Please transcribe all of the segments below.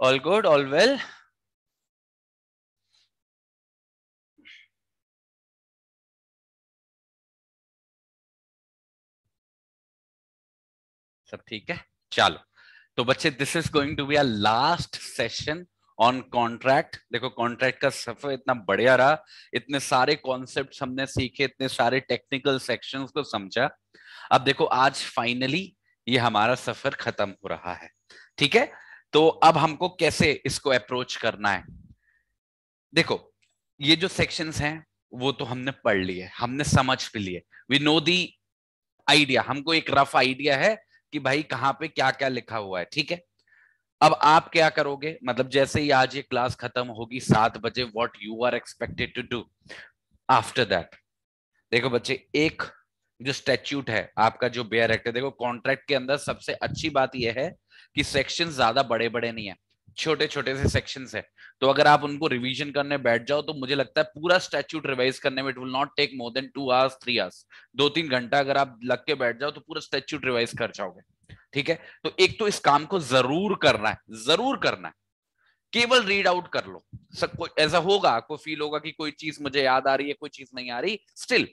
All good, all well? सब ठीक है चलो तो बच्चे this is going to be our last session on contract देखो कॉन्ट्रैक्ट का सफर इतना बढ़िया रहा इतने सारे कॉन्सेप्ट हमने सीखे इतने सारे टेक्निकल सेक्शन को समझा अब देखो आज फाइनली ये हमारा सफर खत्म हो रहा है ठीक है तो अब हमको कैसे इसको अप्रोच करना है देखो ये जो सेक्शंस हैं वो तो हमने पढ़ लिए हमने समझ भी लिए वी नो दी आइडिया हमको एक रफ आइडिया है कि भाई कहाँ पे क्या क्या लिखा हुआ है ठीक है अब आप क्या करोगे मतलब जैसे ही आज ये क्लास खत्म होगी सात बजे what you are expected to do after that देखो बच्चे एक जो स्टेच्यूट है आपका जो बेयर एक्ट है देखो कॉन्ट्रैक्ट के अंदर सबसे अच्छी बात यह है कि सेक्शन ज्यादा बड़े बड़े नहीं है छोटे छोटे से सेक्शन है तो अगर आप उनको रिविजन करने बैठ जाओ तो मुझे लगता है पूरा स्टैच्यूट रिवाइज करने में it will not take more than two hours three hours दो तीन घंटा अगर आप लग के बैठ जाओ तो पूरा स्टैच्यूट रिवाइज कर जाओगे ठीक है तो एक तो इस काम को जरूर करना है जरूर करना है केवल रीड आउट कर लो सब ऐसा होगा आपको फील होगा कि कोई चीज मुझे याद आ रही है कोई चीज नहीं आ रही still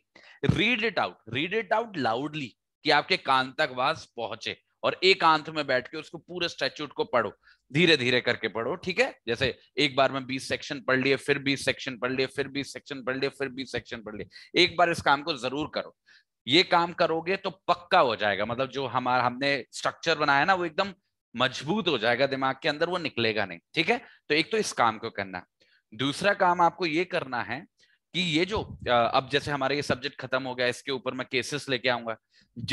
read it out read it out loudly कि आपके कान तक आवाज पहुंचे और एक आंत में बैठ के उसको पूरे स्टैच्यूट को पढ़ो धीरे धीरे करके पढ़ो ठीक है जैसे एक बार में बीस सेक्शन पढ़ लिए फिर बीस सेक्शन पढ़ लिए फिर बीस सेक्शन पढ़ लिए फिर बीस सेक्शन पढ़ लिए एक बार इस काम को जरूर करो ये काम करोगे तो पक्का हो जाएगा मतलब जो हमारा हमने स्ट्रक्चर बनाया ना वो एकदम मजबूत हो जाएगा दिमाग के अंदर वो निकलेगा नहीं ठीक है तो एक तो इस काम को करना दूसरा काम आपको ये करना है कि ये जो अब जैसे हमारा ये सब्जेक्ट खत्म हो गया इसके ऊपर मैं केसेस लेके आऊंगा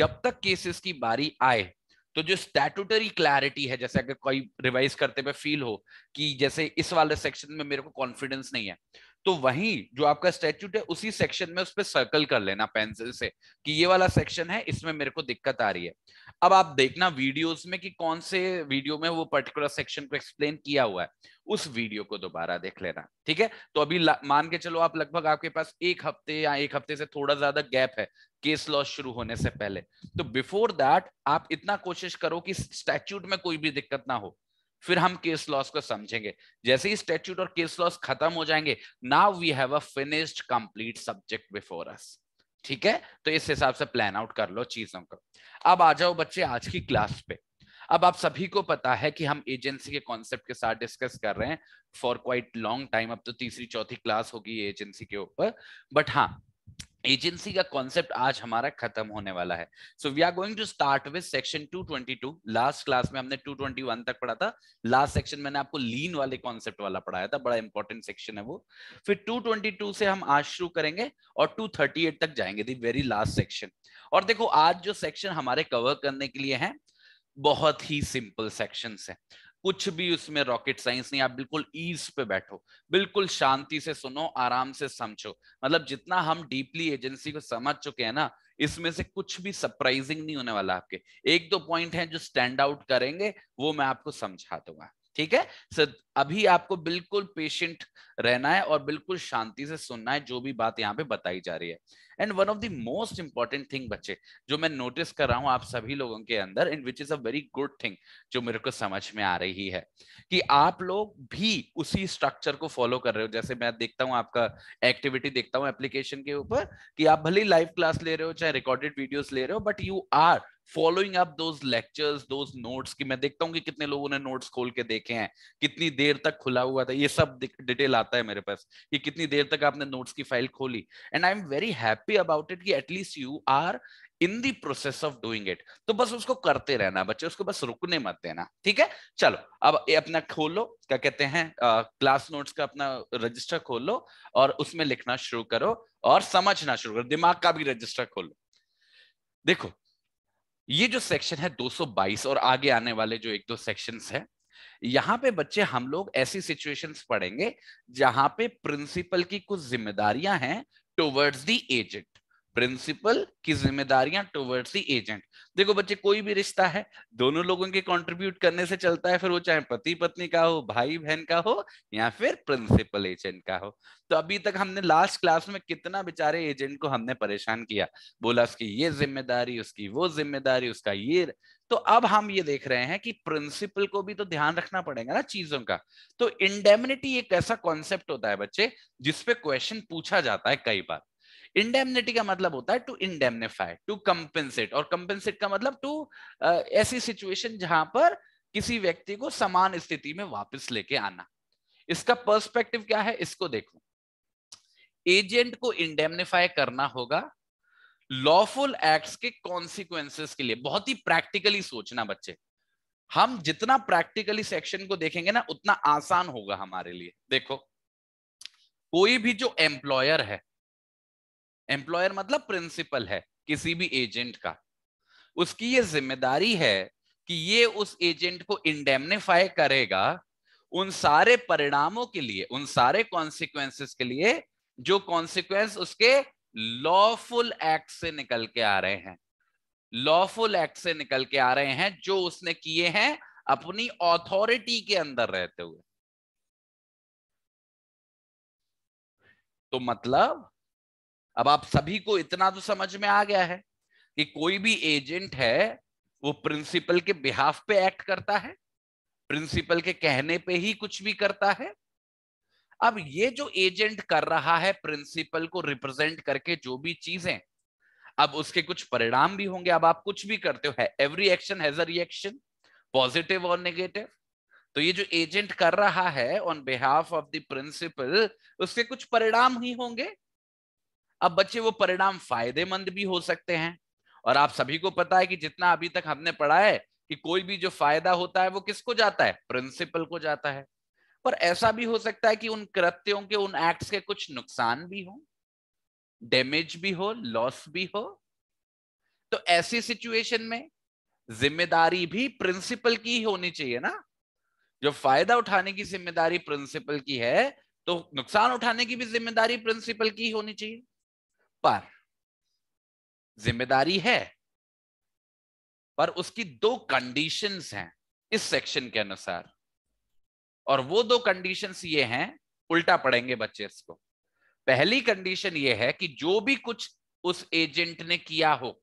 जब तक केसेस की बारी आए तो जो स्टैटूटरी क्लैरिटी है जैसे अगर कोई रिवाइज करते हुए फील हो कि जैसे इस वाले सेक्शन में मेरे को कॉन्फिडेंस नहीं है तो वहीं जो आपका स्टेच्यूट है उसी सेक्शन में उस पर सर्कल कर लेना पेंसिल से कि ये वाला सेक्शन है इसमें मेरे को दिक्कत आ रही है अब आप देखना वीडियोस में कि कौन से वीडियो में वो पर्टिकुलर सेक्शन को एक्सप्लेन किया हुआ है उस वीडियो को दोबारा देख लेना ठीक है तो अभी मान के चलो आप लगभग आपके पास एक हफ्ते या एक हफ्ते से थोड़ा ज्यादा गैप है केस लॉस शुरू होने से पहले तो बिफोर दैट आप इतना कोशिश करो कि स्टैच्यूट में कोई भी दिक्कत ना हो फिर हम केस लॉस को समझेंगे जैसे ही स्टेट्यूट और केस लॉस खत्म हो जाएंगे now we have a finished complete subject before us ठीक है तो इस हिसाब से प्लान आउट कर लो चीजों को अब आ जाओ बच्चे आज की क्लास पे अब आप सभी को पता है कि हम एजेंसी के कॉन्सेप्ट के साथ डिस्कस कर रहे हैं फॉर क्वाइट लॉन्ग टाइम अब तो तीसरी चौथी क्लास होगी एजेंसी के ऊपर बट हाँ एजेंसी का कॉन्सेप्ट आज हमारा खत्म होने वाला है so we are going to start with section 222 last class में हमने 221 तक पढ़ा था लास्ट सेक्शन मैंने आपको लीन वाले कॉन्सेप्ट वाला पढ़ाया था बड़ा इंपॉर्टेंट सेक्शन है वो फिर 222 से हम आज शुरू करेंगे और 238 तक जाएंगे दी वेरी लास्ट सेक्शन और देखो आज जो सेक्शन हमारे कवर करने के लिए है बहुत ही सिंपल सेक्शन है कुछ भी उसमें रॉकेट साइंस नहीं आप बिल्कुल ईज पे बैठो बिल्कुल शांति से सुनो आराम से समझो मतलब जितना हम डीपली एजेंसी को समझ चुके हैं ना इसमें से कुछ भी सरप्राइजिंग नहीं होने वाला आपके एक दो पॉइंट हैं जो स्टैंड आउट करेंगे वो मैं आपको समझा दूंगा ठीक है सर अभी आपको बिल्कुल पेशेंट रहना है और बिल्कुल शांति से सुनना है जो भी बात यहाँ पे बताई जा रही है and one of the most important thing बच्चे जो मैं नोटिस कर रहा हूं आप सभी लोगों के अंदर and which is a very good thing जो मेरे को समझ में आ रही है कि आप लोग भी उसी स्ट्रक्चर को फॉलो कर रहे हो जैसे मैं देखता हूँ आपका एक्टिविटी देखता हूँ एप्लीकेशन के ऊपर कि आप भले लाइव क्लास ले रहे हो चाहे रिकॉर्डेड वीडियोस ले रहे हो but you are following up those lectures those notes की मैं देखता हूँ कि कितने लोगों ने नोट्स खोल के देखे हैं कितनी देर तक खुला हुआ था ये सब डिटेल आता है मेरे पास कि कितनी देर तक आपने नोट्स की फाइल खोली and I am very happy about it कि at least you are in the process of doing it तो बस उसको करते रहना बच्चे उसको बस रुकने मत देना ठीक है चलो अब ये अपना खोलो क्या कहते हैं क्लास नोट्स का अपना रजिस्टर खोलो और उसमें लिखना शुरू करो और समझना शुरू करो दिमाग का भी रजिस्टर खोलो देखो ये जो सेक्शन है 222 और आगे आने वाले जो एक दो सेक्शंस हैं यहाँ पे बच्चे हम लोग ऐसी सिचुएशंस पढ़ेंगे जहां पे प्रिंसिपल की कुछ जिम्मेदारियां हैं टुवर्ड्स दी एजेंट प्रिंसिपल की जिम्मेदारियां टुवर्ड्स दी एजेंट देखो बच्चे कोई भी रिश्ता है दोनों लोगों के कंट्रीब्यूट करने से चलता है फिर वो चाहे पति पत्नी का हो भाई बहन का हो या फिर प्रिंसिपल एजेंट का हो तो अभी तक हमने लास्ट क्लास में कितना बेचारे एजेंट को हमने परेशान किया बोला उसकी ये जिम्मेदारी उसकी वो जिम्मेदारी उसका ये तो अब हम ये देख रहे हैं कि प्रिंसिपल को भी तो ध्यान रखना पड़ेगा ना चीजों का तो इंडेमिनिटी एक ऐसा कॉन्सेप्ट होता है बच्चे जिसपे क्वेश्चन पूछा जाता है कई बार इंडेमनिटी का मतलब होता है टू इंडेमनिफाई टू कंपेंसेट और कंपेंसेट का मतलब टू ऐसी सिचुएशन जहां पर किसी व्यक्ति को समान स्थिति में वापस लेके आना इसका पर्सपेक्टिव क्या है इसको देखो एजेंट को इंडेमनिफाई करना होगा लॉफुल एक्ट्स के कॉन्सिक्वेंसेस के लिए बहुत ही प्रैक्टिकली सोचना बच्चे हम जितना प्रैक्टिकली सेक्शन को देखेंगे ना उतना आसान होगा हमारे लिए देखो कोई भी जो एम्प्लॉयर है एम्प्लॉयर मतलब प्रिंसिपल है किसी भी एजेंट का उसकी ये जिम्मेदारी है कि ये उस एजेंट को इंडेमनिफाई करेगा उन सारे परिणामों के लिए उन सारे कॉन्सिक्वेंसेस के लिए जो कॉन्सिक्वेंस उसके लॉफुल एक्ट से निकल के आ रहे हैं लॉफुल एक्ट से निकल के आ रहे हैं जो उसने किए हैं अपनी ऑथोरिटी के अंदर रहते हुए तो मतलब अब आप सभी को इतना तो समझ में आ गया है कि कोई भी एजेंट है वो प्रिंसिपल के बिहाफ पे एक्ट करता है प्रिंसिपल के कहने पे ही कुछ भी करता है अब ये जो एजेंट कर रहा है प्रिंसिपल को रिप्रेजेंट करके जो भी चीजें अब उसके कुछ परिणाम भी होंगे अब आप कुछ भी करते हो every action has a reaction positive और नेगेटिव तो ये जो एजेंट कर रहा है on behalf of the principal उसके कुछ परिणाम ही होंगे अब बच्चे वो परिणाम फायदेमंद भी हो सकते हैं और आप सभी को पता है कि जितना अभी तक हमने पढ़ा है कि कोई भी जो फायदा होता है वो किसको जाता है प्रिंसिपल को जाता है पर ऐसा भी हो सकता है कि उन कृत्यों के उन एक्ट्स के कुछ नुकसान भी हो डैमेज भी हो लॉस भी हो तो ऐसी सिचुएशन में जिम्मेदारी भी प्रिंसिपल की ही होनी चाहिए ना जो फायदा उठाने की जिम्मेदारी प्रिंसिपल की है तो नुकसान उठाने की भी जिम्मेदारी प्रिंसिपल की होनी चाहिए पर जिम्मेदारी है पर उसकी दो कंडीशंस हैं इस सेक्शन के अनुसार और वो दो कंडीशंस ये हैं उल्टा पड़ेंगे बच्चे इसको पहली कंडीशन ये है कि जो भी कुछ उस एजेंट ने किया हो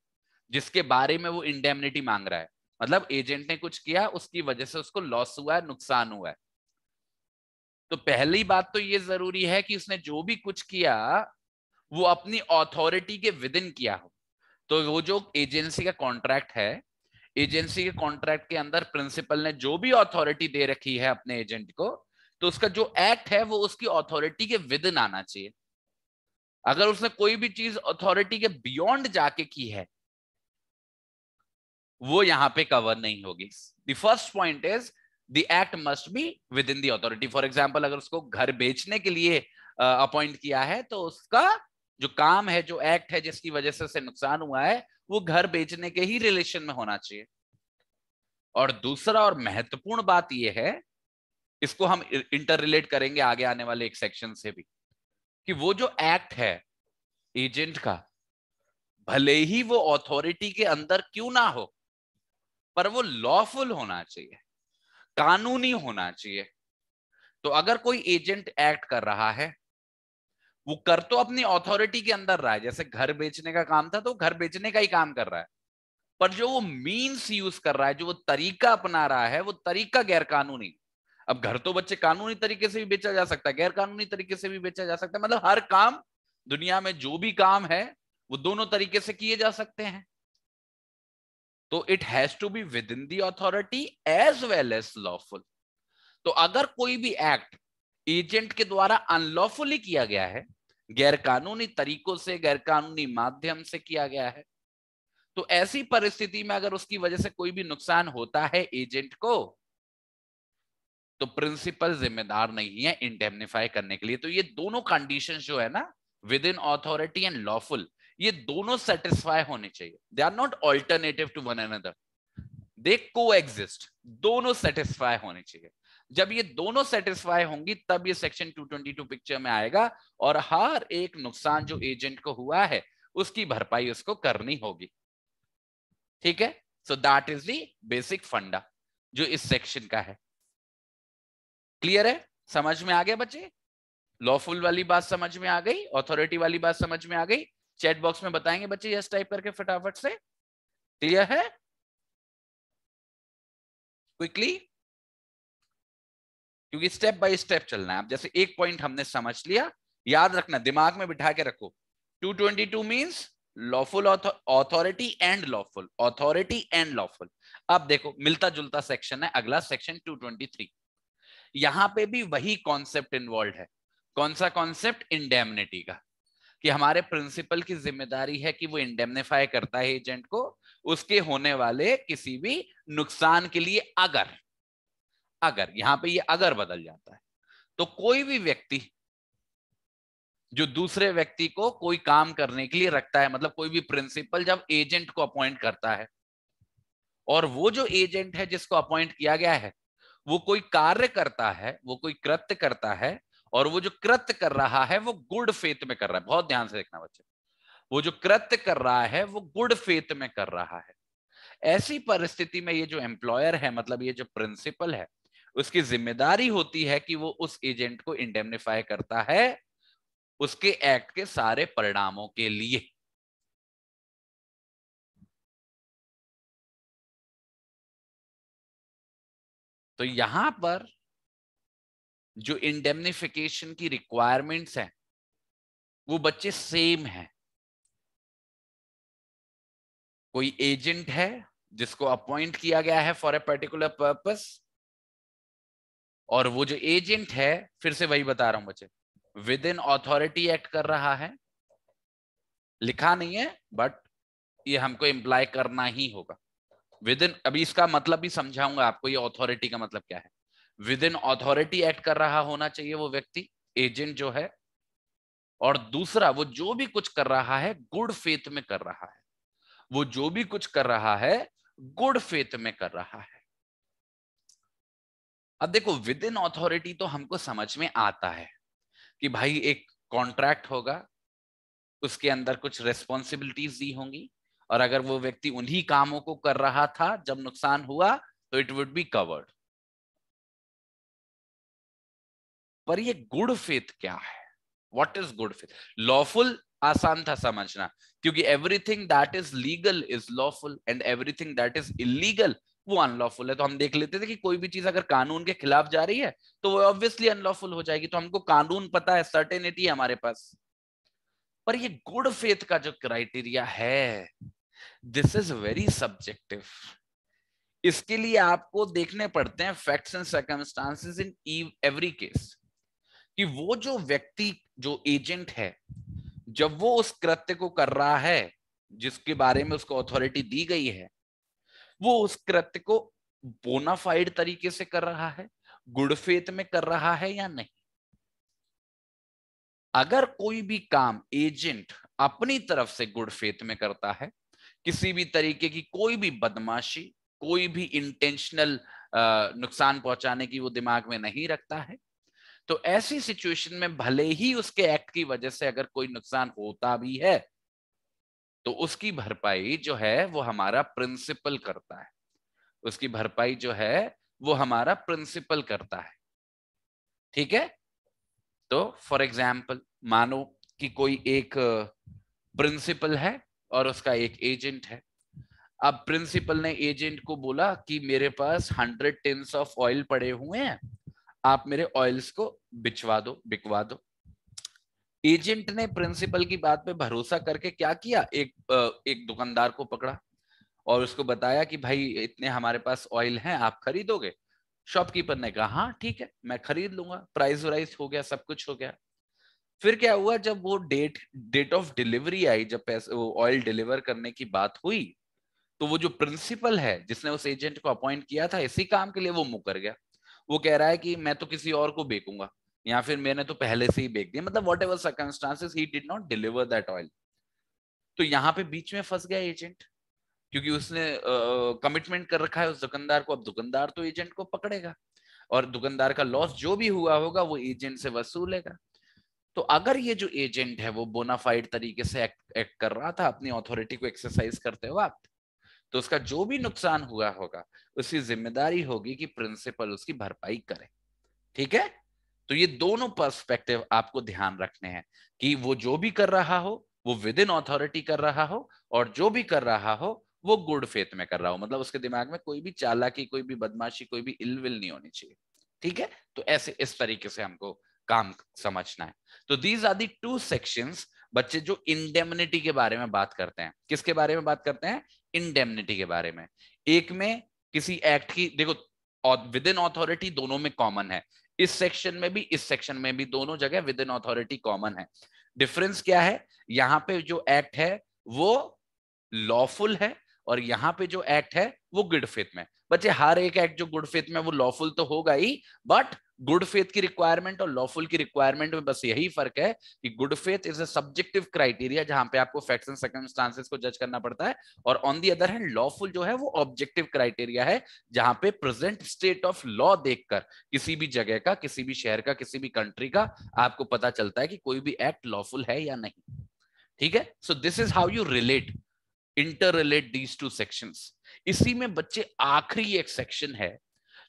जिसके बारे में वो इंडेमनिटी मांग रहा है मतलब एजेंट ने कुछ किया उसकी वजह से उसको लॉस हुआ है नुकसान हुआ है तो पहली बात तो ये जरूरी है कि उसने जो भी कुछ किया वो अपनी ऑथोरिटी के विदिन किया हो तो वो जो एजेंसी का कॉन्ट्रैक्ट है एजेंसी के कॉन्ट्रैक्ट के अंदर प्रिंसिपल ने जो भी ऑथोरिटी दे रखी है अपने एजेंट को तो उसका जो एक्ट है वो उसकी ऑथोरिटी के विदिन आना चाहिए अगर उसने कोई भी चीज अथॉरिटी के बियॉन्ड जाके की है वो यहां पे कवर नहीं होगी the first point is the act must be within the authority for example अगर उसको घर बेचने के लिए अपॉइंट किया है तो उसका जो काम है जो एक्ट है जिसकी वजह से उसे नुकसान हुआ है वो घर बेचने के ही रिलेशन में होना चाहिए और दूसरा और महत्वपूर्ण बात यह है इसको हम इंटर रिलेट करेंगे आगे आने वाले एक सेक्शन से भी कि वो जो एक्ट है एजेंट का भले ही वो ऑथोरिटी के अंदर क्यों ना हो पर वो लॉफुल होना चाहिए कानूनी होना चाहिए तो अगर कोई एजेंट एक्ट कर रहा है वो कर तो अपनी ऑथोरिटी के अंदर रहा है जैसे घर बेचने का काम था तो घर बेचने का ही काम कर रहा है पर जो वो मीन्स यूज कर रहा है जो वो तरीका अपना रहा है वो तरीका गैर कानूनी अब घर तो बच्चे कानूनी तरीके से भी बेचा जा सकता है गैर कानूनी तरीके से भी बेचा जा सकता है मतलब हर काम दुनिया में जो भी काम है वो दोनों तरीके से किए जा सकते हैं तो it has to be within the authority as well as lawful तो अगर कोई भी एक्ट एजेंट के द्वारा अनलॉफुली किया गया है गैरकानूनी तरीकों से गैरकानूनी माध्यम से किया गया है तो ऐसी परिस्थिति में अगर उसकी वजह से कोई भी नुकसान होता है एजेंट को तो प्रिंसिपल जिम्मेदार नहीं है इंडेमनिफाई करने के लिए तो ये दोनों कंडीशन जो है ना within authority and lawful ये दोनों सेटिस्फाई होने चाहिए they are not alternative to one another they coexist दोनों सेटिस्फाई होने चाहिए जब ये दोनों सेटिस्फाई होंगी तब ये सेक्शन 222 पिक्चर में आएगा और हर एक नुकसान जो एजेंट को हुआ है उसकी भरपाई उसको करनी होगी ठीक है so that is the basic funda जो इस सेक्शन का है क्लियर है समझ में आ गया बच्चे लॉफुल वाली बात समझ में आ गई ऑथोरिटी वाली बात समझ में आ गई चैट बॉक्स में बताएंगे बच्चे यस टाइप करके फटाफट से क्लियर है क्विकली क्योंकि स्टेप बाय स्टेप चलना है आप जैसे एक पॉइंट हमने समझ लिया याद रखना दिमाग में बिठा के रखो 222 twenty two means lawful authority and lawful authority and lawful अब देखो मिलता जुलता सेक्शन है अगला सेक्शन 223 यहां पे भी वही कॉन्सेप्ट इन्वॉल्व है कौन सा कॉन्सेप्ट इंडेमनिटी का कि हमारे प्रिंसिपल की जिम्मेदारी है कि वो इंडेमनिफाई करता है एजेंट को उसके होने वाले किसी भी नुकसान के लिए अगर अगर यहां पे ये अगर बदल जाता है तो कोई भी व्यक्ति जो दूसरे व्यक्ति को कोई काम करने के लिए रखता है मतलब कोई भी प्रिंसिपल जब एजेंट को अपॉइंट करता है और वो जो एजेंट है जिसको अपॉइंट किया गया है वो कोई कार्य करता है वो कोई कृत्य करता है और वो जो कृत्य कर रहा है वो गुड फेथ में कर रहा है बहुत ध्यान से देखना बच्चे वो जो कृत्य कर रहा है वो गुड फेथ में कर रहा है ऐसी परिस्थिति में ये जो एम्प्लॉयर है मतलब ये जो प्रिंसिपल है उसकी जिम्मेदारी होती है कि वो उस एजेंट को इंडेमनिफाई करता है उसके एक्ट के सारे परिणामों के लिए तो यहां पर जो इंडेमनिफिकेशन की रिक्वायरमेंट्स हैं वो बच्चे सेम हैं कोई एजेंट है जिसको अपॉइंट किया गया है फॉर ए पर्टिकुलर पर्पस और वो जो एजेंट है फिर से वही बता रहा हूं बच्चे विद इन ऑथोरिटी एक्ट कर रहा है लिखा नहीं है बट ये हमको इंप्लाय करना ही होगा विद इन अभी इसका मतलब भी समझाऊंगा आपको ये ऑथोरिटी का मतलब क्या है विद इन ऑथोरिटी एक्ट कर रहा होना चाहिए वो व्यक्ति एजेंट जो है और दूसरा वो जो भी कुछ कर रहा है गुड फेथ में कर रहा है वो जो भी कुछ कर रहा है गुड फेथ में कर रहा है अब देखो विद इन ऑथोरिटी तो हमको समझ में आता है कि भाई एक कॉन्ट्रैक्ट होगा उसके अंदर कुछ रेस्पॉन्सिबिलिटीज दी होंगी और अगर वो व्यक्ति उन्हीं कामों को कर रहा था जब नुकसान हुआ तो इट वुड बी कवर्ड पर ये गुड फेथ क्या है what is good faith lawful आसान था समझना क्योंकि everything that is legal is lawful and everything that is illegal वो अनलॉफुल है तो हम देख लेते थे कि कोई भी चीज अगर कानून के खिलाफ जा रही है तो वो ऑब्वियसली अनलॉफुल हो जाएगी तो हमको कानून पता है सर्टेनिटी है हमारे पास पर ये गुड फेथ का जो क्राइटेरिया है दिस इज वेरी सब्जेक्टिव इसके लिए आपको देखने पड़ते हैं facts and circumstances in every case कि वो जो व्यक्ति जो एजेंट है जब वो उस कृत्य को कर रहा है जिसके बारे में उसको अथॉरिटी दी गई है वो उस कृत्य को बोनाफाइड तरीके से कर रहा है गुड़फेत में कर रहा है या नहीं अगर कोई भी काम एजेंट अपनी तरफ से गुड़फेत में करता है किसी भी तरीके की कोई भी बदमाशी कोई भी इंटेंशनल नुकसान पहुंचाने की वो दिमाग में नहीं रखता है तो ऐसी सिचुएशन में भले ही उसके एक्ट की वजह से अगर कोई नुकसान होता भी है तो उसकी भरपाई जो है वो हमारा प्रिंसिपल करता है उसकी भरपाई जो है वो हमारा प्रिंसिपल करता है ठीक है तो फॉर एग्जाम्पल मानो कि कोई एक प्रिंसिपल है और उसका एक एजेंट है अब प्रिंसिपल ने एजेंट को बोला कि मेरे पास हंड्रेड टेन्स ऑफ ऑयल पड़े हुए हैं आप मेरे ऑयल्स को बिचवा दो बिकवा दो एजेंट ने प्रिंसिपल की बात पे भरोसा करके क्या किया एक एक दुकानदार को पकड़ा और उसको बताया कि भाई इतने हमारे पास ऑयल हैं आप खरीदोगे शॉपकीपर ने कहा हाँ ठीक है मैं खरीद लूंगा प्राइस वाइज हो गया सब कुछ हो गया फिर क्या हुआ जब वो डेट डेट ऑफ डिलीवरी आई जब ऑयल डिलीवर करने की बात हुई तो वो जो प्रिंसिपल है जिसने उस एजेंट को अपॉइंट किया था इसी काम के लिए वो मुकर गया वो कह रहा है कि मैं तो किसी और को बेचूंगा या फिर मैंने तो पहले से ही बेच दिया मतलब whatever circumstances he did not deliver that oil तो यहाँ पे बीच में फंस गया एजेंट क्योंकि उसने कमिटमेंट uh, कर रखा है उस दुकानदार को अब दुकानदार तो एजेंट को पकड़ेगा और दुकानदार का लॉस जो भी हुआ होगा वो एजेंट से वसूलेगा तो अगर ये जो एजेंट है वो बोनाफाइड तरीके से एक, एक कर रहा था अपनी अथॉरिटी को एक्सरसाइज करते वक्त तो उसका जो भी नुकसान हुआ होगा उसकी जिम्मेदारी होगी कि प्रिंसिपल उसकी भरपाई करे ठीक है तो ये दोनों पर्सपेक्टिव आपको ध्यान रखने हैं कि वो जो भी कर रहा हो वो विद इन ऑथोरिटी कर रहा हो और जो भी कर रहा हो वो गुड फेथ में कर रहा हो मतलब उसके दिमाग में कोई भी चालाकी कोई भी बदमाशी कोई भी इलविल नहीं होनी चाहिए ठीक है तो ऐसे इस तरीके से हमको काम समझना है तो these are the two section बच्चे जो इंडेमनिटी के बारे में बात करते हैं किसके बारे में बात करते हैं इंडेमनिटी के बारे में एक में किसी एक्ट की देखो विद इन ऑथोरिटी दोनों में कॉमन है इस सेक्शन में भी इस सेक्शन में भी दोनों जगह विद इन अथॉरिटी कॉमन है डिफरेंस क्या है यहाँ पे जो एक्ट है वो लॉफुल है और यहाँ पे जो एक्ट है वो गुड फेथ में बच्चे हर एक एक्ट जो गुड फेथ में वो लॉफुल तो होगा ही बट गुड फेथ की रिक्वायरमेंट और लॉफुल की रिक्वायरमेंट में बस यही फर्क है कि good faith is a subjective criteria जहां पे आपको फैक्ट्स एंड सर्कमस्टांसेस को जज करना पड़ता है और on the other hand lawful जो है वो ऑब्जेक्टिव क्राइटेरिया है जहां पे प्रेजेंट स्टेट ऑफ लॉ देखकर किसी भी जगह का किसी भी शहर का किसी भी कंट्री का आपको पता चलता है कि कोई भी एक्ट लॉफुल है या नहीं ठीक है so this is how you relate interrelate these two section इसी में बच्चे आखिरी एक सेक्शन है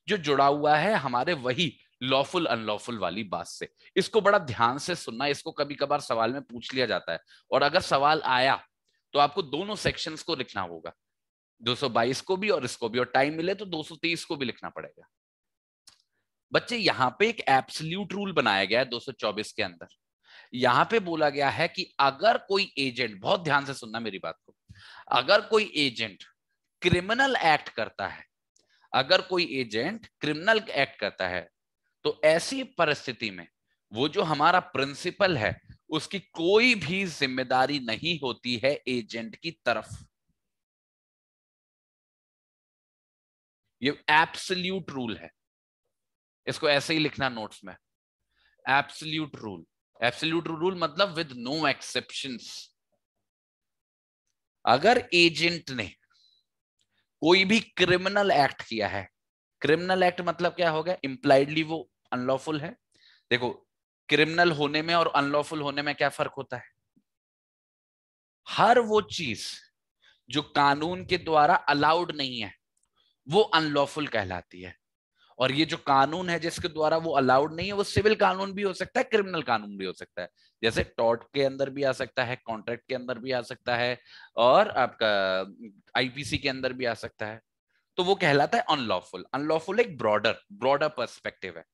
जो जुड़ा हुआ है हमारे वही लॉफुल अनलॉफुल वाली बात से इसको बड़ा ध्यान से सुनना इसको कभी कभार सवाल में पूछ लिया जाता है और अगर सवाल आया तो आपको दोनों सेक्शंस को लिखना होगा 222 को भी और इसको भी और टाइम मिले तो 230 को भी लिखना पड़ेगा बच्चे यहाँ पे एक एप्सल्यूट रूल बनाया गया है 224 के अंदर यहाँ पे बोला गया है कि अगर कोई एजेंट बहुत ध्यान से सुनना मेरी बात को अगर कोई एजेंट क्रिमिनल एक्ट करता है अगर कोई एजेंट क्रिमिनल एक्ट करता है तो ऐसी परिस्थिति में वो जो हमारा प्रिंसिपल है उसकी कोई भी जिम्मेदारी नहीं होती है एजेंट की तरफ ये एप्सल्यूट रूल है इसको ऐसे ही लिखना नोट्स में एप्सल्यूट रूल एप्सल्यूट रूल मतलब विद नो एक्सेप्शन अगर एजेंट ने कोई भी क्रिमिनल एक्ट किया है क्रिमिनल एक्ट मतलब क्या हो गया इम्प्लाइडली वो अनलॉफुल है देखो क्रिमिनल होने में और अनलॉफुल होने में क्या फर्क होता है हर वो चीज जो कानून के द्वारा अलाउड नहीं है वो अनलॉफुल कहलाती है और ये जो कानून है जिसके द्वारा वो अलाउड नहीं है वो सिविल कानून भी हो सकता है क्रिमिनल कानून भी हो सकता है जैसे टॉट के अंदर भी आ सकता है कॉन्ट्रैक्ट के अंदर भी आ सकता है और आपका आईपीसी के अंदर भी आ सकता है तो वो कहलाता है अनलॉफुल अनलॉफुल एक ब्रॉडर ब्रॉडर पर्सपेक्टिव है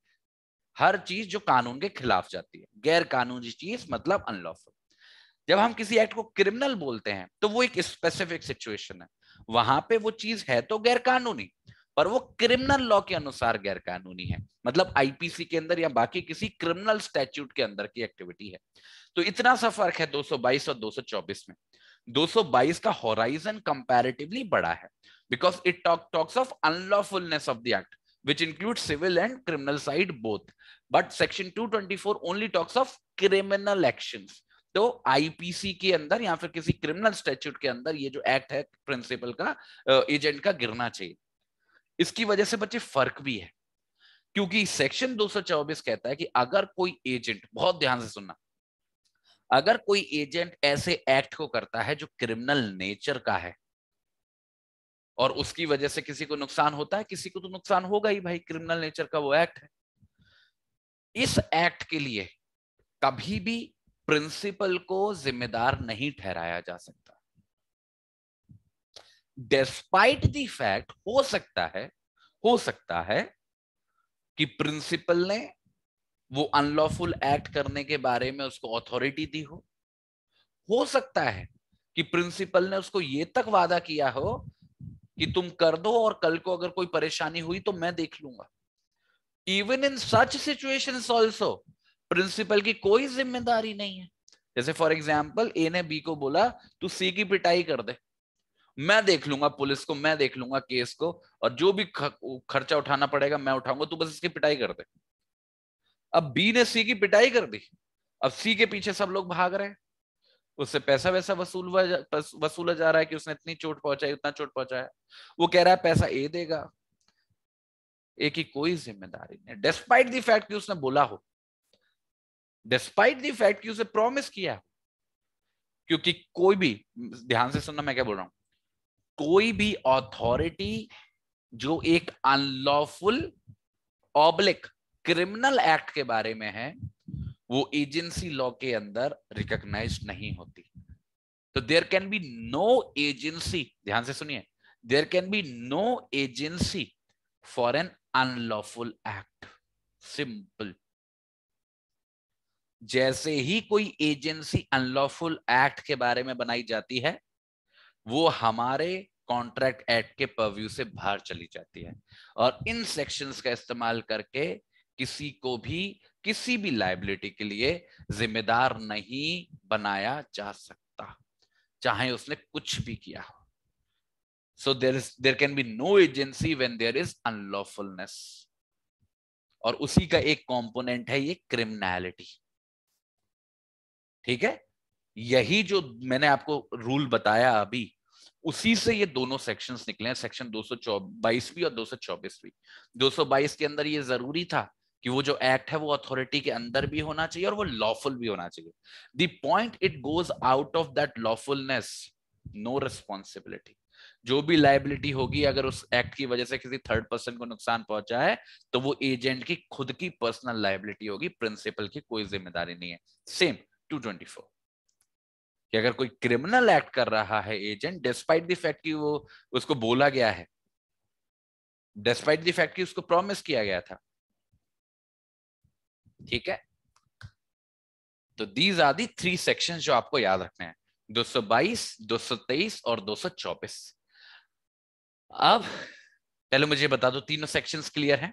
हर चीज जो कानून के खिलाफ जाती है गैर कानूनी चीज मतलब अनलॉफुल जब हम किसी एक्ट को क्रिमिनल बोलते हैं तो वो एक स्पेसिफिक सिचुएशन है वहां पे वो चीज है तो गैर कानूनी पर वो क्रिमिनल लॉ के अनुसार गैर कानूनी है मतलब आईपीसी के अंदर या बाकी किसी क्रिमिनल स्टैट्यूट के अंदर की एक्टिविटी है तो इतना सा फर्क है 222 और 224 में 222 का होराइजन कंपैरेटिवली बड़ा है because it talk, talks of unlawfulness of the act, which includes civil and criminal side both. But section 224 only talks of criminal actions. तो आईपीसी के अंदर या फिर किसी क्रिमिनल स्टेच्यूट के अंदर ये जो एक्ट है प्रिंसिपल का एजेंट का गिरना चाहिए इसकी वजह से बच्चे फर्क भी है क्योंकि सेक्शन 224 कहता है कि अगर कोई एजेंट बहुत ध्यान से सुनना अगर कोई एजेंट ऐसे एक्ट को करता है जो क्रिमिनल नेचर का है और उसकी वजह से किसी को नुकसान होता है किसी को तो नुकसान होगा ही भाई क्रिमिनल नेचर का वो एक्ट है इस एक्ट के लिए कभी भी प्रिंसिपल को जिम्मेदार नहीं ठहराया जा सकता डेस्पाइट दी फैक्ट हो सकता है हो सकता है कि प्रिंसिपल ने वो अनलॉफुल एक्ट करने के बारे में उसको अथॉरिटी दी हो हो सकता है कि प्रिंसिपल ने उसको ये तक वादा किया हो कि तुम कर दो और कल को अगर कोई परेशानी हुई तो मैं देख लूंगा even in such situation also principal की कोई जिम्मेदारी नहीं है जैसे फॉर एग्जाम्पल ए ने बी को बोला तू सी की पिटाई कर दे मैं देख लूंगा पुलिस को मैं देख लूंगा केस को और जो भी खर्चा उठाना पड़ेगा मैं उठाऊंगा तू बस इसकी पिटाई कर दे अब बी ने सी की पिटाई कर दी अब सी के पीछे सब लोग भाग रहे हैं उससे पैसा वैसा वसूल वसूला जा रहा है कि उसने इतनी चोट पहुंचाई उतना चोट पहुंचाया वो कह रहा है पैसा ए देगा ए की कोई जिम्मेदारी नहीं डिस्पाइट दी फैक्ट कि उसने बोला हो डिस्पाइट दी फैक्ट कि उसे प्रॉमिस किया क्योंकि कोई भी ध्यान से सुनना मैं क्या बोल रहा हूं कोई भी अथॉरिटी जो एक अनलॉफुल ऑब्लिक क्रिमिनल एक्ट के बारे में है वो एजेंसी लॉ के अंदर रिकॉग्नाइज नहीं होती तो there can be no agency ध्यान से सुनिए there can be no agency for an unlawful act simple जैसे ही कोई एजेंसी अनलॉफुल एक्ट के बारे में बनाई जाती है वो हमारे कॉन्ट्रैक्ट एक्ट के परव्यू से बाहर चली जाती है और इन सेक्शंस का इस्तेमाल करके किसी को भी किसी भी लाइबिलिटी के लिए जिम्मेदार नहीं बनाया जा सकता चाहे उसने कुछ भी किया हो so there is there can be no agency when there is unlawfulness और उसी का एक कॉम्पोनेंट है ये क्रिमिनलिटी ठीक है यही जो मैंने आपको रूल बताया अभी उसी से ये दोनों सेक्शंस निकले हैं सेक्शन 222 भी और दो चौबीस भी बाईस के अंदर ये जरूरी था कि वो जो एक्ट है वो अथॉरिटी के अंदर भी होना चाहिए और वो लॉफुल भी होना चाहिए the point it goes out of that lawfulness no responsibility जो भी लाइबिलिटी होगी अगर उस एक्ट की वजह से किसी थर्ड पर्सन को नुकसान पहुंचा है तो वो एजेंट की खुद की पर्सनल लाइबिलिटी होगी प्रिंसिपल की कोई जिम्मेदारी नहीं है सेम 224 कि अगर कोई क्रिमिनल एक्ट कर रहा है एजेंट डिस्पाइट द फैक्ट कि वो उसको बोला गया है डिस्पाइट द फैक्ट कि उसको प्रॉमिस किया गया था ठीक है तो these are the three section जो आपको याद रखने हैं 222, 223 और 224। अब पहले मुझे बता दो तीनों सेक्शंस क्लियर हैं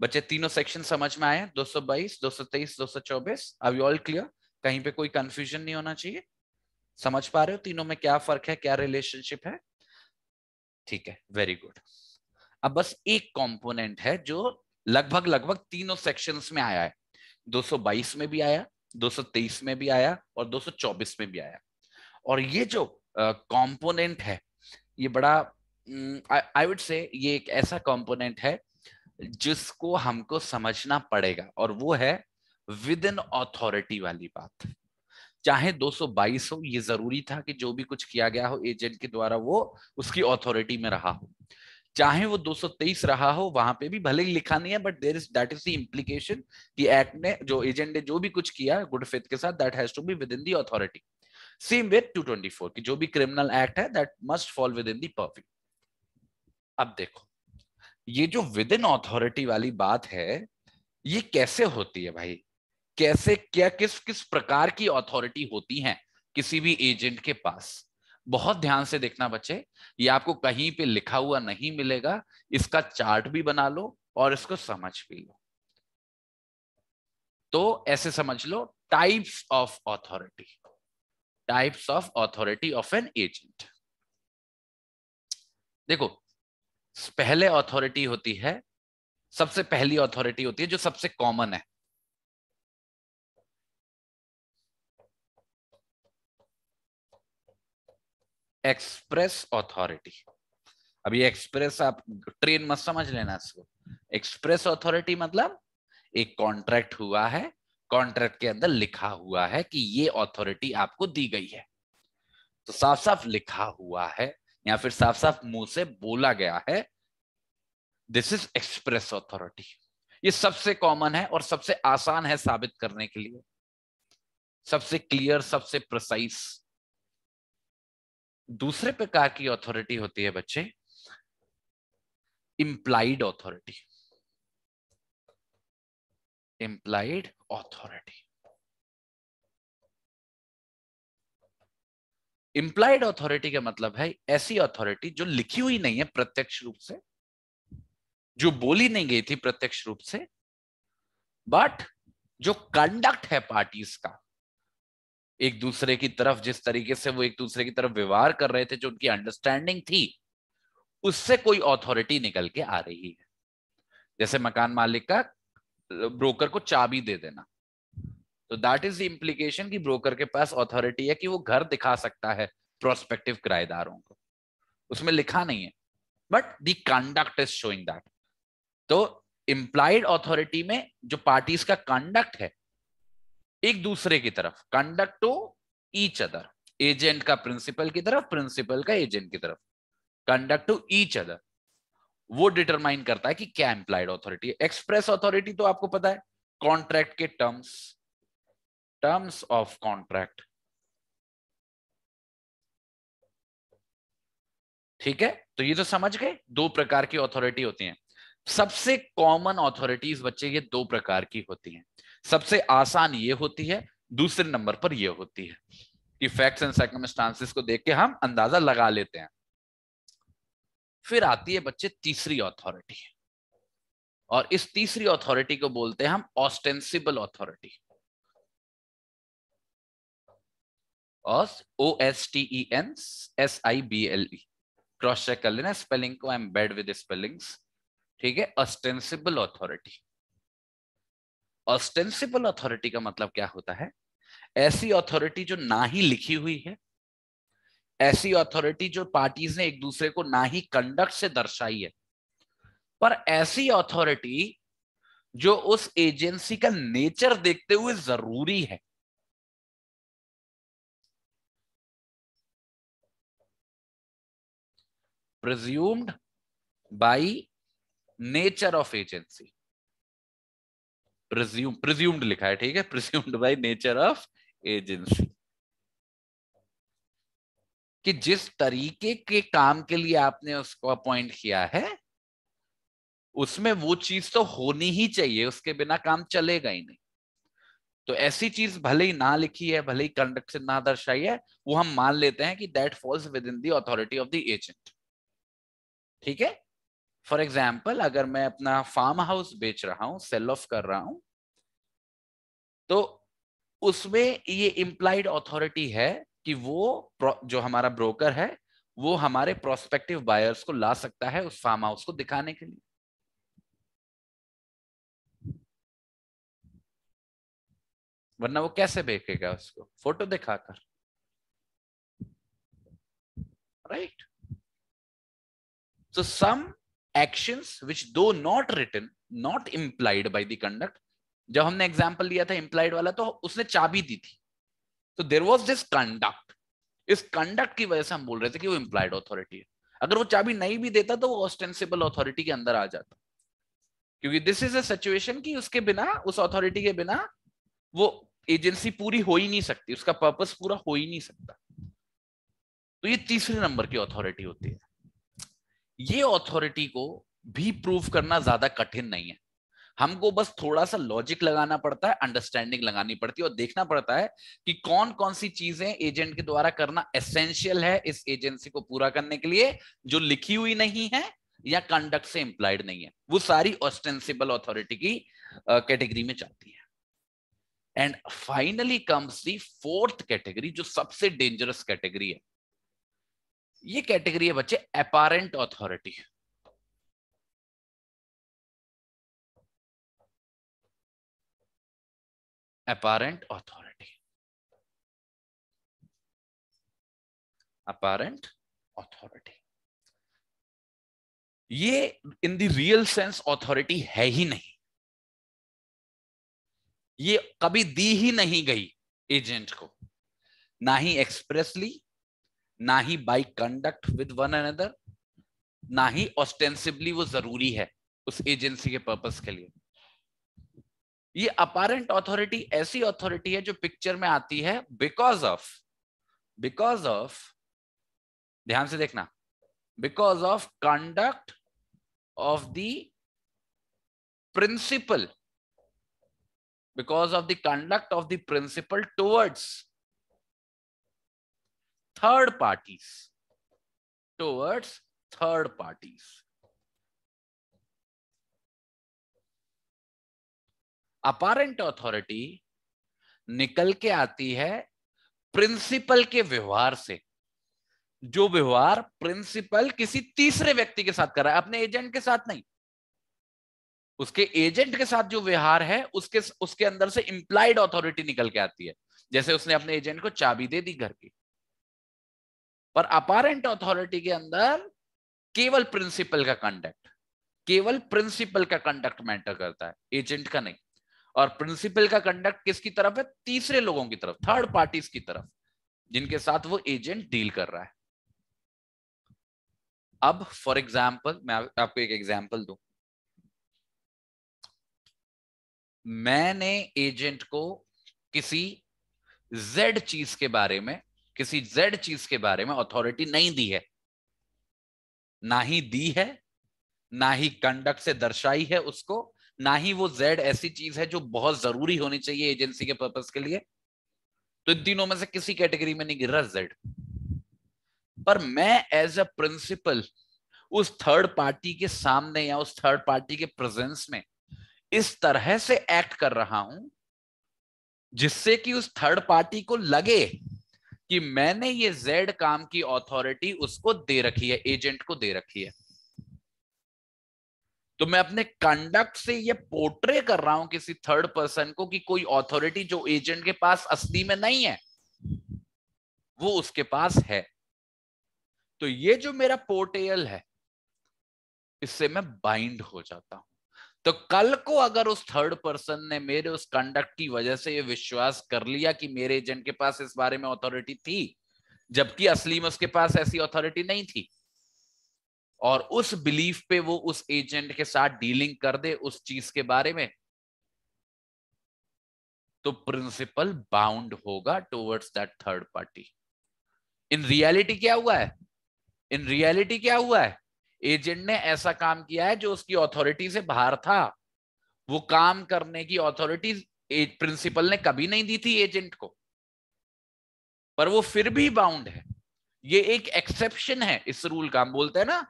बच्चे तीनों सेक्शन समझ में आए 222, 223, 224 अब यू ऑल क्लियर कहीं पे कोई कंफ्यूजन नहीं होना चाहिए समझ पा रहे हो तीनों में क्या फर्क है क्या रिलेशनशिप है ठीक है वेरी गुड अब बस एक कंपोनेंट है जो लगभग लगभग तीनों सेक्शंस में आया है 222 में भी आया 223 में भी आया और 224 में भी आया और ये जो कंपोनेंट uh, है ये बड़ा आई वुड से ये एक ऐसा कंपोनेंट है जिसको हमको समझना पड़ेगा और वो है विद इन ऑथोरिटी वाली बात चाहे 222 हो ये जरूरी था कि जो भी कुछ किया गया हो एजेंट के द्वारा वो उसकी ऑथोरिटी में रहा हो चाहे वो 223 रहा हो वहां पे भी भले ही लिखा नहीं है but there is that is the implication कि एक्ट ने जो एजेंट ने जो भी कुछ किया गुड फेथ के साथ that has to be within the authority same with 224 कि जो भी क्रिमिनल एक्ट है that must fall within the purview अब देखो ये जो विद इन अथॉरिटी वाली बात है ये कैसे होती है भाई कैसे क्या किस किस प्रकार की अथॉरिटी होती है किसी भी एजेंट के पास बहुत ध्यान से देखना बच्चे ये आपको कहीं पे लिखा हुआ नहीं मिलेगा इसका चार्ट भी बना लो और इसको समझ भी लो तो ऐसे समझ लो types of authority types of authority of an agent देखो पहले ऑथोरिटी होती है सबसे पहली ऑथोरिटी होती है जो सबसे कॉमन है एक्सप्रेस अथॉरिटी अभी एक्सप्रेस आप ट्रेन मत समझ लेना इसको एक्सप्रेस अथॉरिटी मतलब एक कॉन्ट्रैक्ट हुआ है कॉन्ट्रैक्ट के अंदर लिखा हुआ है कि ये अथॉरिटी आपको दी गई है तो साफ साफ लिखा हुआ है या फिर साफ साफ मुंह से बोला गया है दिस इज एक्सप्रेस अथॉरिटी ये सबसे कॉमन है और सबसे आसान है साबित करने के लिए सबसे क्लियर सबसे प्रसाइस दूसरे प्रकार की अथॉरिटी होती है बच्चे implied authority implied authority implied authority का मतलब है ऐसी अथॉरिटी जो लिखी हुई नहीं है प्रत्यक्ष रूप से जो बोली नहीं गई थी प्रत्यक्ष रूप से बट जो कंडक्ट है पार्टीज का एक दूसरे की तरफ जिस तरीके से वो एक दूसरे की तरफ व्यवहार कर रहे थे जो उनकी अंडरस्टैंडिंग थी उससे कोई अथॉरिटी निकल के आ रही है जैसे मकान मालिक का ब्रोकर को चाबी दे देना तो दैट इज द इम्प्लीकेशन कि ब्रोकर के पास अथॉरिटी है कि वो घर दिखा सकता है प्रोस्पेक्टिव किराएदारों को उसमें लिखा नहीं है but the conduct is showing that तो इम्प्लाइड अथॉरिटी में जो पार्टीज का कंडक्ट है एक दूसरे की तरफ conduct to each other agent का प्रिंसिपल की तरफ प्रिंसिपल का एजेंट की तरफ कंडक्ट टू ईच अदर वो डिटरमाइन करता है कि क्या एम्प्लाइड अथॉरिटी एक्सप्रेस अथॉरिटी तो आपको पता है कॉन्ट्रैक्ट के टर्म्स टर्म्स ऑफ कॉन्ट्रैक्ट ठीक है तो ये तो समझ गए दो प्रकार की अथॉरिटी होती हैं सबसे कॉमन अथॉरिटीज बच्चे ये दो प्रकार की होती हैं सबसे आसान ये होती है दूसरे नंबर पर यह होती है कि फैक्ट्स एंड सर्कमस्टांसिस को देख के हम अंदाजा लगा लेते हैं फिर आती है बच्चे तीसरी अथॉरिटी और इस तीसरी अथॉरिटी को बोलते हैं हम ostensible authority O S T E N S I B L E cross check कर लेना स्पेलिंग को I am bad with spellings ठीक है ऑस्टेंसिबल अथॉरिटी ऑस्टेंसिबल अथॉरिटी का मतलब क्या होता है ऐसी अथॉरिटी जो ना ही लिखी हुई है ऐसी अथॉरिटी जो पार्टीज ने एक दूसरे को ना ही कंडक्ट से दर्शाई है पर ऐसी अथॉरिटी जो उस एजेंसी का नेचर देखते हुए जरूरी है presumed by nature of agency presume presumed लिखा है ठीक है presumed by nature of agency कि जिस तरीके के काम के लिए आपने उसको अपॉइंट किया है उसमें वो चीज तो होनी ही चाहिए उसके बिना काम चलेगा ही नहीं तो ऐसी चीज भले ही ना लिखी है भले ही कंडक्शन ना दर्शाई है वो हम मान लेते हैं कि that falls within the of the agent ठीक है फॉर एग्जाम्पल अगर मैं अपना फार्म हाउस बेच रहा हूं सेल ऑफ कर रहा हूं तो उसमें ये इम्प्लाइड अथॉरिटी है कि वो जो हमारा ब्रोकर है वो हमारे प्रोस्पेक्टिव बायर्स को ला सकता है उस फार्म हाउस को दिखाने के लिए वरना वो कैसे बेचेगा उसको फोटो दिखाकर right so some actions which do not written not implied by the conduct जब हमने एग्जाम्पल लिया था इम्प्लाइड वाला तो उसने चाबी दी थी तो देर वॉज दिस कंडक्ट इस कंडक्ट की वजह से हम बोल रहे थे कि वो इम्प्लाइड अथॉरिटी है अगर वो चाबी नहीं भी देता तो वो ऑस्टेंसिबल अथॉरिटी के अंदर आ जाता क्योंकि दिस इज सिचुएशन कि उसके बिना उस अथॉरिटी के बिना वो एजेंसी पूरी हो ही नहीं सकती उसका पर्पस पूरा हो ही नहीं सकता तो ये तीसरे नंबर की अथॉरिटी होती है ये अथॉरिटी को भी प्रूव करना ज्यादा कठिन नहीं है हमको बस थोड़ा सा लॉजिक लगाना पड़ता है अंडरस्टैंडिंग लगानी पड़ती है और देखना पड़ता है कि कौन कौन सी चीजें एजेंट के द्वारा करना एसेंशियल है इस एजेंसी को पूरा करने के लिए जो लिखी हुई नहीं है या कंडक्ट से इंप्लाइड नहीं है वो सारी ऑस्टेंसिबल ऑथोरिटी की कैटेगरी में जाती है and finally comes the fourth category जो सबसे डेंजरस कैटेगरी है ये कैटेगरी है बच्चे apparent authority apparent authority. Apparent authority. ये in the real sense authority है ही नहीं ये कभी दी ही नहीं गई एजेंट को ना ही एक्सप्रेसली ना ही by conduct with one another ना ही ऑस्टेंसिबली वो जरूरी है उस एजेंसी के पर्पस के लिए ये अपारेंट अथॉरिटी ऐसी ऑथोरिटी है जो पिक्चर में आती है बिकॉज ऑफ बिकॉज ऑफ ध्यान से देखना because of conduct of the principal because of the conduct of the principal towards third parties towards third parties apparent authority निकल के आती है प्रिंसिपल के व्यवहार से जो व्यवहार प्रिंसिपल किसी तीसरे व्यक्ति के साथ कर रहा है अपने एजेंट के साथ नहीं उसके एजेंट के साथ जो व्यवहार है उसके उसके अंदर से इंप्लाइड अथॉरिटी निकल के आती है जैसे उसने अपने एजेंट को चाबी दे दी घर की पर अपारेंट अथॉरिटी के अंदर केवल प्रिंसिपल का कंडक्ट केवल प्रिंसिपल का कंडक्ट मैटर करता है एजेंट का नहीं और प्रिंसिपल का कंडक्ट किसकी तरफ है तीसरे लोगों की तरफ थर्ड पार्टीज की तरफ जिनके साथ वो एजेंट डील कर रहा है अब फॉर एग्जाम्पल मैं आपको एक एग्जाम्पल दू मैंने एजेंट को किसी जेड चीज के बारे में किसी जेड चीज के बारे में अथॉरिटी नहीं दी है ना ही दी है ना ही कंडक्ट से दर्शाई है उसको ना ही वो जेड ऐसी चीज है जो बहुत जरूरी होनी चाहिए एजेंसी के पर्पज के लिए तो इन तीनों में से किसी कैटेगरी में नहीं गिर रहा जेड पर मैं एज अ प्रिंसिपल उस थर्ड पार्टी के सामने या उस थर्ड पार्टी के प्रेजेंस में इस तरह से एक्ट कर रहा हूं जिससे कि उस थर्ड पार्टी को लगे कि मैंने ये जेड काम की अथॉरिटी उसको दे रखी है एजेंट को दे रखी है तो मैं अपने कंडक्ट से ये पोर्ट्रे कर रहा हूं किसी थर्ड पर्सन को कि कोई ऑथोरिटी जो एजेंट के पास असली में नहीं है वो उसके पास है तो ये जो मेरा पोर्टेयल है इससे मैं बाइंड हो जाता हूं तो कल को अगर उस थर्ड पर्सन ने मेरे उस कंडक्ट की वजह से ये विश्वास कर लिया कि मेरे एजेंट के पास इस बारे में ऑथोरिटी थी जबकि असली में उसके पास ऐसी ऑथोरिटी नहीं थी और उस बिलीफ पे वो उस एजेंट के साथ डीलिंग कर दे उस चीज के बारे में तो प्रिंसिपल बाउंड होगा towards that third party in reality क्या हुआ है इन रियलिटी क्या हुआ है एजेंट ने ऐसा काम किया है जो उसकी ऑथोरिटी से बाहर था वो काम करने की ऑथोरिटी प्रिंसिपल ने कभी नहीं दी थी एजेंट को पर वो फिर भी बाउंड है ये एक एक्सेप्शन है इस रूल का हम बोलते हैं ना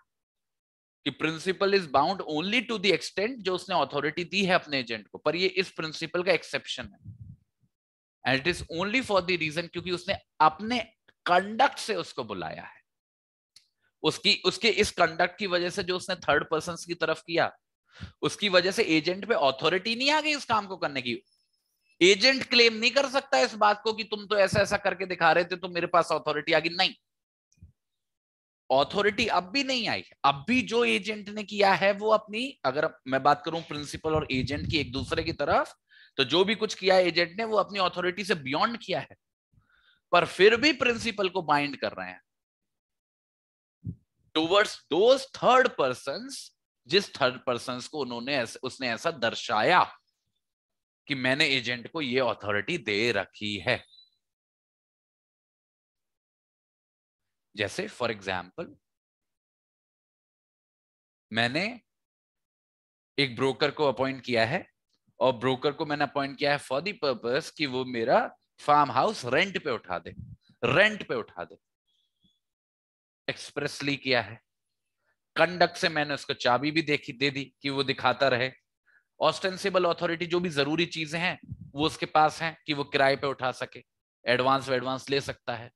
कि principal is bound only to the extent जो उसने अथॉरिटी दी है अपने एजेंट को पर ये इस प्रिंसिपल का एक्सेप्शन है and it is only for the reason क्योंकि उसने अपने कंडक्ट से उसको बुलाया है उसकी उसके इस कंडक्ट की वजह से जो उसने थर्ड पर्सन की तरफ किया उसकी वजह से एजेंट पे अथॉरिटी नहीं आ गई इस काम को करने की एजेंट क्लेम नहीं कर सकता इस बात को कि तुम तो ऐसा ऐसा करके दिखा रहे थे तो मेरे पास अथॉरिटी आ गई नहीं ऑथोरिटी अब भी नहीं आई अब भी जो एजेंट ने किया है वो अपनी अगर मैं बात करूं प्रिंसिपल और एजेंट की एक दूसरे की तरफ तो जो भी कुछ किया एजेंट ने वो अपनी ऑथोरिटी से बियॉन्ड किया है पर फिर भी प्रिंसिपल को बाइंड कर रहे हैं टूवर्ड्स दो थर्ड पर्सन जिस थर्ड पर्सन को उन्होंने ऐस, उसने ऐसा दर्शाया कि मैंने एजेंट को ये ऑथोरिटी दे रखी है जैसे फॉर एग्जाम्पल मैंने एक ब्रोकर को अपॉइंट किया है और ब्रोकर को मैंने अपॉइंट किया है फॉर दी पर्पस कि वो मेरा फार्म हाउस रेंट पे उठा दे रेंट पे उठा दे एक्सप्रेसली किया है कंडक्ट से मैंने उसको चाबी भी देखी दे दी कि वो दिखाता रहे ऑस्टेंसिबल अथॉरिटी जो भी जरूरी चीजें हैं वो उसके पास हैं कि वो किराए पे उठा सके एडवांस एडवांस ले सकता है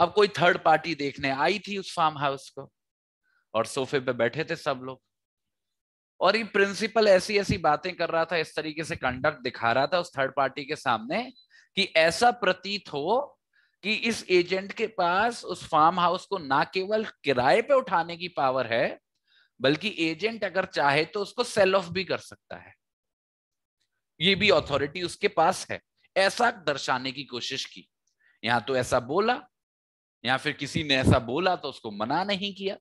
अब कोई थर्ड पार्टी देखने आई थी उस फार्म हाउस को और सोफे पे बैठे थे सब लोग और ये प्रिंसिपल ऐसी ऐसी बातें कर रहा था इस तरीके से कंडक्ट दिखा रहा था उस थर्ड पार्टी के सामने कि ऐसा प्रतीत हो कि इस एजेंट के पास उस फार्म हाउस को ना केवल किराए पे उठाने की पावर है बल्कि एजेंट अगर चाहे तो उसको सेल ऑफ भी कर सकता है ये भी अथॉरिटी उसके पास है ऐसा दर्शाने की कोशिश की यहां तो ऐसा बोला या फिर किसी ने ऐसा बोला तो उसको मना नहीं किया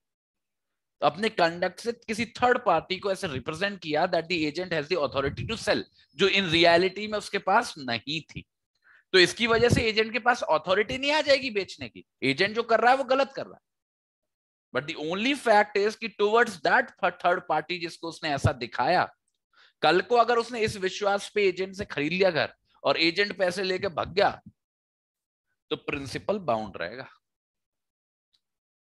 तो अपने कंडक्ट से किसी थर्ड पार्टी को ऐसे रिप्रेजेंट किया that the agent has the authority to sell जो इन रियलिटी में उसके पास नहीं थी तो इसकी वजह से एजेंट के पास अथॉरिटी नहीं आ जाएगी बेचने की एजेंट जो कर रहा है वो गलत कर रहा है but the only fact is कि टूवर्ड्स दैट थर्ड पार्टी जिसको उसने ऐसा दिखाया कल को अगर उसने इस विश्वास पे एजेंट से खरीद लिया घर और एजेंट पैसे लेके भग गया तो प्रिंसिपल बाउंड रहेगा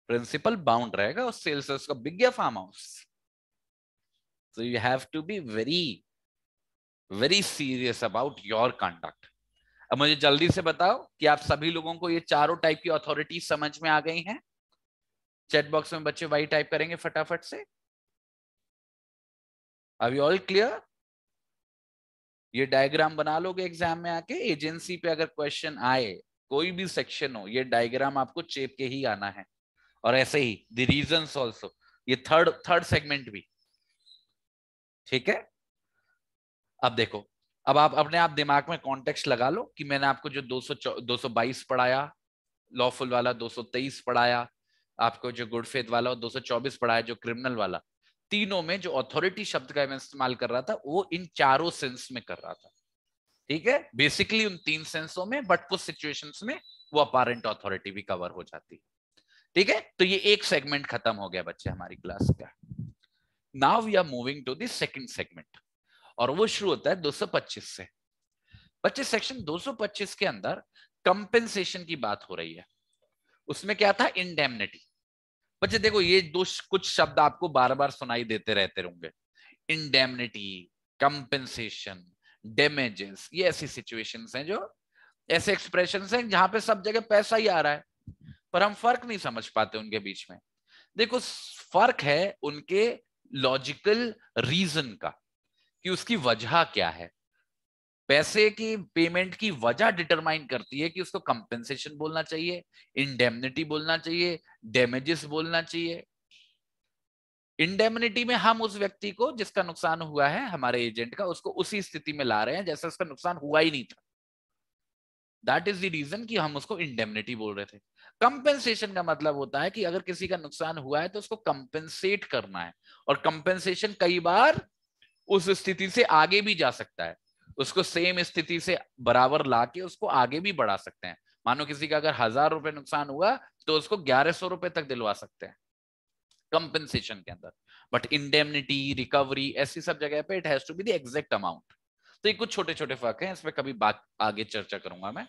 प्रिंसिपल बाउंड रहेगा उस सेल्स का बिग या farm house so you have to be very very serious about your conduct अब मुझे जल्दी से बताओ कि आप सभी लोगों को ये चारों टाइप की अथॉरिटी समझ में आ गई है चैट बॉक्स में बच्चे वही टाइप करेंगे फटाफट से अब यू ऑल क्लियर ये डायग्राम बना लोगे एग्जाम में आके एजेंसी पे अगर क्वेश्चन आए कोई भी सेक्शन हो ये डायग्राम आपको चेप के ही आना है और ऐसे ही द रीजन ऑल्सो ये थर्ड थर्ड सेगमेंट भी ठीक है अब देखो अब आप अपने आप दिमाग में कॉन्टेक्स्ट लगा लो कि मैंने आपको जो 200 222 पढ़ाया लॉफुल वाला 223 पढ़ाया आपको जो गुड फेथ वाला और 224 पढ़ाया जो क्रिमिनल वाला तीनों में जो अथॉरिटी शब्द का मैं इस्तेमाल कर रहा था वो इन चारों सेंस में कर रहा था ठीक है बेसिकली उन तीन सेंसों में बट कुछ सिचुएशन में वो अपारेंट अथॉरिटी भी कवर हो जाती है ठीक है तो ये एक सेगमेंट खत्म हो गया बच्चे हमारी क्लास का now we are moving to this second segment और वो शुरू होता है 225 से बच्चे सेक्शन 225 के अंदर कंपेंसेशन की बात हो रही है उसमें क्या था इंडेमनिटी बच्चे देखो ये दो कुछ शब्द आपको बार बार सुनाई देते रहते होंगे इंडेमनिटी कंपेंसेशन डेमेजेस ये ऐसी सिचुएशंस हैं जो ऐसे एक्सप्रेशन हैं जहां पे सब जगह पैसा ही आ रहा है पर हम फर्क नहीं समझ पाते उनके बीच में देखो फर्क है उनके लॉजिकल रीजन का कि उसकी वजह क्या है पैसे की पेमेंट की वजह डिटरमाइन करती है कि उसको कंपेंसेशन बोलना चाहिए इंडेमनिटी बोलना चाहिए डैमेजेस बोलना चाहिए इंडेमनिटी में हम उस व्यक्ति को जिसका नुकसान हुआ है हमारे एजेंट का उसको उसी स्थिति में ला रहे हैं जैसे उसका नुकसान हुआ ही नहीं था दैट इज द रीजन कि हम उसको इंडेमनिटी बोल रहे थे कंपेंसेशन का मतलब होता है कि अगर किसी का नुकसान हुआ है तो उसको कंपेंसेट करना है और कंपेंसेशन कई बार उस स्थिति से आगे भी जा सकता है उसको सेम स्थिति से बराबर लाके उसको आगे भी बढ़ा सकते हैं मानो किसी का अगर हजार रुपए नुकसान हुआ तो उसको ग्यारह सौ रुपए तक दिलवा सकते हैं कंपेंसेशन के अंदर बट इंडेमनिटी रिकवरी ऐसी सब जगह पे it has to be the exact amount तो ये कुछ छोटे छोटे फर्क है इस पर कभी बात आगे चर्चा करूंगा मैं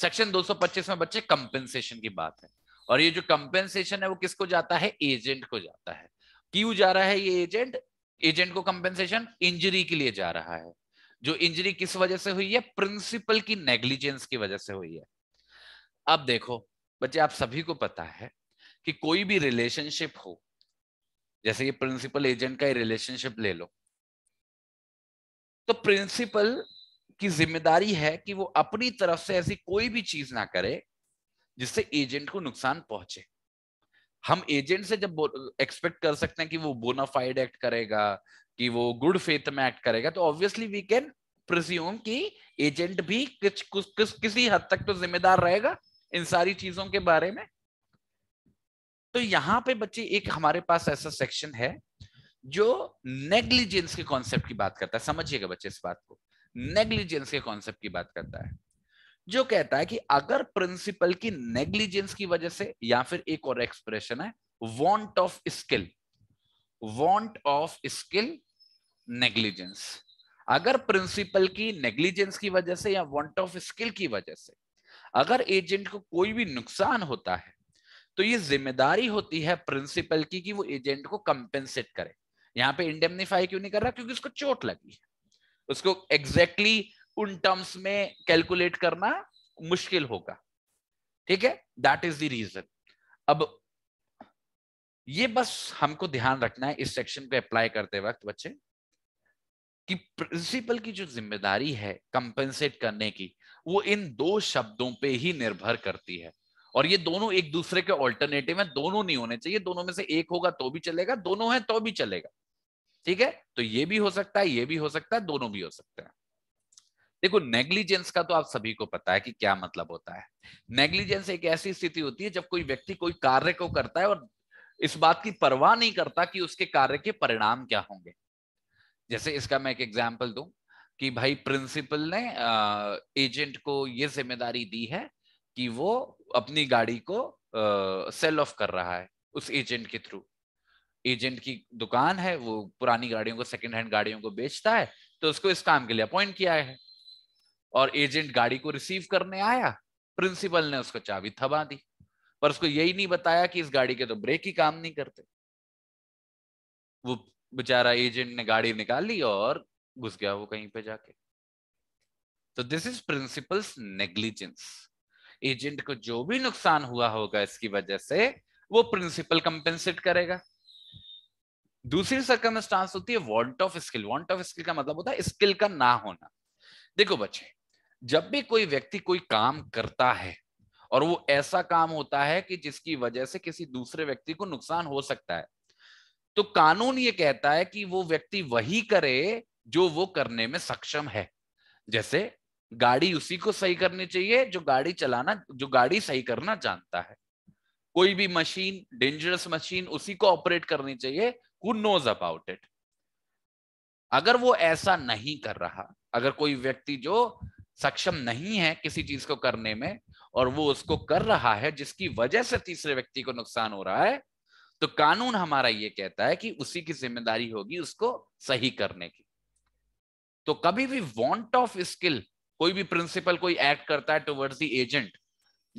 सेक्शन 225 में बच्चे कंपेंसेशन की बात है और ये जो कंपेंसेशन है वो किसको जाता है एजेंट को जाता है क्यों जा रहा है ये एजेंट एजेंट को कंपेंसेशन इंजरी के लिए जा रहा है जो इंजरी किस वजह से हुई है प्रिंसिपल की नेग्लिजेंस की वजह से हुई है अब देखो बच्चे आप सभी को पता है कि कोई भी रिलेशनशिप हो जैसे ये प्रिंसिपल एजेंट का ही रिलेशनशिप ले लो तो प्रिंसिपल की जिम्मेदारी है कि वो अपनी तरफ से ऐसी कोई भी चीज ना करे जिससे एजेंट को नुकसान पहुंचे हम एजेंट से जब एक्सपेक्ट कर सकते हैं कि वो बोनाफाइड एक्ट करेगा कि वो गुड फेथ में एक्ट करेगा तो ऑब्वियसली वी कैन प्रिज्यूम कि एजेंट भी किस, किस, किस, किसी हद तक तो जिम्मेदार रहेगा इन सारी चीजों के बारे में तो यहां पे बच्चे एक हमारे पास ऐसा सेक्शन है जो नेग्लिजेंस के कॉन्सेप्ट की बात करता है समझिएगा बच्चे इस बात को नेग्लिजेंस के कॉन्सेप्ट की बात करता है जो कहता है कि अगर प्रिंसिपल की नेग्लिजेंस की वजह से या फिर एक और एक्सप्रेशन है want of skill want of skill negligence अगर प्रिंसिपल की नेग्लिजेंस की वजह से या वांट ऑफ स्किल की वजह से अगर एजेंट को कोई भी नुकसान होता है तो ये जिम्मेदारी होती है प्रिंसिपल की कि वो एजेंट को कंपेंसेट करे यहाँ पे इंडेमनीफाई क्यों नहीं कर रहा क्योंकि उसको चोट लगी उसको एग्जैक्टली exactly उन टर्म्स में कैलकुलेट करना मुश्किल होगा ठीक है दैट इज द रीजन अब ये बस हमको ध्यान रखना है इस सेक्शन को अप्लाई करते वक्त बच्चे कि प्रिंसिपल की जो जिम्मेदारी है कंपेंसेट करने की वो इन दो शब्दों पे ही निर्भर करती है और ये दोनों एक दूसरे के ऑल्टरनेटिव है दोनों नहीं होने चाहिए दोनों में से एक होगा तो भी चलेगा दोनों है तो भी चलेगा ठीक है तो ये भी हो सकता है ये भी हो सकता है दोनों भी हो सकते हैं देखो नेग्लिजेंस का तो आप सभी को पता है कि क्या मतलब होता है नेग्लिजेंस एक ऐसी स्थिति होती है जब कोई व्यक्ति कोई कार्य को करता है और इस बात की परवाह नहीं करता कि उसके कार्य के परिणाम क्या होंगे जैसे इसका मैं एक एग्जाम्पल दू कि भाई प्रिंसिपल ने आ, एजेंट को यह जिम्मेदारी दी है कि वो अपनी गाड़ी को सेल ऑफ कर रहा है उस एजेंट के थ्रू एजेंट की दुकान है वो पुरानी गाड़ियों को सेकंड हैंड गाड़ियों को बेचता है तो उसको इस काम के लिए अपॉइंट किया है और एजेंट गाड़ी को रिसीव करने आया प्रिंसिपल ने उसको चाबी थबा दी पर उसको यही नहीं बताया कि इस गाड़ी के तो ब्रेक ही काम नहीं करते वो बेचारा एजेंट ने गाड़ी निकाली और घुस गया वो कहीं पे जाके तो this is principal's negligence agent को जो भी नुकसान हुआ होगा इसकी वजह से वो प्रिंसिपल कंपेंसेट करेगा दूसरी सर्कमस्टांस होती है want of skill want of skill का मतलब होता है स्किल का ना होना देखो बच्चे जब भी कोई व्यक्ति कोई काम करता है और वो ऐसा काम होता है कि जिसकी वजह से किसी दूसरे व्यक्ति को नुकसान हो सकता है तो कानून ये कहता है कि वो व्यक्ति वही करे जो वो करने में सक्षम है जैसे गाड़ी उसी को सही करनी चाहिए जो गाड़ी चलाना जो गाड़ी सही करना जानता है कोई भी मशीन डेंजरस मशीन उसी को ऑपरेट करनी चाहिए हु नोज अबाउट इट अगर वो ऐसा नहीं कर रहा अगर कोई व्यक्ति जो सक्षम नहीं है किसी चीज को करने में और वो उसको कर रहा है जिसकी वजह से तीसरे व्यक्ति को नुकसान हो रहा है तो कानून हमारा ये कहता है कि उसी की जिम्मेदारी होगी उसको सही करने की तो कभी भी वॉन्ट ऑफ स्किल कोई भी प्रिंसिपल कोई एक्ट करता है टुवर्ड्स द एजेंट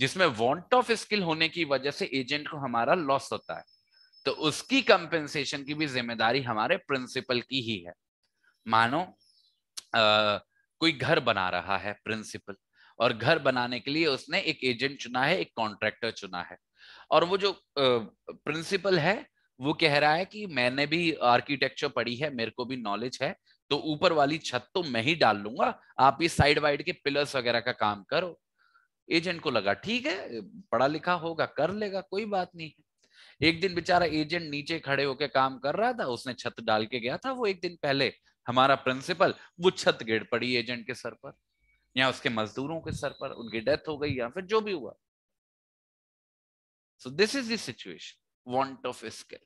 जिसमें वॉन्ट ऑफ स्किल होने की वजह से एजेंट को हमारा लॉस होता है तो उसकी कंपेंसेशन की भी जिम्मेदारी हमारे प्रिंसिपल की ही है मानो आ, कोई घर बना रहा है प्रिंसिपल और घर बनाने के लिए उसने एक एजेंट चुना है एक कॉन्ट्रैक्टर चुना है और वो जो प्रिंसिपल है वो कह रहा है कि मैंने भी आर्किटेक्चर पढ़ी है मेरे को भी नॉलेज है तो ऊपर वाली छत तो मैं ही डाल लूंगा आप ये साइड वाइड के पिलर्स वगैरह का काम करो एजेंट को लगा ठीक है पढ़ा लिखा होगा कर लेगा कोई बात नहीं है एक दिन बेचारा एजेंट नीचे खड़े होकर काम कर रहा था उसने छत डाल के गया था वो एक दिन पहले हमारा प्रिंसिपल वो छत गिर पड़ी एजेंट के सर पर या उसके मजदूरों के सर पर उनकी डेथ हो गई या फिर जो भी हुआ so this is situation want of skill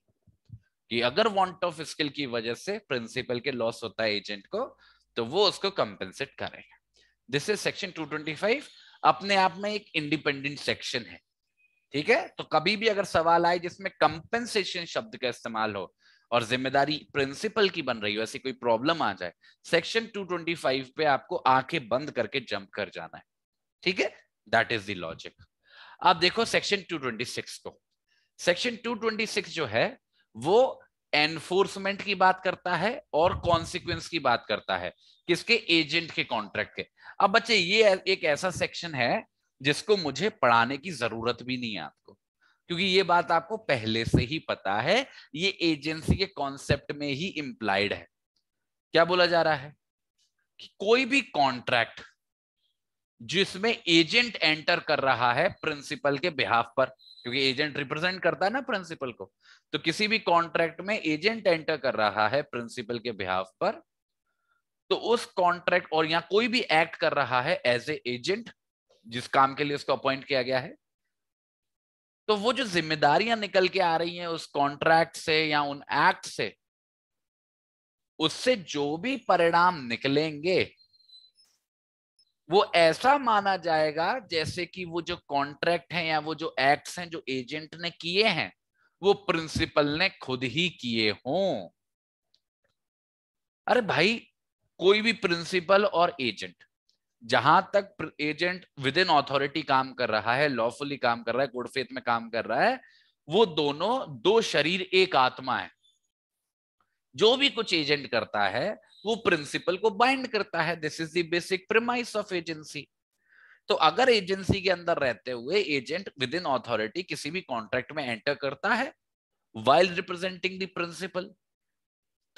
कि अगर वांट ऑफ स्किल की वजह से प्रिंसिपल के लॉस होता है एजेंट को तो वो उसको कंपेंसेट करेगा दिस इज सेक्शन 225 अपने आप में एक इंडिपेंडेंट सेक्शन है ठीक है तो कभी भी अगर सवाल आए जिसमें कंपेंसेशन शब्द का इस्तेमाल हो और जिम्मेदारी प्रिंसिपल की बन रही हो ऐसी कोई प्रॉब्लम आ जाए सेक्शन 225 पे आपको आंखें बंद करके जंप कर जाना है ठीक है दैट इज द लॉजिक आप देखो सेक्शन 226 को सेक्शन 226 जो है वो एनफोर्समेंट की बात करता है और कॉन्सिक्वेंस की बात करता है किसके एजेंट के कॉन्ट्रैक्ट के अब बच्चे ये एक ऐसा सेक्शन है जिसको मुझे पढ़ाने की जरूरत भी नहीं है आपको क्योंकि ये बात आपको पहले से ही पता है ये एजेंसी के कॉन्सेप्ट में ही इंप्लाइड है क्या बोला जा रहा है कि कोई भी कॉन्ट्रैक्ट जिसमें एजेंट एंटर कर रहा है प्रिंसिपल के बिहाफ पर क्योंकि एजेंट रिप्रेजेंट करता है ना प्रिंसिपल को तो किसी भी कॉन्ट्रैक्ट में एजेंट एंटर कर रहा है प्रिंसिपल के बिहाफ पर तो उस कॉन्ट्रैक्ट और यहां कोई भी एक्ट कर रहा है एज ए एजेंट जिस काम के लिए उसको अपॉइंट किया गया है तो वो जो जिम्मेदारियां निकल के आ रही हैं उस कॉन्ट्रैक्ट से या उन एक्ट से उससे जो भी परिणाम निकलेंगे वो ऐसा माना जाएगा जैसे कि वो जो कॉन्ट्रैक्ट है या वो जो एक्ट्स हैं जो एजेंट ने किए हैं वो प्रिंसिपल ने खुद ही किए हों अरे भाई कोई भी प्रिंसिपल और एजेंट जहां तक एजेंट विद इन ऑथोरिटी काम कर रहा है लॉफुली काम कर रहा है गुड फेथ में काम कर रहा है वो दोनों दो शरीर एक आत्मा है जो भी कुछ एजेंट करता है वो प्रिंसिपल को बाइंड करता है this is the basic premise of agency तो अगर एजेंसी के अंदर रहते हुए एजेंट विद इन ऑथोरिटी किसी भी कॉन्ट्रैक्ट में एंटर करता है वाइल रिप्रेजेंटिंग द प्रिंसिपल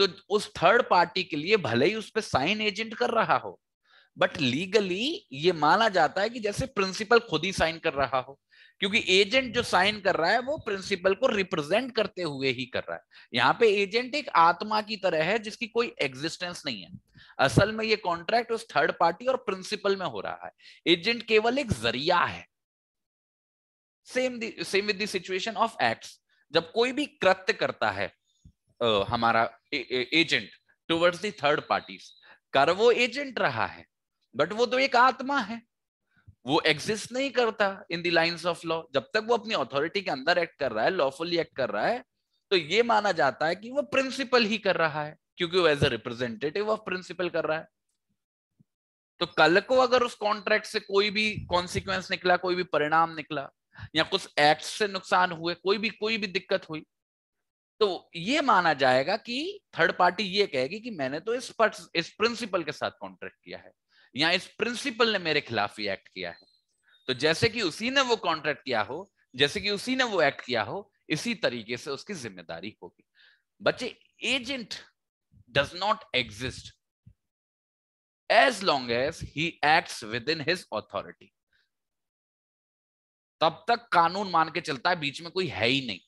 तो उस थर्ड पार्टी के लिए भले ही उस पर साइन एजेंट कर रहा हो बट लीगली ये माना जाता है कि जैसे प्रिंसिपल खुद ही साइन कर रहा हो क्योंकि एजेंट जो साइन कर रहा है वो प्रिंसिपल को रिप्रेजेंट करते हुए ही कर रहा है यहाँ पे एजेंट एक आत्मा की तरह है जिसकी कोई एग्जिस्टेंस नहीं है असल में ये कॉन्ट्रैक्ट उस थर्ड पार्टी और प्रिंसिपल में हो रहा है एजेंट केवल एक जरिया है same same with situation of acts जब कोई भी कृत्य करता है आ, हमारा agent towards third party parties कर वो एजेंट रहा है बट वो तो एक आत्मा है वो एग्जिस्ट नहीं करता in the lines of law जब तक वो अपनी अथॉरिटी के अंदर एक्ट कर रहा है लॉफुली एक्ट कर रहा है तो ये माना जाता है कि वो प्रिंसिपल ही कर रहा है क्योंकि वो as a representative of principal कर रहा है तो कल को अगर उस कॉन्ट्रैक्ट से कोई भी कॉन्सिक्वेंस निकला कोई भी परिणाम निकला या कुछ एक्ट से नुकसान हुए कोई भी कोई भी दिक्कत हुई तो ये माना जाएगा कि थर्ड पार्टी ये कहेगी कि मैंने तो इस पर, इस प्रिंसिपल के साथ कॉन्ट्रैक्ट किया है या इस प्रिंसिपल ने मेरे खिलाफ ही एक्ट किया है तो जैसे कि उसी ने वो कॉन्ट्रैक्ट किया हो जैसे कि उसी ने वो एक्ट किया हो इसी तरीके से उसकी जिम्मेदारी होगी बच्चे agent does not exist as long as he acts within his authority तब तक कानून मान के चलता है बीच में कोई है ही नहीं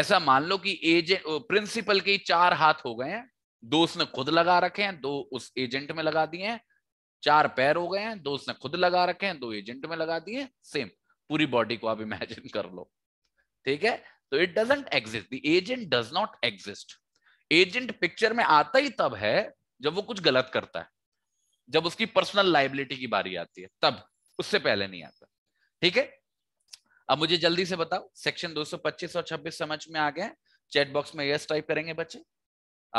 ऐसा मान लो कि एजेंट प्रिंसिपल के चार हाथ हो गए हैं दो उसने खुद लगा रखे हैं दो उस एजेंट में लगा दिए हैं चार पैर हो गए हैं दो उसने खुद लगा रखे हैं दो एजेंट में लगा दिए सेम पूरी बॉडी को आप इमेजिन कर लो ठीक है तो it doesn't exist the agent does not exist agent picture में आता ही तब है जब वो कुछ गलत करता है जब उसकी पर्सनल लाइबिलिटी की बारी आती है तब उससे पहले नहीं आता ठीक है अब मुझे जल्दी से बताओ सेक्शन 225 और 26 समझ में आ गए चैट बॉक्स में यस टाइप करेंगे बच्चे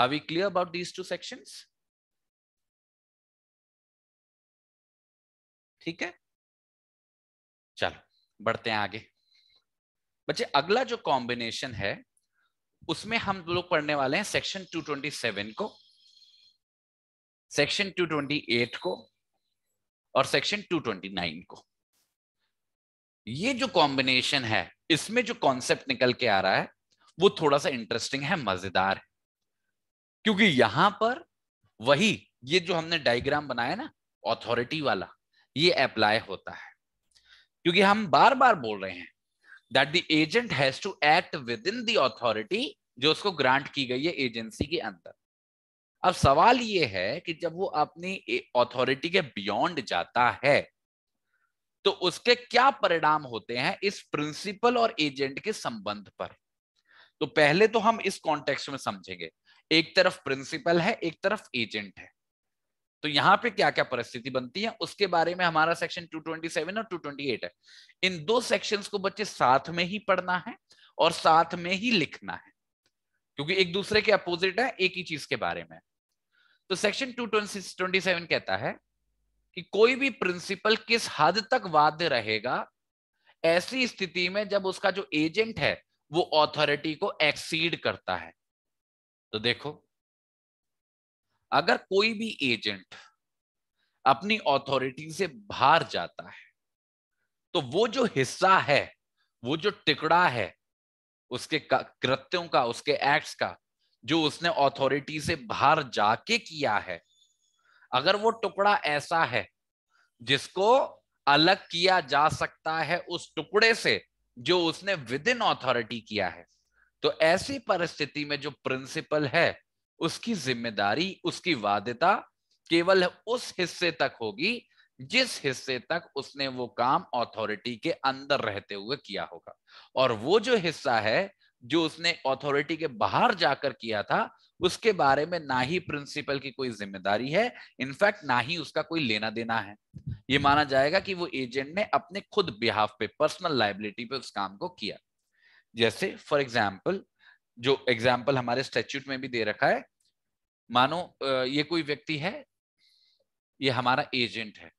are we clear about these two sections ठीक है चलो बढ़ते हैं आगे बच्चे अगला जो कॉम्बिनेशन है उसमें हम लोग पढ़ने वाले हैं सेक्शन 227 को सेक्शन 228 को और सेक्शन 229 को ये जो कॉम्बिनेशन है इसमें जो कॉन्सेप्ट निकल के आ रहा है वो थोड़ा सा इंटरेस्टिंग है मजेदार है क्योंकि यहां पर वही ये जो हमने डायग्राम बनाया ना अथॉरिटी वाला ये अप्लाई होता है क्योंकि हम बार बार बोल रहे हैं that the agent has to act within the authority जो उसको ग्रांट की गई है एजेंसी के अंदर अब सवाल ये है कि जब वो अपनी अथॉरिटी के बियॉन्ड जाता है तो उसके क्या परिणाम होते हैं इस प्रिंसिपल और एजेंट के संबंध पर तो पहले तो हम इस कॉन्टेक्स्ट में समझेंगे एक तरफ प्रिंसिपल है एक तरफ एजेंट है तो यहाँ पे क्या क्या परिस्थिति बनती है उसके बारे में हमारा सेक्शन 227 और 228 है इन दो सेक्शंस को बच्चे साथ में ही पढ़ना है और साथ में ही लिखना है क्योंकि एक दूसरे के अपोजिट है एक ही चीज के बारे में तो सेक्शन सेवन कहता है कि कोई भी प्रिंसिपल किस हद तक वाद्य रहेगा ऐसी स्थिति में जब उसका जो एजेंट है वो ऑथोरिटी को एक्सीड करता है तो देखो अगर कोई भी एजेंट अपनी ऑथोरिटी से बाहर जाता है तो वो जो हिस्सा है वो जो टिकड़ा है उसके कृत्यों का उसके एक्ट्स का जो उसने ऑथोरिटी से बाहर जाके किया है अगर वो टुकड़ा ऐसा है जिसको अलग किया जा सकता है उस टुकड़े से जो उसने विद इन ऑथोरिटी किया है तो ऐसी परिस्थिति में जो प्रिंसिपल है उसकी जिम्मेदारी उसकी वादिता केवल उस हिस्से तक होगी जिस हिस्से तक उसने वो काम अथॉरिटी के अंदर रहते हुए किया होगा और वो जो हिस्सा है जो उसने अथॉरिटी के बाहर जाकर किया था उसके बारे में ना ही प्रिंसिपल की कोई जिम्मेदारी है इनफैक्ट ना ही उसका कोई लेना देना है ये माना जाएगा कि वो एजेंट ने अपने खुद बिहाफ पे पर्सनल लाइबिलिटी पे उस काम को किया जैसे फॉर एग्जाम्पल जो एग्जाम्पल हमारे स्टेच्यूट में भी दे रखा है मानो ये कोई व्यक्ति है ये हमारा एजेंट है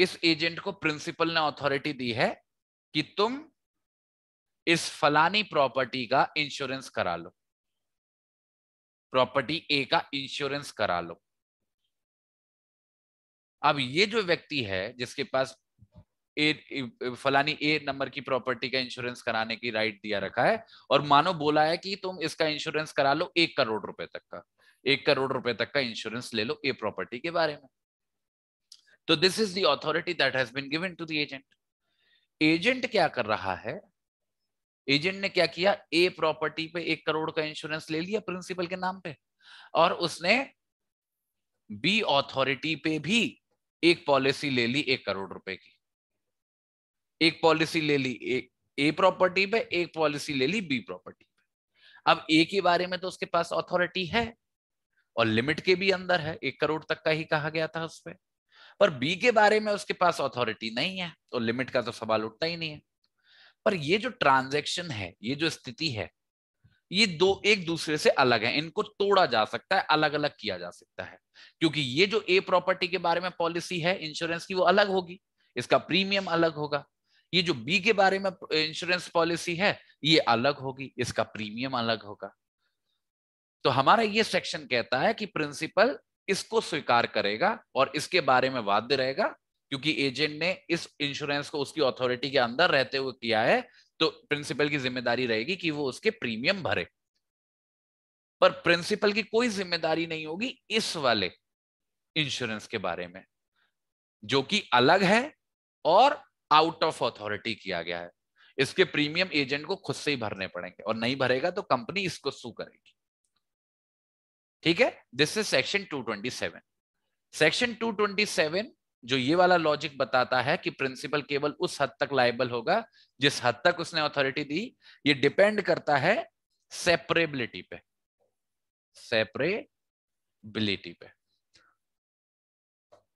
इस एजेंट को प्रिंसिपल ने अथॉरिटी दी है कि तुम इस फलानी प्रॉपर्टी का इंश्योरेंस करा लो प्रॉपर्टी ए का इंश्योरेंस करा लो अब ये जो व्यक्ति है जिसके पास ए फलानी ए नंबर की प्रॉपर्टी का इंश्योरेंस कराने की राइट दिया रखा है और मानो बोला है कि तुम इसका इंश्योरेंस करा लो एक करोड़ रुपए तक का एक करोड़ रुपए तक का इंश्योरेंस ले लो ए प्रॉपर्टी के बारे में तो this is the authority that has been given to the agent agent क्या कर रहा है एजेंट ने क्या किया ए प्रॉपर्टी पे एक करोड़ का इंश्योरेंस ले लिया प्रिंसिपल के नाम पे और उसने बी अथॉरिटी पे भी एक पॉलिसी ले ली एक करोड़ रुपए की एक पॉलिसी ले ली एक ए प्रॉपर्टी पे एक पॉलिसी ले ली बी प्रॉपर्टी पे अब ए के बारे में तो उसके पास अथॉरिटी है और लिमिट के भी अंदर है एक करोड़ तक का ही कहा गया था उस पर पर बी के बारे में उसके पास अथॉरिटी नहीं है तो लिमिट का तो सवाल उठता ही नहीं है पर ये जो ट्रांजेक्शन है ये जो स्थिति है ये दो एक दूसरे से अलग है इनको तोड़ा जा सकता है अलग अलग किया जा सकता है क्योंकि ये जो ए प्रॉपर्टी के बारे में पॉलिसी है इंश्योरेंस की वो अलग होगी इसका प्रीमियम अलग होगा ये जो बी के बारे में इंश्योरेंस पॉलिसी है ये अलग होगी इसका प्रीमियम अलग होगा तो हमारा ये सेक्शन कहता है कि प्रिंसिपल इसको स्वीकार करेगा और इसके बारे में वाद्य रहेगा क्योंकि एजेंट ने इस इंश्योरेंस को उसकी अथॉरिटी के अंदर रहते हुए किया है तो प्रिंसिपल की जिम्मेदारी रहेगी कि वो उसके प्रीमियम भरे पर प्रिंसिपल की कोई जिम्मेदारी नहीं होगी इस वाले इंश्योरेंस के बारे में जो कि अलग है और आउट ऑफ अथॉरिटी किया गया है इसके प्रीमियम एजेंट को खुद से ही भरने पड़ेंगे और नहीं भरेगा तो कंपनी इसको सू करेगी ठीक है दिस इज सेक्शन 227 सेक्शन 227 जो ये वाला लॉजिक बताता है कि प्रिंसिपल केवल उस हद तक लाइबल होगा जिस हद तक उसने अथॉरिटी दी ये डिपेंड करता है सेपरेबिलिटी पे सेपरेबिलिटी पे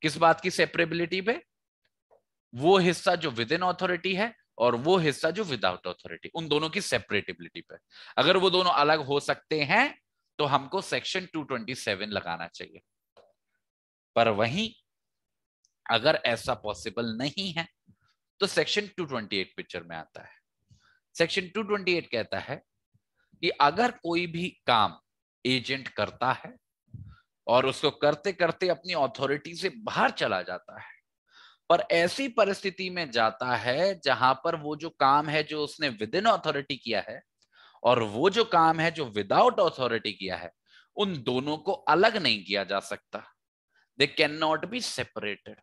किस बात की सेपरेबिलिटी पे वो हिस्सा जो विद इन ऑथोरिटी है और वो हिस्सा जो विदाउट ऑथोरिटी उन दोनों की सेपरेटिबिलिटी पर अगर वो दोनों अलग हो सकते हैं तो हमको सेक्शन 227 लगाना चाहिए पर वहीं अगर ऐसा पॉसिबल नहीं है तो सेक्शन 228 पिक्चर में आता है सेक्शन 228 कहता है कि अगर कोई भी काम एजेंट करता है और उसको करते करते अपनी ऑथोरिटी से बाहर चला जाता है पर ऐसी परिस्थिति में जाता है जहां पर वो जो काम है जो उसने विद इन अथॉरिटी किया है और वो जो काम है जो विदाउट अथॉरिटी किया है उन दोनों को अलग नहीं किया जा सकता they can not be separated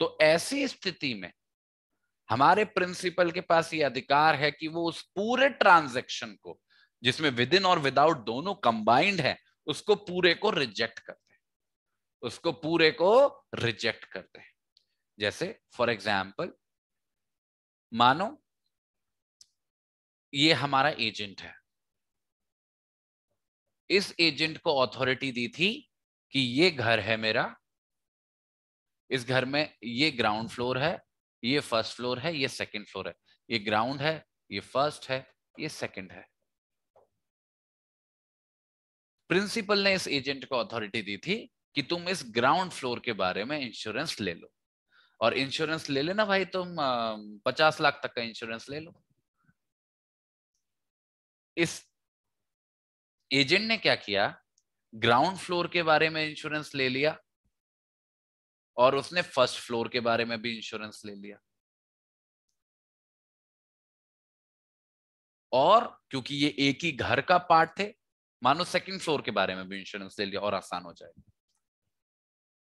तो ऐसी स्थिति में हमारे प्रिंसिपल के पास ये अधिकार है कि वो उस पूरे ट्रांजेक्शन को जिसमें विद इन और विदाउट दोनों कंबाइंड है उसको पूरे को रिजेक्ट कर उसको पूरे को रिजेक्ट करते हैं जैसे फॉर एग्जाम्पल मानो ये हमारा एजेंट है इस एजेंट को अथॉरिटी दी थी कि ये घर है मेरा इस घर में ये ग्राउंड फ्लोर है ये फर्स्ट फ्लोर है ये सेकंड फ्लोर है ये ग्राउंड है ये फर्स्ट है ये सेकंड है प्रिंसिपल ने इस एजेंट को अथॉरिटी दी थी कि तुम इस ग्राउंड फ्लोर के बारे में इंश्योरेंस ले लो और इंश्योरेंस ले लेना भाई तुम पचास लाख तक का इंश्योरेंस ले लो इस एजेंट ने क्या किया ग्राउंड फ्लोर के बारे में इंश्योरेंस ले लिया और उसने फर्स्ट फ्लोर के बारे में भी इंश्योरेंस ले लिया और क्योंकि ये एक ही घर का पार्ट थे मानो सेकंड फ्लोर के बारे में भी इंश्योरेंस ले लिया और आसान हो जाएगा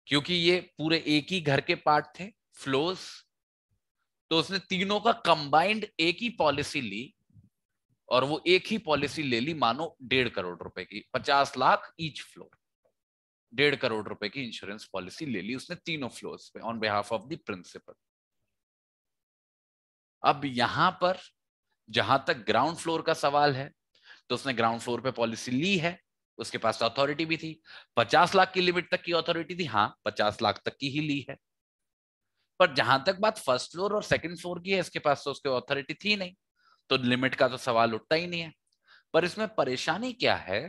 क्योंकि ये पूरे एक ही घर के पार्ट थे फ्लोस तो उसने तीनों का कंबाइंड एक ही पॉलिसी ली और वो एक ही पॉलिसी ले ली मानो डेढ़ करोड़ रुपए की पचास लाख ईच फ्लोर डेढ़ करोड़ रुपए की इंश्योरेंस पॉलिसी ले ली उसने तीनों फ्लोर्स पे on behalf of the principal अब यहां पर जहां तक ग्राउंड फ्लोर का सवाल है तो उसने ग्राउंड फ्लोर पे पॉलिसी ली है उसके पास अथॉरिटी तो भी थी पचास लाख की लिमिट तक की अथॉरिटी थी हाँ पचास लाख तक की ही ली है पर जहां तक बात फर्स्ट फ्लोर और सेकंड फ्लोर की है इसके पास तो उसके अथॉरिटी थी नहीं तो लिमिट का तो सवाल उठता ही नहीं है पर इसमें परेशानी क्या है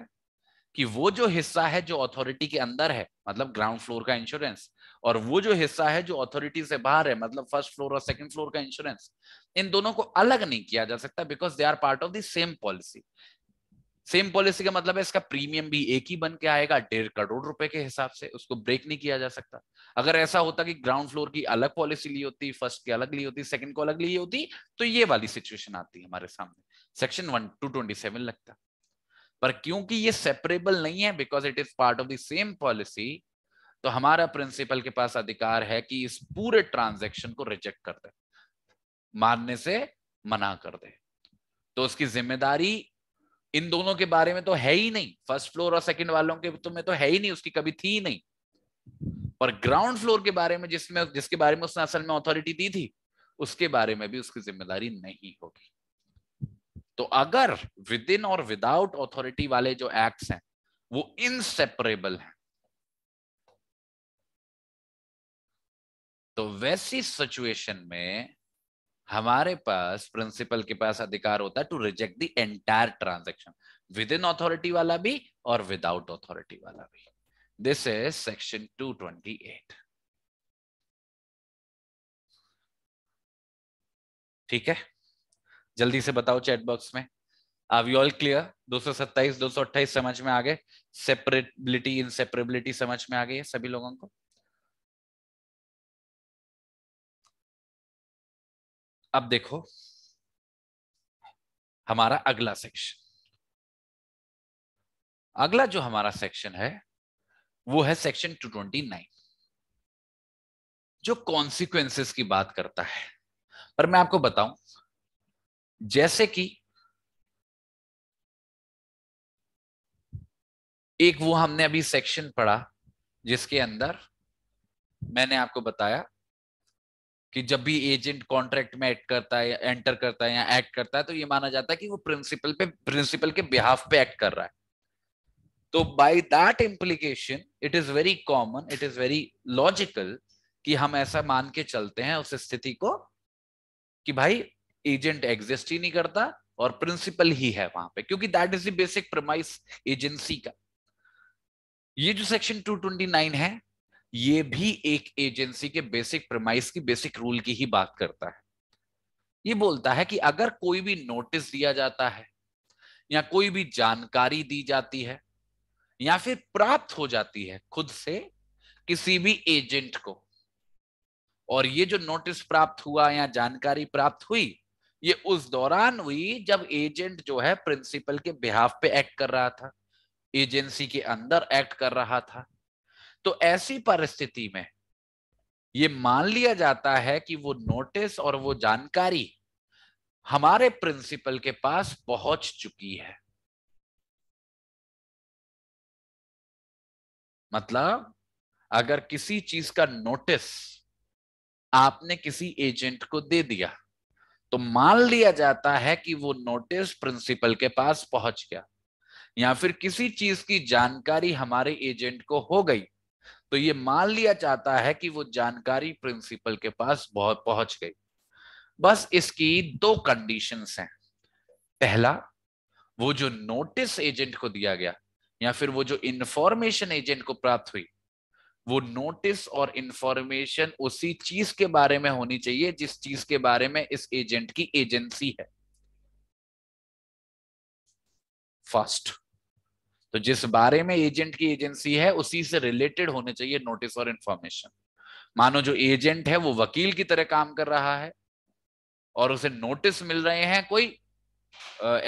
कि वो जो हिस्सा है जो अथॉरिटी के अंदर है मतलब ग्राउंड फ्लोर का इंश्योरेंस और वो जो हिस्सा है जो अथॉरिटी से बाहर है मतलब फर्स्ट फ्लोर और सेकंड फ्लोर का इंश्योरेंस इन दोनों को अलग नहीं किया जा सकता because they are part of the same policy same policy का मतलब है इसका प्रीमियम भी एक ही बन के आएगा डेढ़ करोड़ रुपए के हिसाब से उसको ब्रेक नहीं किया जा सकता अगर ऐसा होता कि ग्राउंड फ्लोर की अलग पॉलिसी ली होती फर्स्ट की अलग ली होती सेकंड को अलग ली होती तो ये वाली सिचुएशन आती है हमारे सामने section one two twenty seven लगता पर क्योंकि ये सेपरेबल नहीं है because it is part of the same policy तो हमारा प्रिंसिपल के पास अधिकार है कि इस पूरे ट्रांजेक्शन को रिजेक्ट कर दे मानने से मना कर दे तो उसकी जिम्मेदारी इन दोनों के बारे में तो है ही नहीं फर्स्ट फ्लोर और सेकंड वालों के तो में तो है ही नहीं उसकी कभी थी ही नहीं और ग्राउंड फ्लोर के बारे में जिसमें जिसके बारे में उसने असल में अथॉरिटी दी थी उसके बारे में भी उसकी जिम्मेदारी नहीं होगी तो अगर विद इन और विदाउट अथॉरिटी वाले जो एक्ट्स हैं वो इनसेपरेबल हैं तो वैसी सिचुएशन में हमारे पास प्रिंसिपल के पास अधिकार होता है to reject the entire transaction within authority वाला भी और विदाउट ऑथोरिटी वाला भी दिस इज सेक्शन 228 ठीक है जल्दी से बताओ चैट बॉक्स में आर यू ऑल क्लियर 227 228 समझ में आ गए सेपरेबिलिटी इनसेपरेबिलिटी समझ में आ गई है सभी लोगों को अब देखो हमारा अगला सेक्शन अगला जो हमारा सेक्शन है वो है सेक्शन 229 जो कॉन्सिक्वेंसेस की बात करता है पर मैं आपको बताऊं जैसे कि एक वो हमने अभी सेक्शन पढ़ा जिसके अंदर मैंने आपको बताया कि जब भी एजेंट कॉन्ट्रैक्ट में एक्ट करता है एंटर करता है या एक्ट करता है तो ये माना जाता है कि वो प्रिंसिपल पे प्रिंसिपल के बिहाफ पे एक्ट कर रहा है तो by that implication it is very common it is very logical कि हम ऐसा मान के चलते हैं उस स्थिति को कि भाई एजेंट एग्जिस्ट ही नहीं करता और प्रिंसिपल ही है वहां पे क्योंकि that is the basic premise agency का ये जो सेक्शन 229 है ये भी एक एजेंसी के बेसिक प्रमाइस की बेसिक रूल की ही बात करता है ये बोलता है कि अगर कोई भी नोटिस दिया जाता है या कोई भी जानकारी दी जाती है या फिर प्राप्त हो जाती है खुद से किसी भी एजेंट को और ये जो नोटिस प्राप्त हुआ या जानकारी प्राप्त हुई ये उस दौरान हुई जब एजेंट जो है प्रिंसिपल के बिहाफ पे एक्ट कर रहा था एजेंसी के अंदर एक्ट कर रहा था तो ऐसी परिस्थिति में ये मान लिया जाता है कि वो नोटिस और वो जानकारी हमारे प्रिंसिपल के पास पहुंच चुकी है मतलब अगर किसी चीज का नोटिस आपने किसी एजेंट को दे दिया तो मान लिया जाता है कि वो नोटिस प्रिंसिपल के पास पहुंच गया या फिर किसी चीज की जानकारी हमारे एजेंट को हो गई तो ये मान लिया जाता है कि वो जानकारी प्रिंसिपल के पास बहुत पहुंच गई बस इसकी दो कंडीशंस हैं पहला वो जो नोटिस एजेंट को दिया गया या फिर वो जो इंफॉर्मेशन एजेंट को प्राप्त हुई वो नोटिस और इंफॉर्मेशन उसी चीज के बारे में होनी चाहिए जिस चीज के बारे में इस एजेंट की एजेंसी है फर्स्ट तो जिस बारे में एजेंट की एजेंसी है उसी से रिलेटेड होने चाहिए नोटिस और इंफॉर्मेशन मानो जो एजेंट है वो वकील की तरह काम कर रहा है और उसे नोटिस मिल रहे हैं कोई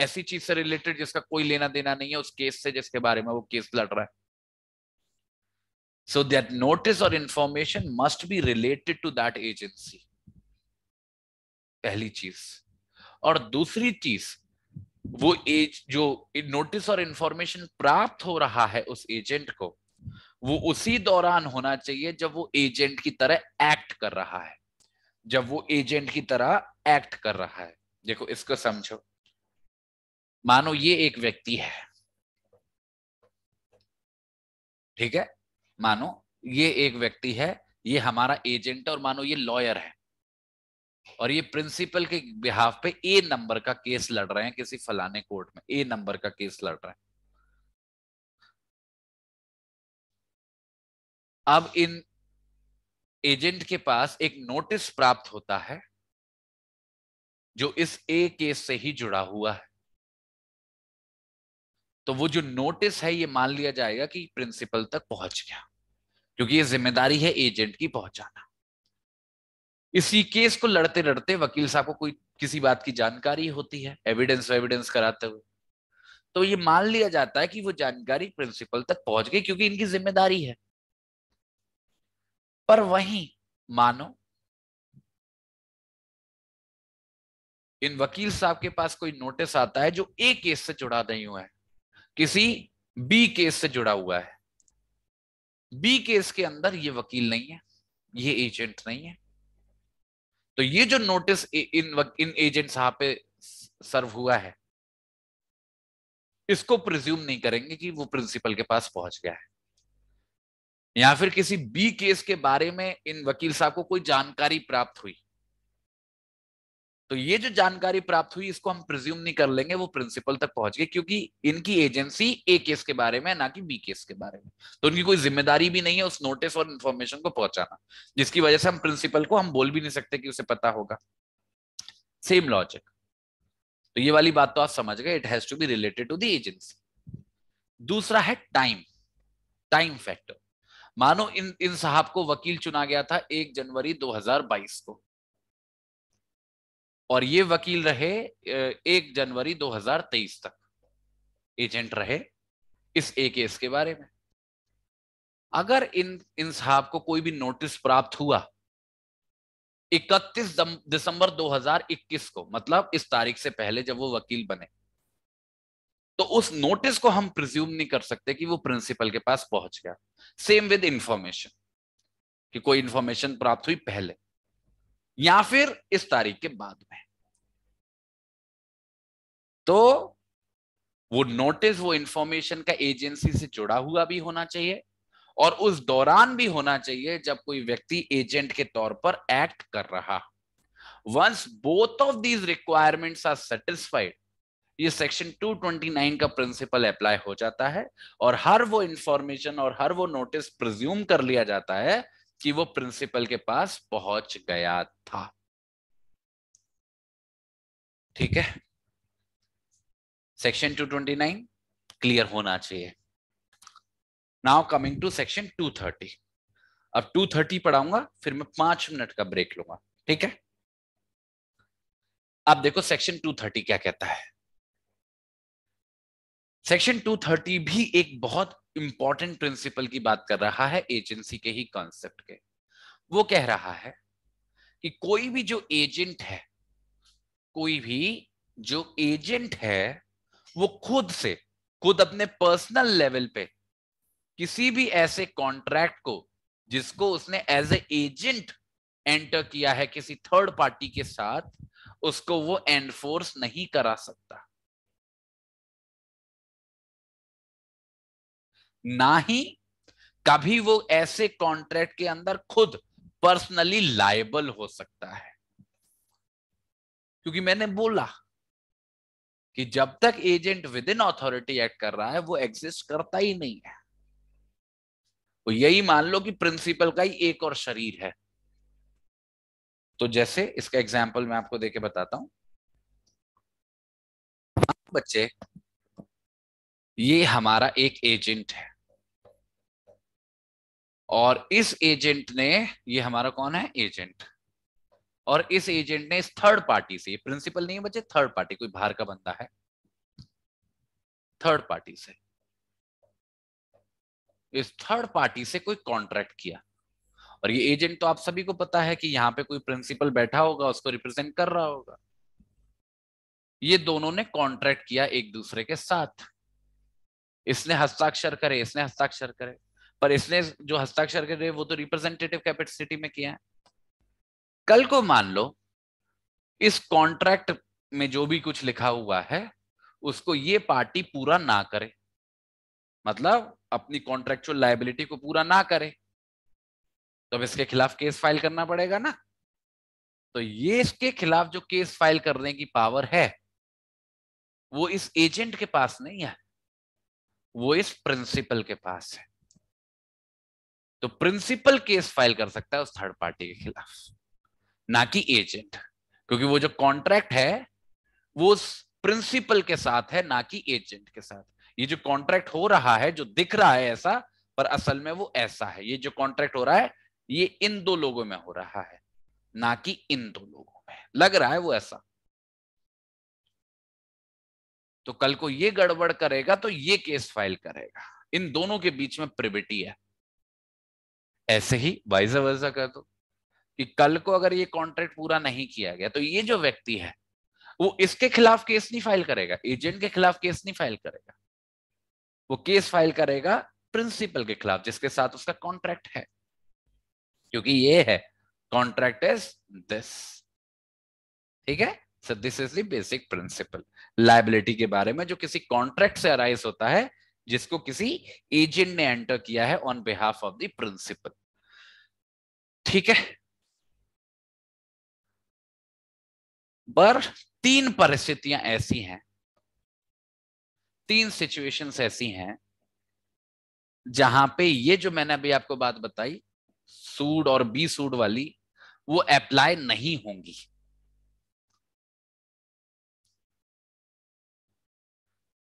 ऐसी चीज से रिलेटेड जिसका कोई लेना देना नहीं है उस केस से जिसके बारे में वो केस लड़ रहा है सो दैट नोटिस और information must be related to that agency पहली चीज और दूसरी चीज वो एज जो नोटिस और इंफॉर्मेशन प्राप्त हो रहा है उस एजेंट को वो उसी दौरान होना चाहिए जब वो एजेंट की तरह एक्ट कर रहा है जब वो एजेंट की तरह एक्ट कर रहा है देखो इसको समझो मानो ये एक व्यक्ति है ठीक है मानो ये एक व्यक्ति है ये हमारा एजेंट और मानो ये लॉयर है और ये प्रिंसिपल के बिहाफ पे ए नंबर का केस लड़ रहे हैं किसी फलाने कोर्ट में ए नंबर का केस लड़ रहे हैं अब इन एजेंट के पास एक नोटिस प्राप्त होता है जो इस ए केस से ही जुड़ा हुआ है तो वो जो नोटिस है ये मान लिया जाएगा कि प्रिंसिपल तक पहुंच गया क्योंकि ये जिम्मेदारी है एजेंट की पहुंचाना इसी केस को लड़ते लड़ते वकील साहब को कोई किसी बात की जानकारी होती है एविडेंस एविडेंस कराते हुए तो ये मान लिया जाता है कि वो जानकारी प्रिंसिपल तक पहुंच गई क्योंकि इनकी जिम्मेदारी है पर वहीं मानो इन वकील साहब के पास कोई नोटिस आता है जो ए केस से जुड़ा नहीं हुआ है किसी बी केस से जुड़ा हुआ है बी केस के अंदर ये वकील नहीं है ये एजेंट नहीं है तो ये जो नोटिस इन इन एजेंट साहब पे सर्व हुआ है इसको प्रिज्यूम नहीं करेंगे कि वो प्रिंसिपल के पास पहुंच गया है या फिर किसी बी केस के बारे में इन वकील साहब को कोई जानकारी प्राप्त हुई तो ये जो जानकारी प्राप्त हुई इसको हम प्रिज्यूम नहीं कर लेंगे वो प्रिंसिपल तक पहुंच गए क्योंकि इनकी एजेंसी ए केस के बारे में ना कि बी केस के बारे में तो उनकी कोई जिम्मेदारी भी नहीं है उस नोटिस और इन्फॉर्मेशन को पहुंचाना जिसकी वजह से हम प्रिंसिपल को हम बोल भी नहीं सकते कि उसे पता होगा सेम लॉजिक तो ये वाली बात तो आप समझ गए it has to be related to the agency दूसरा है टाइम टाइम फैक्टर मानो इन इन साहब को वकील चुना गया था एक जनवरी 2022 को और ये वकील रहे एक जनवरी 2023 तक एजेंट रहे इस ए केस के बारे में अगर इन इन साहब को कोई भी नोटिस प्राप्त हुआ 31 दिसंबर 2021 को मतलब इस तारीख से पहले जब वो वकील बने तो उस नोटिस को हम प्रिज्यूम नहीं कर सकते कि वो प्रिंसिपल के पास पहुंच गया सेम विद इंफॉर्मेशन कि कोई इंफॉर्मेशन प्राप्त हुई पहले या फिर इस तारीख के बाद में तो वो नोटिस वो इंफॉर्मेशन का एजेंसी से जुड़ा हुआ भी होना चाहिए और उस दौरान भी होना चाहिए जब कोई व्यक्ति एजेंट के तौर पर एक्ट कर रहा once both of these requirements are satisfied ये सेक्शन 229 का प्रिंसिपल अप्लाई हो जाता है और हर वो इंफॉर्मेशन और हर वो नोटिस प्रज्यूम कर लिया जाता है कि वो प्रिंसिपल के पास पहुंच गया था ठीक है सेक्शन 229 क्लियर होना चाहिए नाउ कमिंग टू सेक्शन 230 अब 230 पढ़ाऊंगा फिर मैं पांच मिनट का ब्रेक लूंगा ठीक है अब देखो सेक्शन 230 क्या कहता है सेक्शन 230 भी एक बहुत इंपॉर्टेंट प्रिंसिपल की बात कर रहा है एजेंसी के ही कॉन्सेप्ट के वो कह रहा है कि कोई भी जो एजेंट है कोई भी जो एजेंट है वो खुद से खुद अपने पर्सनल लेवल पे किसी भी ऐसे कॉन्ट्रैक्ट को जिसको उसने एज ए एजेंट एंटर किया है किसी थर्ड पार्टी के साथ उसको वो एनफोर्स नहीं करा सकता ना ही कभी वो ऐसे कॉन्ट्रैक्ट के अंदर खुद पर्सनली लाइबल हो सकता है क्योंकि मैंने बोला कि जब तक agent within authority act कर रहा है वो एग्जिस्ट करता ही नहीं है तो यही मान लो कि प्रिंसिपल का ही एक और शरीर है तो जैसे इसका एग्जाम्पल मैं आपको देके बताता हूं हाँ बच्चे ये हमारा एक एजेंट है और इस एजेंट ने ये हमारा कौन है एजेंट और इस एजेंट ने इस थर्ड पार्टी से प्रिंसिपल नहीं बचे थर्ड पार्टी कोई बाहर का बंदा है थर्ड पार्टी से इस थर्ड पार्टी से कोई कॉन्ट्रैक्ट किया और ये एजेंट तो आप सभी को पता है कि यहां पे कोई प्रिंसिपल बैठा होगा उसको रिप्रेजेंट कर रहा होगा ये दोनों ने कॉन्ट्रैक्ट किया एक दूसरे के साथ इसने हस्ताक्षर करे इसने हस्ताक्षर करे पर इसने जो हस्ताक्षर कर रहे वो तो रिप्रेजेंटेटिव कैपेसिटी में किया है कल को मान लो इस कॉन्ट्रैक्ट में जो भी कुछ लिखा हुआ है उसको ये पार्टी पूरा ना करे मतलब अपनी कॉन्ट्रेक्चुअल लाइबिलिटी को पूरा ना करे तो इसके खिलाफ केस फाइल करना पड़ेगा ना तो ये इसके खिलाफ जो केस फाइल करने की पावर है वो इस एजेंट के पास नहीं है वो इस प्रिंसिपल के पास है तो प्रिंसिपल केस फाइल कर सकता है उस थर्ड पार्टी के खिलाफ ना कि एजेंट क्योंकि वो जो कॉन्ट्रैक्ट है वो उस प्रिंसिपल के साथ है ना कि एजेंट के साथ ये जो कॉन्ट्रैक्ट हो रहा है जो दिख रहा है ऐसा पर असल में वो ऐसा है ये जो कॉन्ट्रैक्ट हो रहा है ये इन दो लोगों में हो रहा है ना कि इन दो लोगों में लग रहा है वो ऐसा तो कल को ये गड़बड़ करेगा तो ये केस फाइल करेगा इन दोनों के बीच में प्रिविटी है ऐसे ही वाइजा वर्जा कर दो कि कल को अगर ये कॉन्ट्रैक्ट पूरा नहीं किया गया तो ये जो व्यक्ति है वो इसके खिलाफ केस नहीं फाइल करेगा एजेंट के खिलाफ केस नहीं फाइल करेगा वो केस फाइल करेगा प्रिंसिपल के खिलाफ जिसके साथ उसका कॉन्ट्रैक्ट है क्योंकि ये है कॉन्ट्रैक्ट इज दिस ठीक है sir this is the basic principle liability के बारे में जो किसी कॉन्ट्रैक्ट से अराइज होता है जिसको किसी एजेंट ने एंटर किया है on behalf of the principal ठीक है पर तीन परिस्थितियां ऐसी हैं तीन सिचुएशंस ऐसी हैं जहां पे ये जो मैंने अभी आपको बात बताई सूड और बी सूड वाली वो अप्लाई नहीं होंगी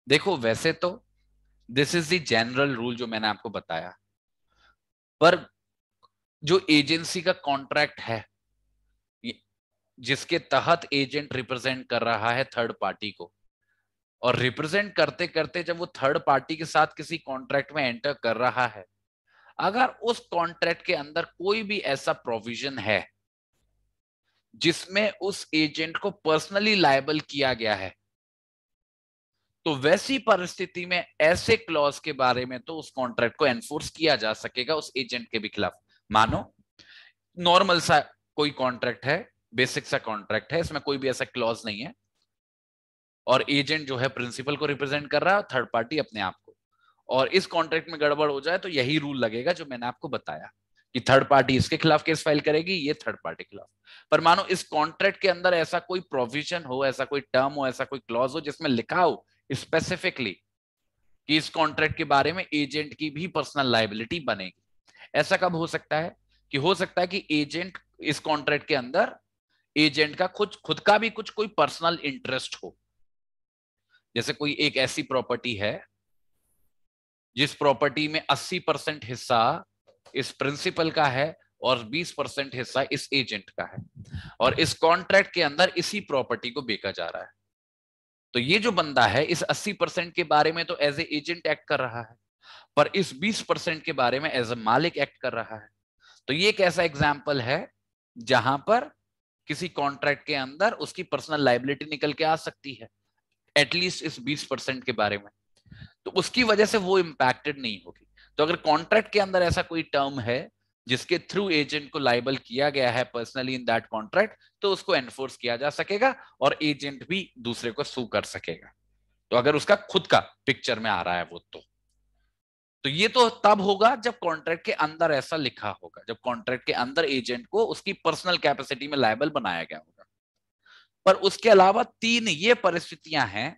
देखो वैसे तो दिस इज जनरल रूल जो मैंने आपको बताया पर जो एजेंसी का कॉन्ट्रैक्ट है जिसके तहत एजेंट रिप्रेजेंट कर रहा है थर्ड पार्टी को और रिप्रेजेंट करते करते जब वो थर्ड पार्टी के साथ किसी कॉन्ट्रैक्ट में एंटर कर रहा है अगर उस कॉन्ट्रैक्ट के अंदर कोई भी ऐसा प्रोविजन है जिसमें उस एजेंट को पर्सनली लाइबल किया गया है तो वैसी परिस्थिति में ऐसे क्लॉज के बारे में तो उस कॉन्ट्रैक्ट को एनफोर्स किया जा सकेगा उस एजेंट के भी खिलाफ मानो नॉर्मल सा कोई कॉन्ट्रैक्ट है बेसिक सा कॉन्ट्रैक्ट है इसमें कोई भी ऐसा क्लॉज नहीं है और एजेंट जो है प्रिंसिपल को रिप्रेजेंट कर रहा है थर्ड पार्टी अपने आप को और इस कॉन्ट्रैक्ट में गड़बड़ हो जाए तो यही रूल लगेगा जो मैंने आपको बताया कि थर्ड पार्टी इसके खिलाफ केस फाइल करेगी ये थर्ड पार्टी खिलाफ पर मानो इस कॉन्ट्रैक्ट के अंदर ऐसा कोई प्रोविजन हो ऐसा कोई टर्म हो ऐसा कोई क्लॉज हो जिसमें लिखा हो स्पेसिफिकली कि इस कॉन्ट्रैक्ट के बारे में एजेंट की भी पर्सनल लाइबिलिटी बनेगी ऐसा कब हो सकता है कि हो सकता है कि एजेंट इस कॉन्ट्रैक्ट के अंदर एजेंट का खुद खुद का भी कुछ कोई पर्सनल इंटरेस्ट हो जैसे कोई एक ऐसी प्रॉपर्टी है जिस प्रॉपर्टी में 80 परसेंट हिस्सा इस प्रिंसिपल का है और 20 परसेंट हिस्सा इस एजेंट का है और इस कॉन्ट्रैक्ट के अंदर इसी प्रॉपर्टी को बेचा जा रहा है तो ये जो बंदा है इस 80 परसेंट के बारे में तो एज ए एजेंट एक्ट कर रहा है पर इस 20 परसेंट के बारे में एज ए मालिक एक्ट कर रहा है तो ये एक ऐसा एग्जाम्पल है जहां पर किसी कॉन्ट्रैक्ट के अंदर उसकी पर्सनल लाइबिलिटी निकल के आ सकती है एटलीस्ट इस बीस परसेंट के बारे में तो उसकी वजह से वो इम्पैक्टेड नहीं होगी तो अगर कॉन्ट्रैक्ट के अंदर ऐसा कोई टर्म है जिसके थ्रू एजेंट को लाइबल किया गया है पर्सनली इन दैट कॉन्ट्रैक्ट तो उसको एनफोर्स किया जा सकेगा और एजेंट भी दूसरे को सू कर सकेगा तो अगर उसका खुद का पिक्चर में आ रहा है वो तो तो ये तो तब होगा जब कॉन्ट्रैक्ट के अंदर ऐसा लिखा होगा जब कॉन्ट्रैक्ट के अंदर एजेंट को उसकी पर्सनल कैपेसिटी में लाइबल बनाया गया होगा पर उसके अलावा तीन ये परिस्थितियां हैं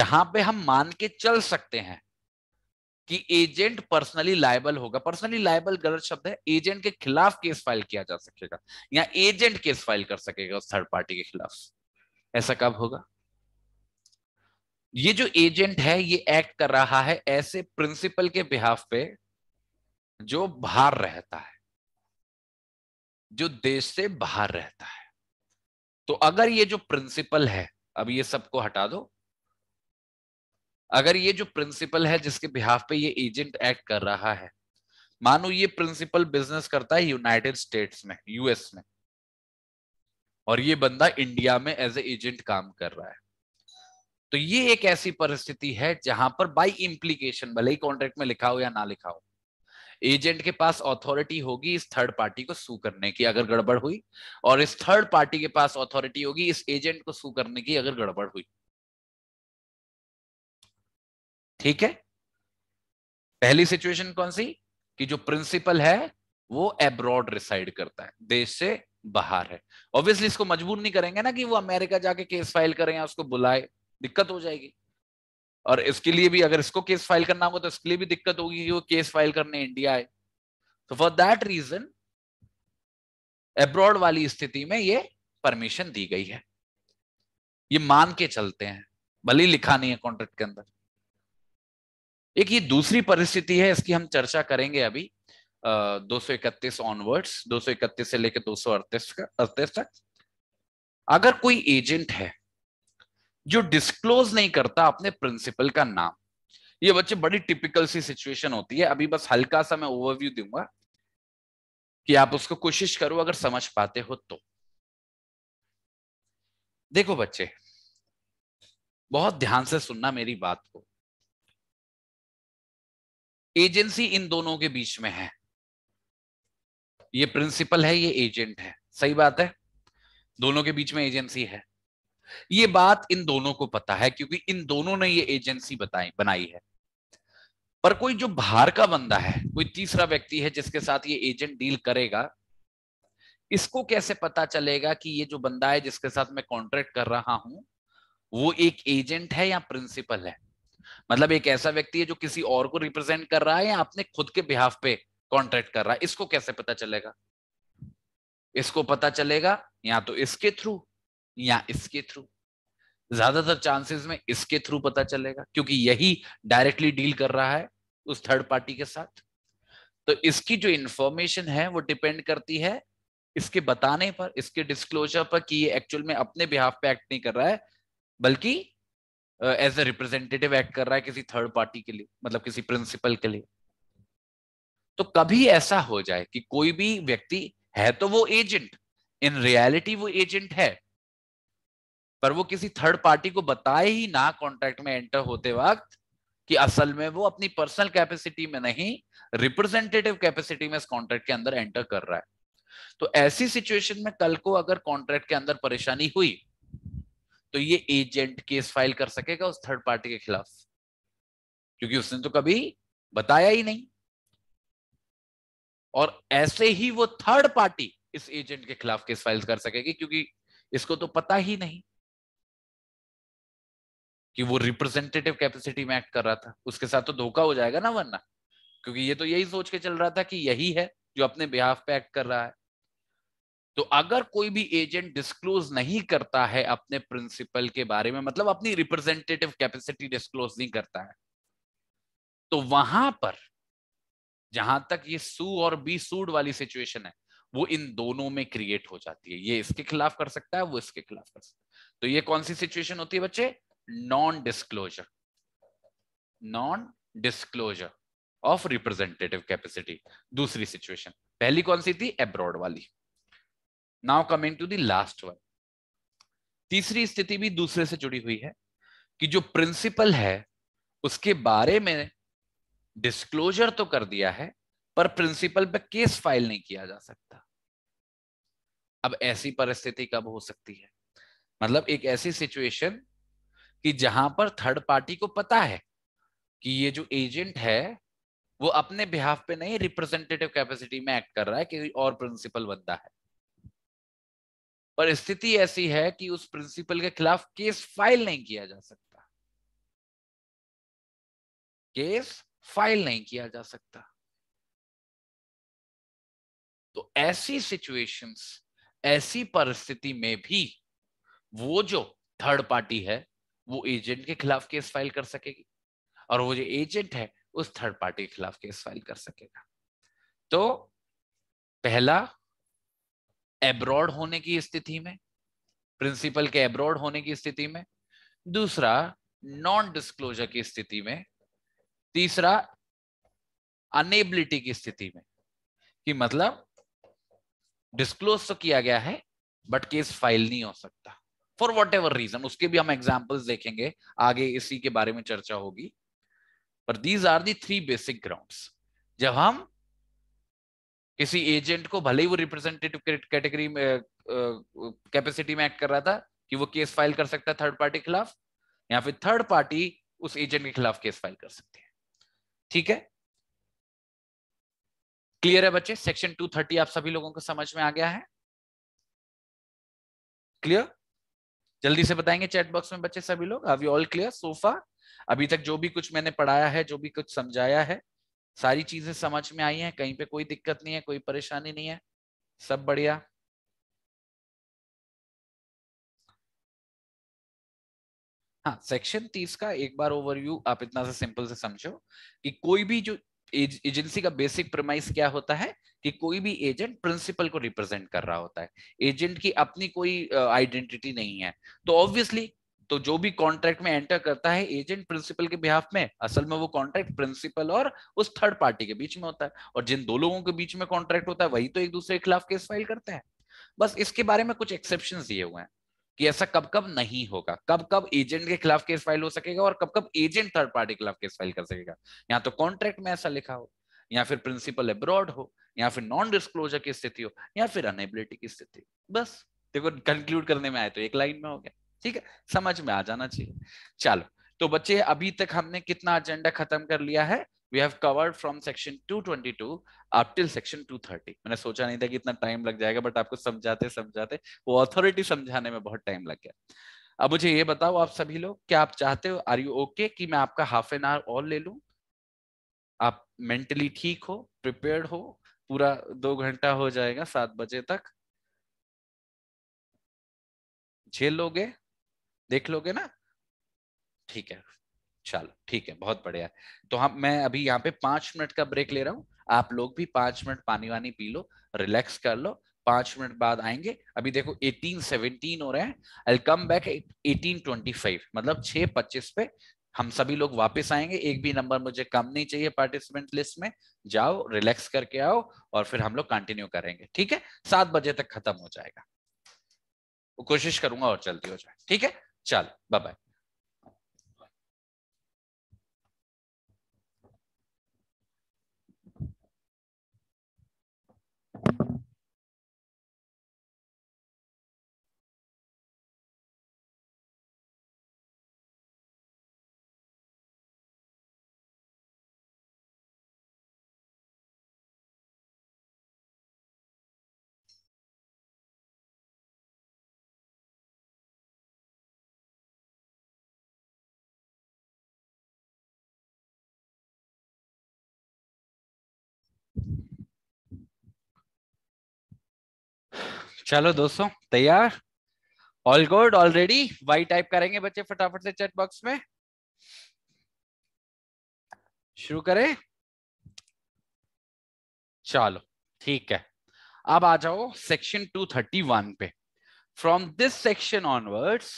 जहां पे हम मान के चल सकते हैं कि एजेंट पर्सनली लायबल होगा पर्सनली लायबल गलत शब्द है एजेंट के खिलाफ केस फाइल किया जा सकेगा या एजेंट केस फाइल कर सकेगा उस थर्ड पार्टी के खिलाफ ऐसा कब होगा ये जो एजेंट है ये एक्ट कर रहा है ऐसे प्रिंसिपल के बिहाफ पे जो बाहर रहता है जो देश से बाहर रहता है तो अगर ये जो प्रिंसिपल है अब ये सबको हटा दो अगर ये जो प्रिंसिपल है जिसके बिहाफ पे ये एजेंट एक्ट कर रहा है मानो ये प्रिंसिपल बिजनेस करता है यूनाइटेड स्टेट्स में यूएस में और ये बंदा इंडिया में एज ए एजेंट काम कर रहा है तो ये एक ऐसी परिस्थिति है जहां पर बाय इम्प्लीकेशन भले ही कॉन्ट्रैक्ट में लिखा हो या ना लिखा हो एजेंट के पास अथॉरिटी होगी इस थर्ड पार्टी को सू करने की अगर गड़बड़ हुई और इस थर्ड पार्टी के पास अथॉरिटी होगी इस एजेंट को सू करने की अगर गड़बड़ हुई ठीक है पहली सिचुएशन कौन सी कि जो प्रिंसिपल है वो एब्रॉड रिसाइड करता है देश से बाहर है ऑब्वियसली इसको मजबूर नहीं करेंगे ना कि वो अमेरिका जाके केस फाइल करें या उसको बुलाए दिक्कत हो जाएगी और इसके लिए भी अगर इसको केस फाइल करना होगा तो इसके लिए भी दिक्कत होगी कि वो केस फाइल करने इंडिया आए तो फॉर दैट रीजन एब्रॉड वाली स्थिति में ये परमिशन दी गई है ये मान के चलते हैं भले लिखा नहीं है कॉन्ट्रैक्ट के अंदर एक ये दूसरी परिस्थिति है इसकी हम चर्चा करेंगे अभी दो सौ इकतीस ऑनवर्ड्स दो सौ इकतीस से लेकर दो सौ अड़तीस तक अगर कोई एजेंट है जो डिस्क्लोज नहीं करता अपने प्रिंसिपल का नाम ये बच्चे बड़ी टिपिकल सी सिचुएशन होती है अभी बस हल्का सा मैं ओवरव्यू दूंगा कि आप उसको कोशिश करो अगर समझ पाते हो तो देखो बच्चे बहुत ध्यान से सुनना मेरी बात को एजेंसी इन दोनों के बीच में है ये प्रिंसिपल है ये एजेंट है सही बात है दोनों के बीच में एजेंसी है ये बात इन दोनों को पता है क्योंकि इन दोनों ने ये एजेंसी बताई बनाई है पर कोई जो बाहर का बंदा है कोई तीसरा व्यक्ति है जिसके साथ ये एजेंट डील करेगा इसको कैसे पता चलेगा कि ये जो बंदा है जिसके साथ मैं कॉन्ट्रैक्ट कर रहा हूं वो एक एजेंट है या प्रिंसिपल है मतलब एक ऐसा व्यक्ति है जो किसी और को रिप्रेजेंट कर रहा है या अपने खुद के बिहाफ पे कॉन्ट्रैक्ट कर रहा है इसको कैसे पता चलेगा इसको पता चलेगा या तो इसके थ्रू या इसके थ्रू ज्यादातर चांसेस में इसके थ्रू पता चलेगा क्योंकि यही डायरेक्टली डील कर रहा है उस थर्ड पार्टी के साथ तो इसकी जो इंफॉर्मेशन है वो डिपेंड करती है इसके बताने पर इसके डिस्क्लोजर पर कि ये एक्चुअल में अपने बिहाफ पे एक्ट नहीं कर रहा है बल्कि एज ए रिप्रेजेंटेटिव एक्ट कर रहा है किसी थर्ड पार्टी के लिए मतलब किसी प्रिंसिपल के लिए तो कभी ऐसा हो जाए कि कोई भी व्यक्ति है तो वो एजेंट इन रियलिटी वो एजेंट है पर वो किसी थर्ड पार्टी को बताए ही ना कॉन्ट्रैक्ट में एंटर होते वक्त कि असल में वो अपनी पर्सनल कैपेसिटी में नहीं रिप्रेजेंटेटिव कैपेसिटी में इस कॉन्ट्रैक्ट के अंदर एंटर कर रहा है तो ऐसी सिचुएशन में कल को अगर कॉन्ट्रैक्ट के अंदर परेशानी हुई तो ये एजेंट केस फाइल कर सकेगा उस थर्ड पार्टी के खिलाफ क्योंकि उसने तो कभी बताया ही नहीं और ऐसे ही वो थर्ड पार्टी इस एजेंट के खिलाफ केस फाइल कर सकेगी क्योंकि इसको तो पता ही नहीं कि वो रिप्रेजेंटेटिव कैपेसिटी में एक्ट कर रहा था उसके साथ तो धोखा हो जाएगा ना वरना क्योंकि ये तो यही सोच के चल रहा था कि यही है जो अपने बिहाफ पे एक्ट कर रहा है तो अगर कोई भी एजेंट डिस्क्लोज नहीं करता है अपने प्रिंसिपल के बारे में मतलब अपनी रिप्रेजेंटेटिव कैपेसिटी डिस्क्लोज नहीं करता है तो वहां पर जहां तक ये सू और बी सूड वाली सिचुएशन है वो इन दोनों में क्रिएट हो जाती है ये इसके खिलाफ कर सकता है वो इसके खिलाफ कर सकता है तो ये कौन सी सिचुएशन होती है बच्चे non disclosure non disclosure of representative capacity दूसरी सिचुएशन पहली कौन सी थी एब्रॉड वाली now coming to last one तीसरी स्थिति भी दूसरे से जुड़ी हुई है कि जो प्रिंसिपल है उसके बारे में डिस्क्लोजर तो कर दिया है पर प्रिंसिपल पे केस फाइल नहीं किया जा सकता अब ऐसी परिस्थिति कब हो सकती है मतलब एक ऐसी सिचुएशन कि जहां पर थर्ड पार्टी को पता है कि ये जो एजेंट है वो अपने बिहाफ पे नहीं रिप्रेजेंटेटिव कैपेसिटी में एक्ट कर रहा है कि और प्रिंसिपल बनता है पर स्थिति ऐसी है कि उस प्रिंसिपल के खिलाफ केस फाइल नहीं किया जा सकता केस फाइल नहीं किया जा सकता तो ऐसी सिचुएशंस ऐसी परिस्थिति में भी वो जो थर्ड पार्टी है वो एजेंट के खिलाफ केस फाइल कर सकेगी और वो जो एजेंट है उस थर्ड पार्टी के खिलाफ केस फाइल कर सकेगा तो पहला एब्रॉड होने की स्थिति में प्रिंसिपल के एब्रॉड होने की स्थिति में दूसरा नॉन डिस्क्लोजर की स्थिति में तीसरा अनेबिलिटी की स्थिति में कि मतलब डिस्क्लोज तो किया गया है बट केस फाइल नहीं हो सकता फॉर वट एवर रीजन उसके भी हम एग्जाम्पल्स देखेंगे आगे इसी के बारे में चर्चा होगी पर these are the three basic ground जब हम किसी एजेंट को भले ही वो रिप्रेजेंटेटिव कैटेगरी में कैपेसिटी में एक्ट कर रहा था कि वो केस फाइल कर सकता है थर्ड पार्टी के खिलाफ या फिर थर्ड पार्टी उस एजेंट के खिलाफ केस फाइल कर सकती है ठीक है क्लियर है बच्चे सेक्शन 230 आप सभी लोगों को समझ में आ गया है क्लियर जल्दी से बताएंगे चैट बॉक्स में बच्चे सभी लोग are you all clear so far अभी तक जो भी कुछ मैंने पढ़ाया है जो भी कुछ समझाया है सारी चीजें समझ में आई हैं कहीं पे कोई दिक्कत नहीं है कोई परेशानी नहीं है सब बढ़िया हाँ सेक्शन तीस का एक बार ओवरव्यू आप इतना सा सिंपल से समझो कि कोई भी जो एजेंसी का बेसिक प्रमाइस क्या होता है कि कोई भी एजेंट प्रिंसिपल को रिप्रेजेंट कर रहा होता है एजेंट की अपनी कोई आइडेंटिटी नहीं है तो ऑब्वियसली तो जो भी कॉन्ट्रैक्ट में एंटर करता है एजेंट प्रिंसिपल के बिहाफ में असल में वो कॉन्ट्रैक्ट प्रिंसिपल और उस थर्ड पार्टी के बीच में होता है और जिन दो लोगों के बीच में कॉन्ट्रैक्ट होता है वही तो एक दूसरे के खिलाफ केस फाइल करते हैं बस इसके बारे में कुछ एक्सेप्शन दिए हुए हैं कि ऐसा कब कब नहीं होगा कब कब एजेंट के खिलाफ केस फाइल हो सकेगा और कब कब एजेंट थर्ड पार्टी के खिलाफ केस फाइल कर सकेगा या तो कॉन्ट्रैक्ट में ऐसा लिखा हो या फिर प्रिंसिपल अब्रॉड हो या फिर नॉन डिस्क्लोजर की स्थिति हो या फिर अनेबिलिटी की स्थिति बस देखो कंक्लूड करने में आए तो एक लाइन में हो गया ठीक है समझ में आ जाना चाहिए चलो तो बच्चे अभी तक हमने कितना एजेंडा खत्म कर लिया है we have covered from section 222 up till section 230 मैंने सोचा नहीं था कि इतना टाइम लग जाएगा बट आपको समझाते समझाते वो अथॉरिटी समझाने में बहुत टाइम लग गया अब मुझे ये बताओ आप सभी लोग क्या आप चाहते हो आर यू ओके कि मैं आपका हाफ एन आवर और ले लू आप मेंटली ठीक हो प्रिपेयर्ड हो पूरा दो घंटा हो जाएगा सात बजे तक लोगे देख लोगे ना ठीक है चलो ठीक है बहुत बढ़िया तो हम मैं अभी यहाँ पे पांच मिनट का ब्रेक ले रहा हूँ आप लोग भी पांच मिनट पानी वानी पी लो रिलैक्स कर लो पांच मिनट बाद आएंगे अभी देखो 18 17 हो रहे हैं आई कम बैक 18 25 मतलब छह पच्चीस पे हम सभी लोग वापस आएंगे एक भी नंबर मुझे कम नहीं चाहिए पार्टिसिपेंट लिस्ट में जाओ रिलैक्स करके आओ और फिर हम लोग कंटिन्यू करेंगे ठीक है सात बजे तक खत्म हो जाएगा कोशिश करूंगा और जल्दी हो जाए ठीक है ચાલો બાય चलो दोस्तों तैयार all good already Y type करेंगे बच्चे फटाफट से चैट बॉक्स में शुरू करें चलो ठीक है अब आ जाओ सेक्शन 231 पे फ्रॉम दिस सेक्शन ऑनवर्ड्स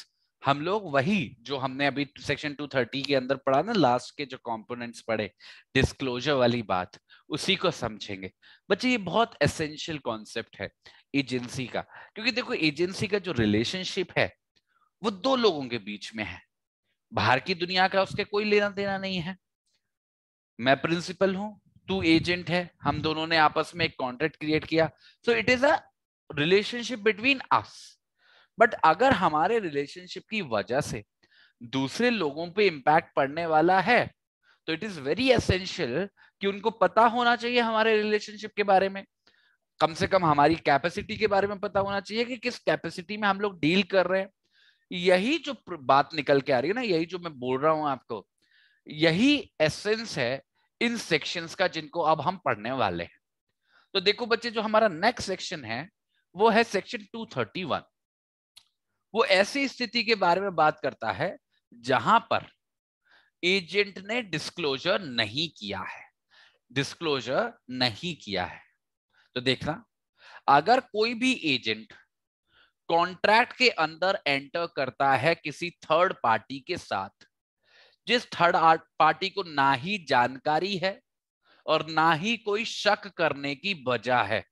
हम लोग वही जो हमने अभी सेक्शन 230 के अंदर पढ़ा ना लास्ट के जो कंपोनेंट्स पढ़े डिस्क्लोजर वाली बात उसी को समझेंगे बच्चे ये बहुत एसेंशियल कॉन्सेप्ट है एजेंसी का क्योंकि देखो एजेंसी का जो रिलेशनशिप है वो दो लोगों के बीच में है बाहर की दुनिया का उसके कोई लेना देना नहीं है मैं प्रिंसिपल हूं तू एजेंट है हम दोनों ने आपस में एक कॉन्ट्रैक्ट क्रिएट किया so it is a relationship between us but अगर हमारे रिलेशनशिप की वजह से दूसरे लोगों पे इम्पैक्ट पड़ने वाला है तो इट इज वेरी एसेंशियल कि उनको पता होना चाहिए हमारे रिलेशनशिप के बारे में कम से कम हमारी कैपेसिटी के बारे में पता होना चाहिए कि किस कैपेसिटी में हम लोग डील कर रहे हैं यही जो बात निकल के आ रही है ना यही जो मैं बोल रहा हूं आपको यही एसेंस है इन सेक्शंस का जिनको अब हम पढ़ने वाले हैं तो देखो बच्चे जो हमारा नेक्स्ट सेक्शन है वो है सेक्शन 231 वो ऐसी स्थिति के बारे में बात करता है जहां पर एजेंट ने डिस्क्लोजर नहीं किया है डिस्क्लोजर नहीं किया है तो देखना अगर कोई भी एजेंट कॉन्ट्रैक्ट के अंदर एंटर करता है किसी थर्ड पार्टी के साथ जिस थर्ड पार्टी को ना ही जानकारी है और ना ही कोई शक करने की वजह है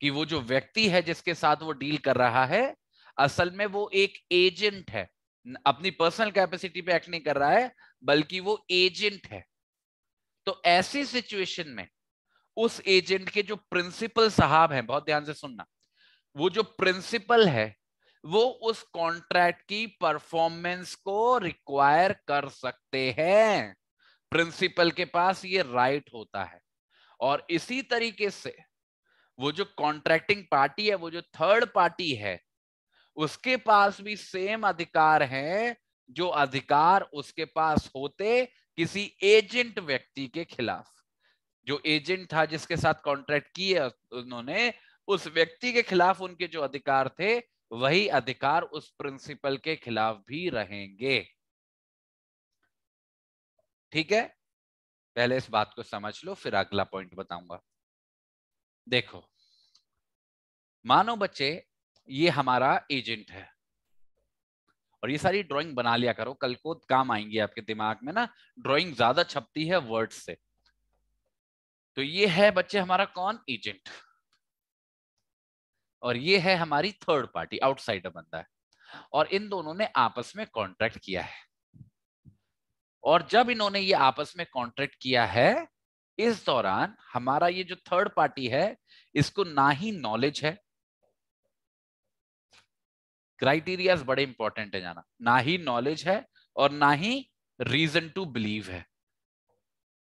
कि वो जो व्यक्ति है जिसके साथ वो डील कर रहा है असल में वो एक एजेंट है अपनी पर्सनल कैपेसिटी पे एक्ट नहीं कर रहा है बल्कि वो एजेंट है तो ऐसी सिचुएशन में उस एजेंट के जो प्रिंसिपल साहब हैं बहुत ध्यान से सुनना वो जो प्रिंसिपल है वो उस कॉन्ट्रैक्ट की परफॉर्मेंस को रिक्वायर कर सकते हैं प्रिंसिपल के पास ये राइट right होता है और इसी तरीके से वो जो कॉन्ट्रैक्टिंग पार्टी है वो जो थर्ड पार्टी है उसके पास भी सेम अधिकार है जो अधिकार उसके पास होते किसी एजेंट व्यक्ति के खिलाफ जो एजेंट था जिसके साथ कॉन्ट्रैक्ट किया उन्होंने उस व्यक्ति के खिलाफ उनके जो अधिकार थे वही अधिकार उस प्रिंसिपल के खिलाफ भी रहेंगे ठीक है पहले इस बात को समझ लो फिर अगला पॉइंट बताऊंगा देखो मानो बच्चे ये हमारा एजेंट है और ये सारी ड्राइंग बना लिया करो कल को काम आएंगी आपके दिमाग में ना ड्राइंग ज्यादा छपती है वर्ड से तो ये है बच्चे हमारा कौन एजेंट और ये है हमारी थर्ड पार्टी आउटसाइडर बंदा है और इन दोनों ने आपस में कॉन्ट्रैक्ट किया है और जब इन्होंने ये आपस में कॉन्ट्रैक्ट किया है इस दौरान हमारा ये जो थर्ड पार्टी है इसको ना ही नॉलेज है क्राइटेरियाज बड़े इंपॉर्टेंट है जाना ना ही नॉलेज है और ना ही रीजन टू बिलीव है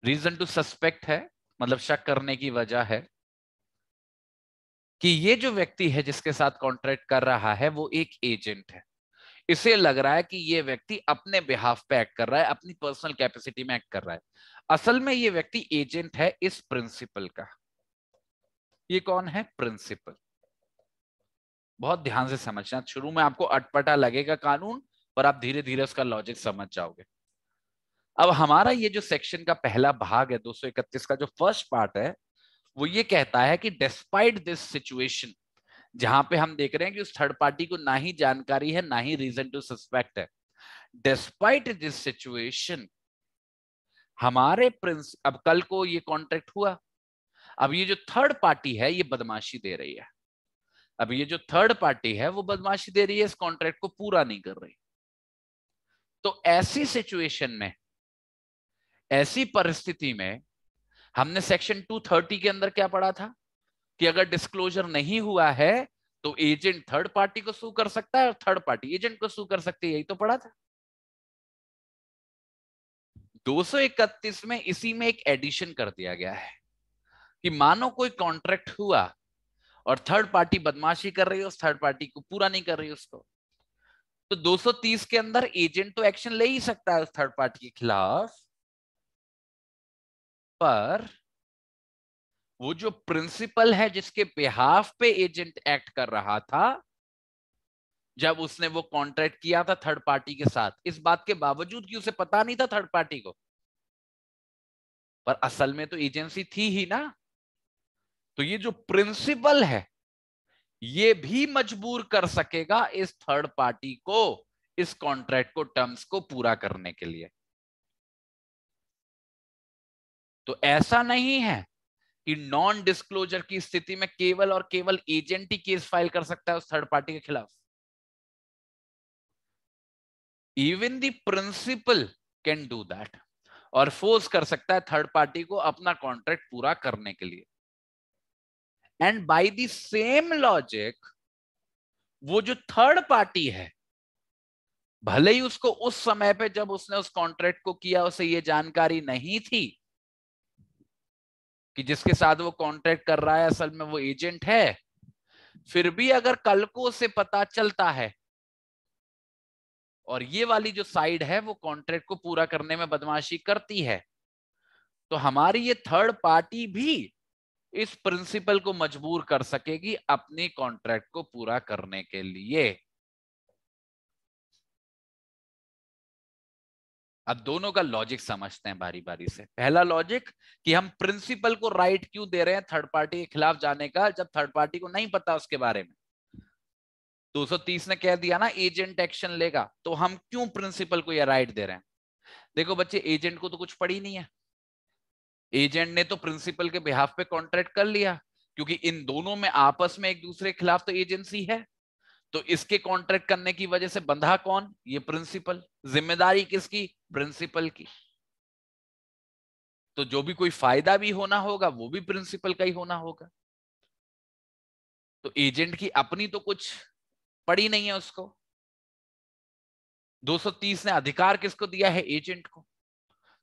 रीजन टू सस्पेक्ट है मतलब शक करने की वजह है कि ये जो व्यक्ति है जिसके साथ कॉन्ट्रैक्ट कर रहा है वो एक एजेंट है इसे लग रहा है कि ये व्यक्ति अपने बिहाफ पे एक्ट कर रहा है अपनी पर्सनल कैपेसिटी में एक्ट कर रहा है असल में ये व्यक्ति एजेंट है इस प्रिंसिपल का ये कौन है प्रिंसिपल बहुत ध्यान से समझना शुरू में आपको अटपटा लगेगा कानून पर आप धीरे धीरे उसका लॉजिक समझ जाओगे अब हमारा ये जो सेक्शन का पहला भाग है 231 का जो फर्स्ट पार्ट है वो ये कहता है कि डिस्पाइट दिस सिचुएशन जहां पे हम देख रहे हैं कि उस थर्ड पार्टी को ना ही जानकारी है ना ही रीजन टू सस्पेक्ट है डिस्पाइट दिस सिचुएशन हमारे प्रिंस अब कल को ये कॉन्ट्रैक्ट हुआ अब ये जो थर्ड पार्टी है ये बदमाशी दे रही है अब ये जो थर्ड पार्टी है वो बदमाशी दे रही है इस कॉन्ट्रैक्ट को पूरा नहीं कर रही तो ऐसी सिचुएशन में ऐसी परिस्थिति में हमने सेक्शन 230 के अंदर क्या पढ़ा था कि अगर डिस्क्लोजर नहीं हुआ है तो एजेंट थर्ड पार्टी को सू कर सकता है और थर्ड पार्टी एजेंट को सू कर सकती है यही तो पढ़ा था 231 में इसी में एक एडिशन कर दिया गया है कि मानो कोई कॉन्ट्रैक्ट हुआ और थर्ड पार्टी बदमाशी कर रही है उस थर्ड पार्टी को पूरा नहीं कर रही उसको तो 230 के अंदर एजेंट तो एक्शन ले ही सकता है उस थर्ड पार्टी के खिलाफ पर वो जो प्रिंसिपल है जिसके बिहाफ पे एजेंट एक्ट कर रहा था जब उसने वो कॉन्ट्रैक्ट किया था थर्ड पार्टी के साथ इस बात के बावजूद कि उसे पता नहीं था थर्ड पार्टी को पर असल में तो एजेंसी थी ही ना तो ये जो प्रिंसिपल है ये भी मजबूर कर सकेगा इस थर्ड पार्टी को इस कॉन्ट्रैक्ट को टर्म्स को पूरा करने के लिए तो ऐसा नहीं है कि नॉन डिस्क्लोजर की स्थिति में केवल और केवल एजेंट ही केस फाइल कर सकता है उस थर्ड पार्टी के खिलाफ even the principal can do that और फोर्स कर सकता है थर्ड पार्टी को अपना कॉन्ट्रैक्ट पूरा करने के लिए and by the same logic वो जो थर्ड पार्टी है भले ही उसको उस समय पे जब उसने उस कॉन्ट्रैक्ट को किया उसे ये जानकारी नहीं थी कि जिसके साथ वो कॉन्ट्रैक्ट कर रहा है असल में वो एजेंट है फिर भी अगर कल को उसे पता चलता है और ये वाली जो साइड है वो कॉन्ट्रैक्ट को पूरा करने में बदमाशी करती है तो हमारी ये थर्ड पार्टी भी इस प्रिंसिपल को मजबूर कर सकेगी अपने कॉन्ट्रैक्ट को पूरा करने के लिए अब दोनों का लॉजिक समझते हैं बारी बारी से पहला लॉजिक कि हम प्रिंसिपल को राइट क्यों दे रहे हैं थर्ड पार्टी के खिलाफ जाने का जब थर्ड पार्टी को नहीं पता उसके बारे में 230 ने कह दिया ना एजेंट एक्शन लेगा तो हम क्यों प्रिंसिपल को यह राइट दे रहे हैं देखो बच्चे एजेंट को तो कुछ पड़ी नहीं है एजेंट ने तो प्रिंसिपल के बिहाफ पे कॉन्ट्रैक्ट कर लिया क्योंकि इन दोनों में आपस में एक दूसरे के खिलाफ तो एजेंसी है तो इसके कॉन्ट्रैक्ट करने की वजह से बंधा कौन ये प्रिंसिपल जिम्मेदारी किसकी प्रिंसिपल की तो जो भी कोई फायदा भी होना होगा वो भी प्रिंसिपल का ही होना होगा तो एजेंट की अपनी तो कुछ पड़ी नहीं है उसको 230 ने अधिकार किसको दिया है एजेंट को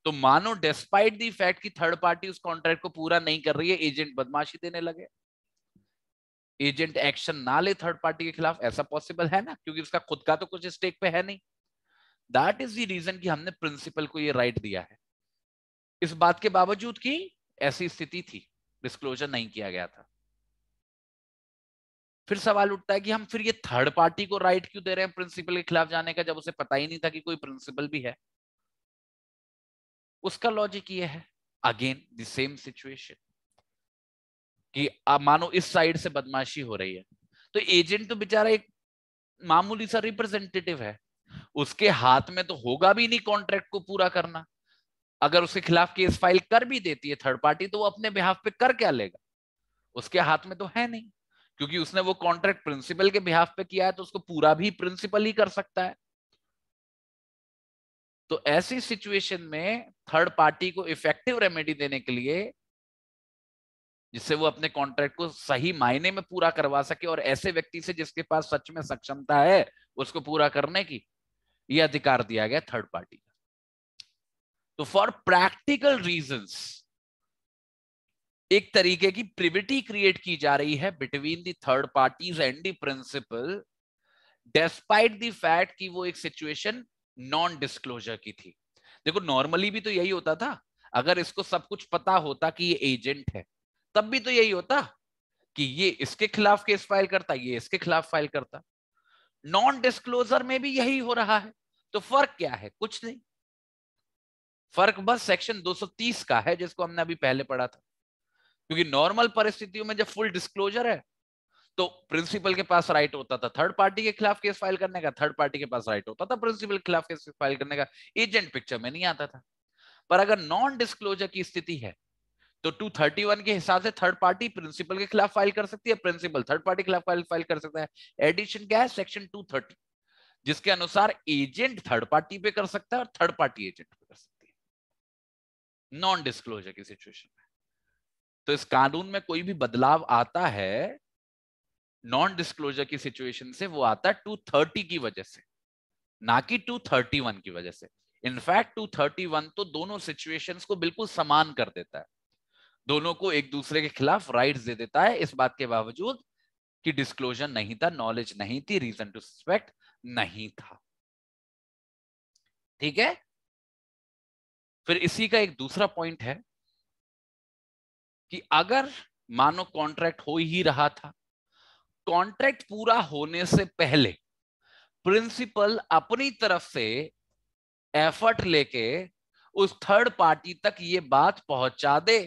तो मानो डेस्पाइट दी फैक्ट कि थर्ड पार्टी उस कॉन्ट्रैक्ट को पूरा नहीं कर रही है एजेंट बदमाशी देने लगे एजेंट एक्शन ना ले थर्ड पार्टी के खिलाफ ऐसा पॉसिबल है ना क्योंकि उसका खुद का तो कुछ स्टेक पे है नहीं दैट इज द रीजन कि हमने प्रिंसिपल को ये राइट right दिया है इस बात के बावजूद कि ऐसी स्थिति थी डिस्क्लोजर नहीं किया गया था फिर सवाल उठता है कि हम फिर ये थर्ड पार्टी को राइट क्यों दे रहे हैं प्रिंसिपल के खिलाफ जाने का जब उसे पता ही नहीं था कि कोई प्रिंसिपल भी है उसका लॉजिक ये है अगेन द सेम सिचुएशन कि आप मानो इस साइड से बदमाशी हो रही है तो एजेंट तो बेचारा एक मामूली सा रिप्रेजेंटेटिव है उसके हाथ में तो होगा भी नहीं कॉन्ट्रैक्ट को पूरा करना अगर उसके खिलाफ केस फाइल कर भी देती है थर्ड पार्टी तो वो अपने बिहाफ पे कर क्या लेगा उसके हाथ में तो है नहीं क्योंकि उसने वो कॉन्ट्रैक्ट प्रिंसिपल के बिहाफ पे किया है तो उसको पूरा भी प्रिंसिपल ही कर सकता है तो ऐसी सिचुएशन में थर्ड पार्टी को इफेक्टिव रेमेडी देने के लिए जिससे वो अपने कॉन्ट्रैक्ट को सही मायने में पूरा करवा सके और ऐसे व्यक्ति से जिसके पास सच में सक्षमता है उसको पूरा करने की यह अधिकार दिया गया थर्ड पार्टी का तो फॉर प्रैक्टिकल रीजन एक तरीके की प्रिविटी क्रिएट की जा रही है between the third parties and the principal despite the fact कि वो एक सिचुएशन नॉन डिस्क्लोजर की थी देखो नॉर्मली भी तो यही होता था अगर इसको सब कुछ पता होता कि ये एजेंट है तब भी तो यही होता कि ये इसके खिलाफ केस फाइल करता ये इसके खिलाफ फाइल करता नॉन डिस्क्लोजर में भी यही हो रहा है तो फर्क क्या है कुछ नहीं फर्क बस सेक्शन 230 का है जिसको हमने अभी पहले पढ़ा था क्योंकि नॉर्मल परिस्थितियों में जब फुल डिस्क्लोजर है तो प्रिंसिपल के पास राइट होता था थर्ड पार्टी के खिलाफ केस फाइल करने का थर्ड पार्टी के पास राइट होता था प्रिंसिपल के खिलाफ केस फाइल करने का एजेंट पिक्चर में नहीं आता था पर अगर नॉन डिस्क्लोजर की स्थिति है तो 231 के हिसाब से थर्ड पार्टी प्रिंसिपल के खिलाफ फाइल कर सकती है प्रिंसिपल थर्ड पार्टी के खिलाफ फाइल कर सकता है एडिशन क्या है सेक्शन 230 जिसके अनुसार एजेंट थर्ड पार्टी पे कर सकता है और थर्ड पार्टी एजेंट पे कर सकती है नॉन डिस्क्लोजर की सिचुएशन में तो इस कानून में कोई भी बदलाव आता है नॉन डिस्क्लोजर की सिचुएशन से वो आता टू थर्टी की वजह से ना कि टू थर्टी वन की वजह से इनफैक्ट टू थर्टी वन तो दोनों सिचुएशन को बिल्कुल समान कर देता है दोनों को एक दूसरे के खिलाफ राइट दे देता है इस बात के बावजूद कि डिस्क्लोजर नहीं था नॉलेज नहीं थी रीजन टू सस्पेक्ट नहीं था ठीक है फिर इसी का एक दूसरा पॉइंट है कि अगर मानो कॉन्ट्रैक्ट हो ही रहा था कॉन्ट्रैक्ट पूरा होने से पहले प्रिंसिपल अपनी तरफ से एफर्ट लेके उस थर्ड पार्टी तक ये बात पहुंचा दे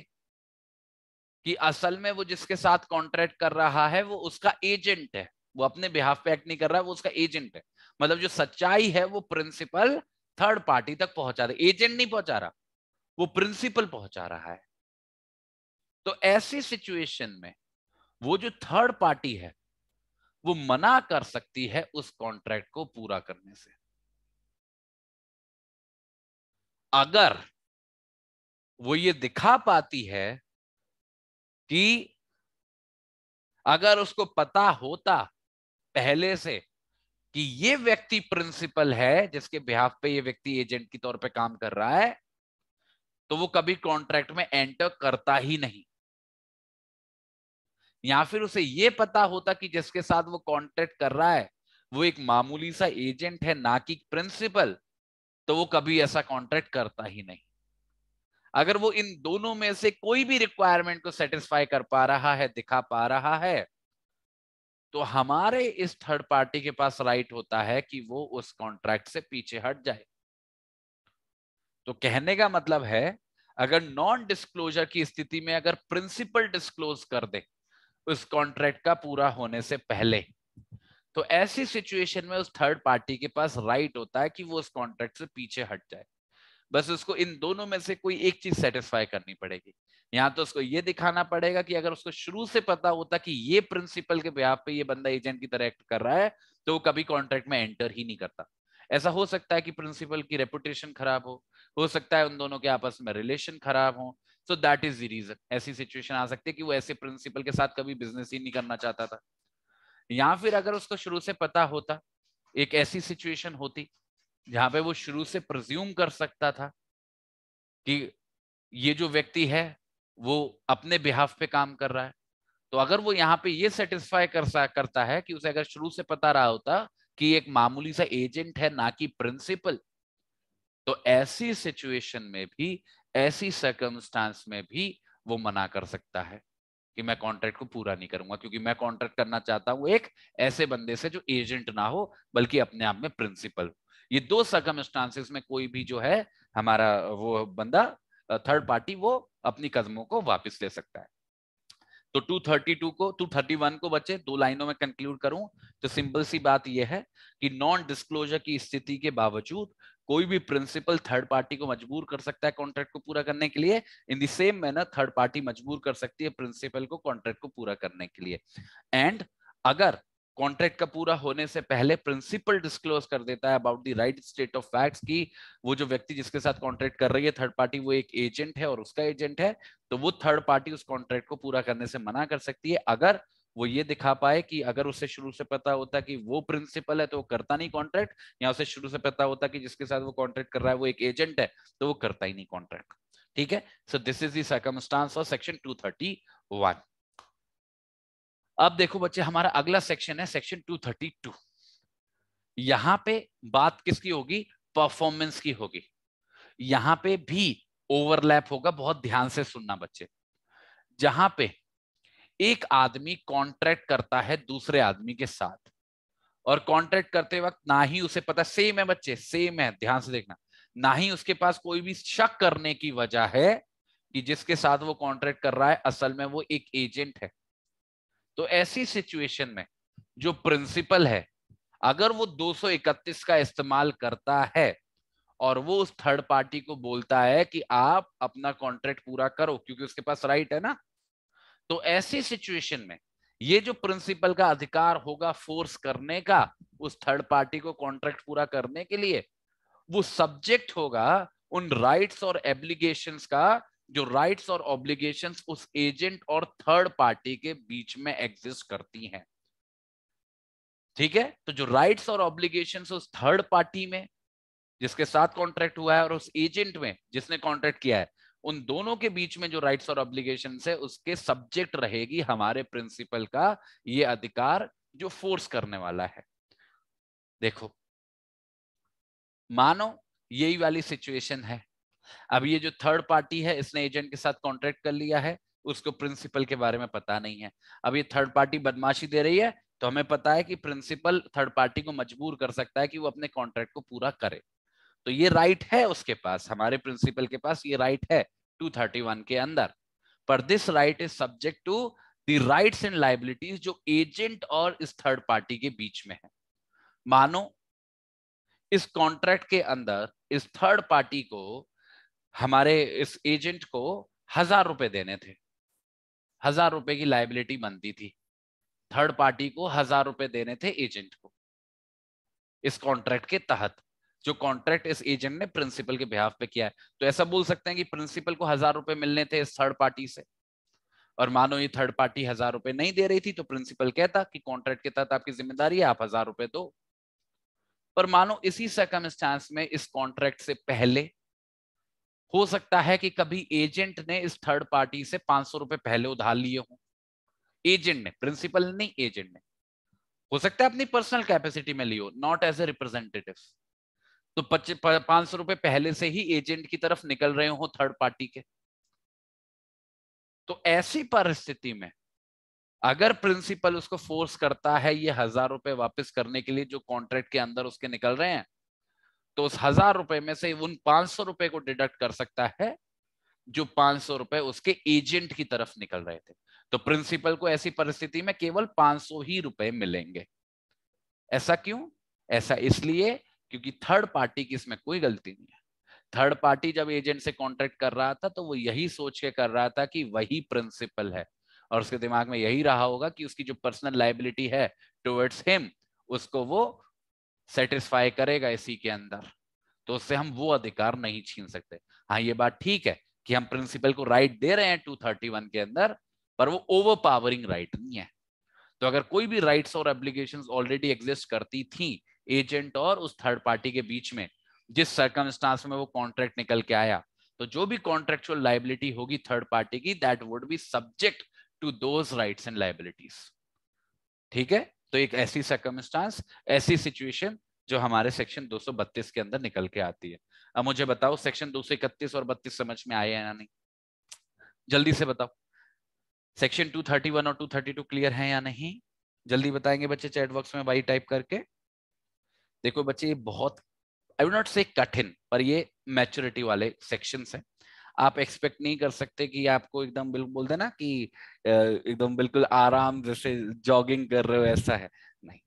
कि असल में वो जिसके साथ कॉन्ट्रैक्ट कर रहा है वो उसका एजेंट है वो अपने बिहाफ पे एक्ट नहीं कर रहा है वो उसका एजेंट है मतलब जो सच्चाई है वो प्रिंसिपल थर्ड पार्टी तक पहुंचा दे एजेंट नहीं पहुंचा रहा वो प्रिंसिपल पहुंचा रहा है तो ऐसी सिचुएशन में वो जो थर्ड पार्टी है वो मना कर सकती है उस कॉन्ट्रैक्ट को पूरा करने से अगर वो ये दिखा पाती है कि अगर उसको पता होता पहले से कि ये व्यक्ति प्रिंसिपल है जिसके बिहाफ पे ये व्यक्ति एजेंट के तौर पे काम कर रहा है तो वो कभी कॉन्ट्रैक्ट में एंटर करता ही नहीं या फिर उसे ये पता होता कि जिसके साथ वो कॉन्ट्रैक्ट कर रहा है वो एक मामूली सा एजेंट है ना कि प्रिंसिपल तो वो कभी ऐसा कॉन्ट्रैक्ट करता ही नहीं अगर वो इन दोनों में से कोई भी रिक्वायरमेंट को सेटिस्फाई कर पा रहा है दिखा पा रहा है तो हमारे इस थर्ड पार्टी के पास राइट होता है कि वो उस कॉन्ट्रैक्ट से पीछे हट जाए तो कहने का मतलब है अगर नॉन डिस्क्लोजर की स्थिति में अगर प्रिंसिपल डिस्क्लोज कर दे उस कॉन्ट्रैक्ट का पूरा होने से पहले तो ऐसी सिचुएशन में उस थर्ड पार्टी के पास राइट होता है कि वो उस कॉन्ट्रैक्ट से पीछे हट जाए बस उसको इन दोनों में से कोई एक चीज सेटिस्फाई करनी पड़ेगी यहाँ तो उसको ये दिखाना पड़ेगा कि अगर उसको शुरू से पता होता कि ये प्रिंसिपल के ब्याह पे ये बंदा एजेंट की तरह एक्ट कर रहा है तो वो कभी कॉन्ट्रैक्ट में एंटर ही नहीं करता ऐसा हो सकता है कि प्रिंसिपल की रेपुटेशन खराब हो हो सकता है उन दोनों के आपस में रिलेशन खराब हो so that is the reason ऐसी सिचुएशन आ सकती है कि वो ऐसे प्रिंसिपल के साथ कभी बिजनेस ही नहीं करना चाहता था या फिर अगर उसको शुरू से पता होता एक ऐसी सिचुएशन होती जहां पे वो शुरू से प्रज्यूम कर सकता था कि ये जो व्यक्ति है वो अपने बिहाफ पे काम कर रहा है तो अगर वो यहाँ पे ये सेटिस्फाई कर सा, करता है कि उसे अगर शुरू से पता रहा होता कि एक मामूली सा एजेंट है ना कि प्रिंसिपल तो ऐसी सिचुएशन में भी ऐसी सर्कमस्टांस में भी वो मना कर सकता है कि मैं कॉन्ट्रैक्ट को पूरा नहीं करूंगा क्योंकि मैं कॉन्ट्रैक्ट करना चाहता हूं एक ऐसे बंदे से जो एजेंट ना हो बल्कि अपने आप में प्रिंसिपल ये दो सर्कमस्टांसेस में कोई भी जो है हमारा वो बंदा थर्ड पार्टी वो अपनी कदमों को वापस ले सकता है तो 232 को 231 को बचे दो लाइनों में कंक्लूड करूं तो सिंपल सी बात यह है कि नॉन डिस्क्लोजर की स्थिति के बावजूद कोई भी प्रिंसिपल थर्ड पार्टी को मजबूर कर सकता है कॉन्ट्रैक्ट को पूरा करने के लिए in the same manner third party मजबूर कर सकती है प्रिंसिपल को कॉन्ट्रैक्ट को पूरा करने के लिए एंड अगर कॉन्ट्रैक्ट का पूरा होने से पहले प्रिंसिपल डिस्क्लोज कर देता है about the right state of facts की वो जो व्यक्ति जिसके साथ कॉन्ट्रैक्ट कर रही है थर्ड पार्टी वो एक एजेंट है और उसका एजेंट है तो वो थर्ड पार्टी उस कॉन्ट्रैक्ट को पूरा करने से मना कर सकती है अगर वो ये दिखा पाए कि अगर उसे शुरू से पता होता कि वो प्रिंसिपल है तो वो करता नहीं कॉन्ट्रैक्ट या उसे शुरू से पता होता कि जिसके साथ वो कॉन्ट्रैक्ट कर रहा है वो एक एजेंट है तो वो करता ही नहीं कॉन्ट्रैक्ट ठीक है so this is the circumstance of section 231 अब देखो बच्चे हमारा अगला सेक्शन है सेक्शन टू थर्टी टू यहां पे बात किसकी होगी परफॉर्मेंस की होगी यहां पे भी ओवरलैप होगा बहुत ध्यान से सुनना बच्चे जहां पे एक आदमी कॉन्ट्रैक्ट करता है दूसरे आदमी के साथ और कॉन्ट्रैक्ट करते वक्त ना ही उसे पता सेम है बच्चे सेम है ध्यान से देखना ना ही उसके पास कोई भी शक करने की वजह है कि जिसके साथ वो कॉन्ट्रैक्ट कर रहा है असल में वो एक एजेंट है तो ऐसी सिचुएशन में जो प्रिंसिपल है अगर वो 231 का इस्तेमाल करता है और वो उस थर्ड पार्टी को बोलता है कि आप अपना कॉन्ट्रैक्ट पूरा करो क्योंकि उसके पास राइट है ना तो ऐसी सिचुएशन में ये जो प्रिंसिपल का अधिकार होगा फोर्स करने का उस थर्ड पार्टी को कॉन्ट्रैक्ट पूरा करने के लिए वो सब्जेक्ट होगा उन राइट्स और एब्लिगेशन का जो राइट्स और ऑब्लिगेशन उस एजेंट और थर्ड पार्टी के बीच में एग्जिस्ट करती हैं ठीक है तो जो राइट्स और ऑब्लिगेशन उस थर्ड पार्टी में जिसके साथ कॉन्ट्रैक्ट हुआ है और उस एजेंट में जिसने कॉन्ट्रैक्ट किया है उन दोनों के बीच में जो राइट्स और ऑब्लिगेशन है उसके सब्जेक्ट रहेगी हमारे प्रिंसिपल का ये अधिकार जो फोर्स करने वाला है देखो मानो यही वाली सिचुएशन है अब ये जो थर्ड पार्टी है इसने एजेंट के साथ कॉन्ट्रैक्ट कर लिया है उसको प्रिंसिपल के बारे में पता नहीं है अब ये थर्ड पार्टी बदमाशी दे रही है तो हमें पता है कि प्रिंसिपल थर्ड पार्टी को मजबूर कर सकता है कि वो अपने कॉन्ट्रैक्ट को पूरा करे तो ये राइट है उसके पास हमारे प्रिंसिपल के पास ये राइट है 231 के अंदर पर this right is subject to the rights and liabilities जो एजेंट और इस थर्ड पार्टी के बीच में है मानो इस कॉन्ट्रैक्ट के अंदर इस थर्ड पार्टी को हमारे इस एजेंट को हजार रुपए देने थे हजार रुपए की लाइबिलिटी बनती थी थर्ड पार्टी को हजार रुपए देने थे एजेंट को इस कॉन्ट्रैक्ट के तहत जो कॉन्ट्रैक्ट इस एजेंट ने प्रिंसिपल के बिहाफ पे किया है तो ऐसा बोल सकते हैं कि प्रिंसिपल को हजार रुपए मिलने थे इस थर्ड पार्टी से और मानो ये थर्ड पार्टी हजार रुपए नहीं दे रही थी तो प्रिंसिपल कहता कि कॉन्ट्रैक्ट के तहत आपकी जिम्मेदारी है आप हजार रुपए दो पर मानो इसी स्टांस में इस कॉन्ट्रैक्ट से पहले हो सकता है कि कभी एजेंट ने इस थर्ड पार्टी से पांच सौ रुपए पहले उधार लिए हों एजेंट ने प्रिंसिपल नहीं एजेंट ने हो सकता है अपनी पर्सनल कैपेसिटी में लियो नॉट एज ए रिप्रेजेंटेटिव तो पच्चीस पांच सौ रुपए पहले से ही एजेंट की तरफ निकल रहे हो थर्ड पार्टी के तो ऐसी परिस्थिति में अगर प्रिंसिपल उसको फोर्स करता है ये हजार रुपए वापस करने के लिए जो कॉन्ट्रैक्ट के अंदर उसके निकल रहे हैं तो उस हजार रुपए में से उन पांच सौ रुपए को डिडक्ट कर सकता है जो पांच सौ रुपए उसके एजेंट की तरफ निकल रहे थे तो प्रिंसिपल को ऐसी परिस्थिति में केवल पांच सौ ही रुपए मिलेंगे ऐसा क्यों ऐसा इसलिए क्योंकि थर्ड पार्टी की इसमें कोई गलती नहीं है थर्ड पार्टी जब एजेंट से कॉन्ट्रैक्ट कर रहा था तो वो यही सोच के कर रहा था कि वही प्रिंसिपल है और उसके दिमाग में यही रहा होगा कि उसकी जो पर्सनल लाइबिलिटी है टुवर्ड्स हिम उसको वो सेटिस्फाई करेगा इसी के अंदर तो उससे हम वो अधिकार नहीं छीन सकते हाँ ये बात ठीक है कि हम प्रिंसिपल को राइट दे रहे हैं 231 के अंदर पर वो ओवर पावरिंग राइट नहीं है तो अगर कोई भी राइट्स और एप्लीकेशन ऑलरेडी एग्जिस्ट करती थी एजेंट और उस थर्ड पार्टी के बीच में जिस सर्कमस्टांस में वो कॉन्ट्रैक्ट निकल के आया तो जो भी कॉन्ट्रेक्चुअल लाइबिलिटी होगी थर्ड पार्टी की that would be subject to those rights and liabilities ठीक है तो एक ऐसी सर्कमस्टांस ऐसी सिचुएशन जो हमारे सेक्शन 232 के अंदर निकल के आती है अब मुझे बताओ सेक्शन 231 और 32 समझ में आए हैं या नहीं जल्दी से बताओ सेक्शन 231 और 232 क्लियर है या नहीं जल्दी बताएंगे बच्चे चैट बॉक्स में बाई टाइप करके देखो बच्चे ये बहुत आई नॉट से कठिन पर ये मैच्योरिटी वाले सेक्शन हैं आप एक्सपेक्ट नहीं कर सकते कि आपको एकदम बिल्कुल बोलते ना कि एकदम बिल्कुल आराम जैसे जॉगिंग कर रहे हो ऐसा है नहीं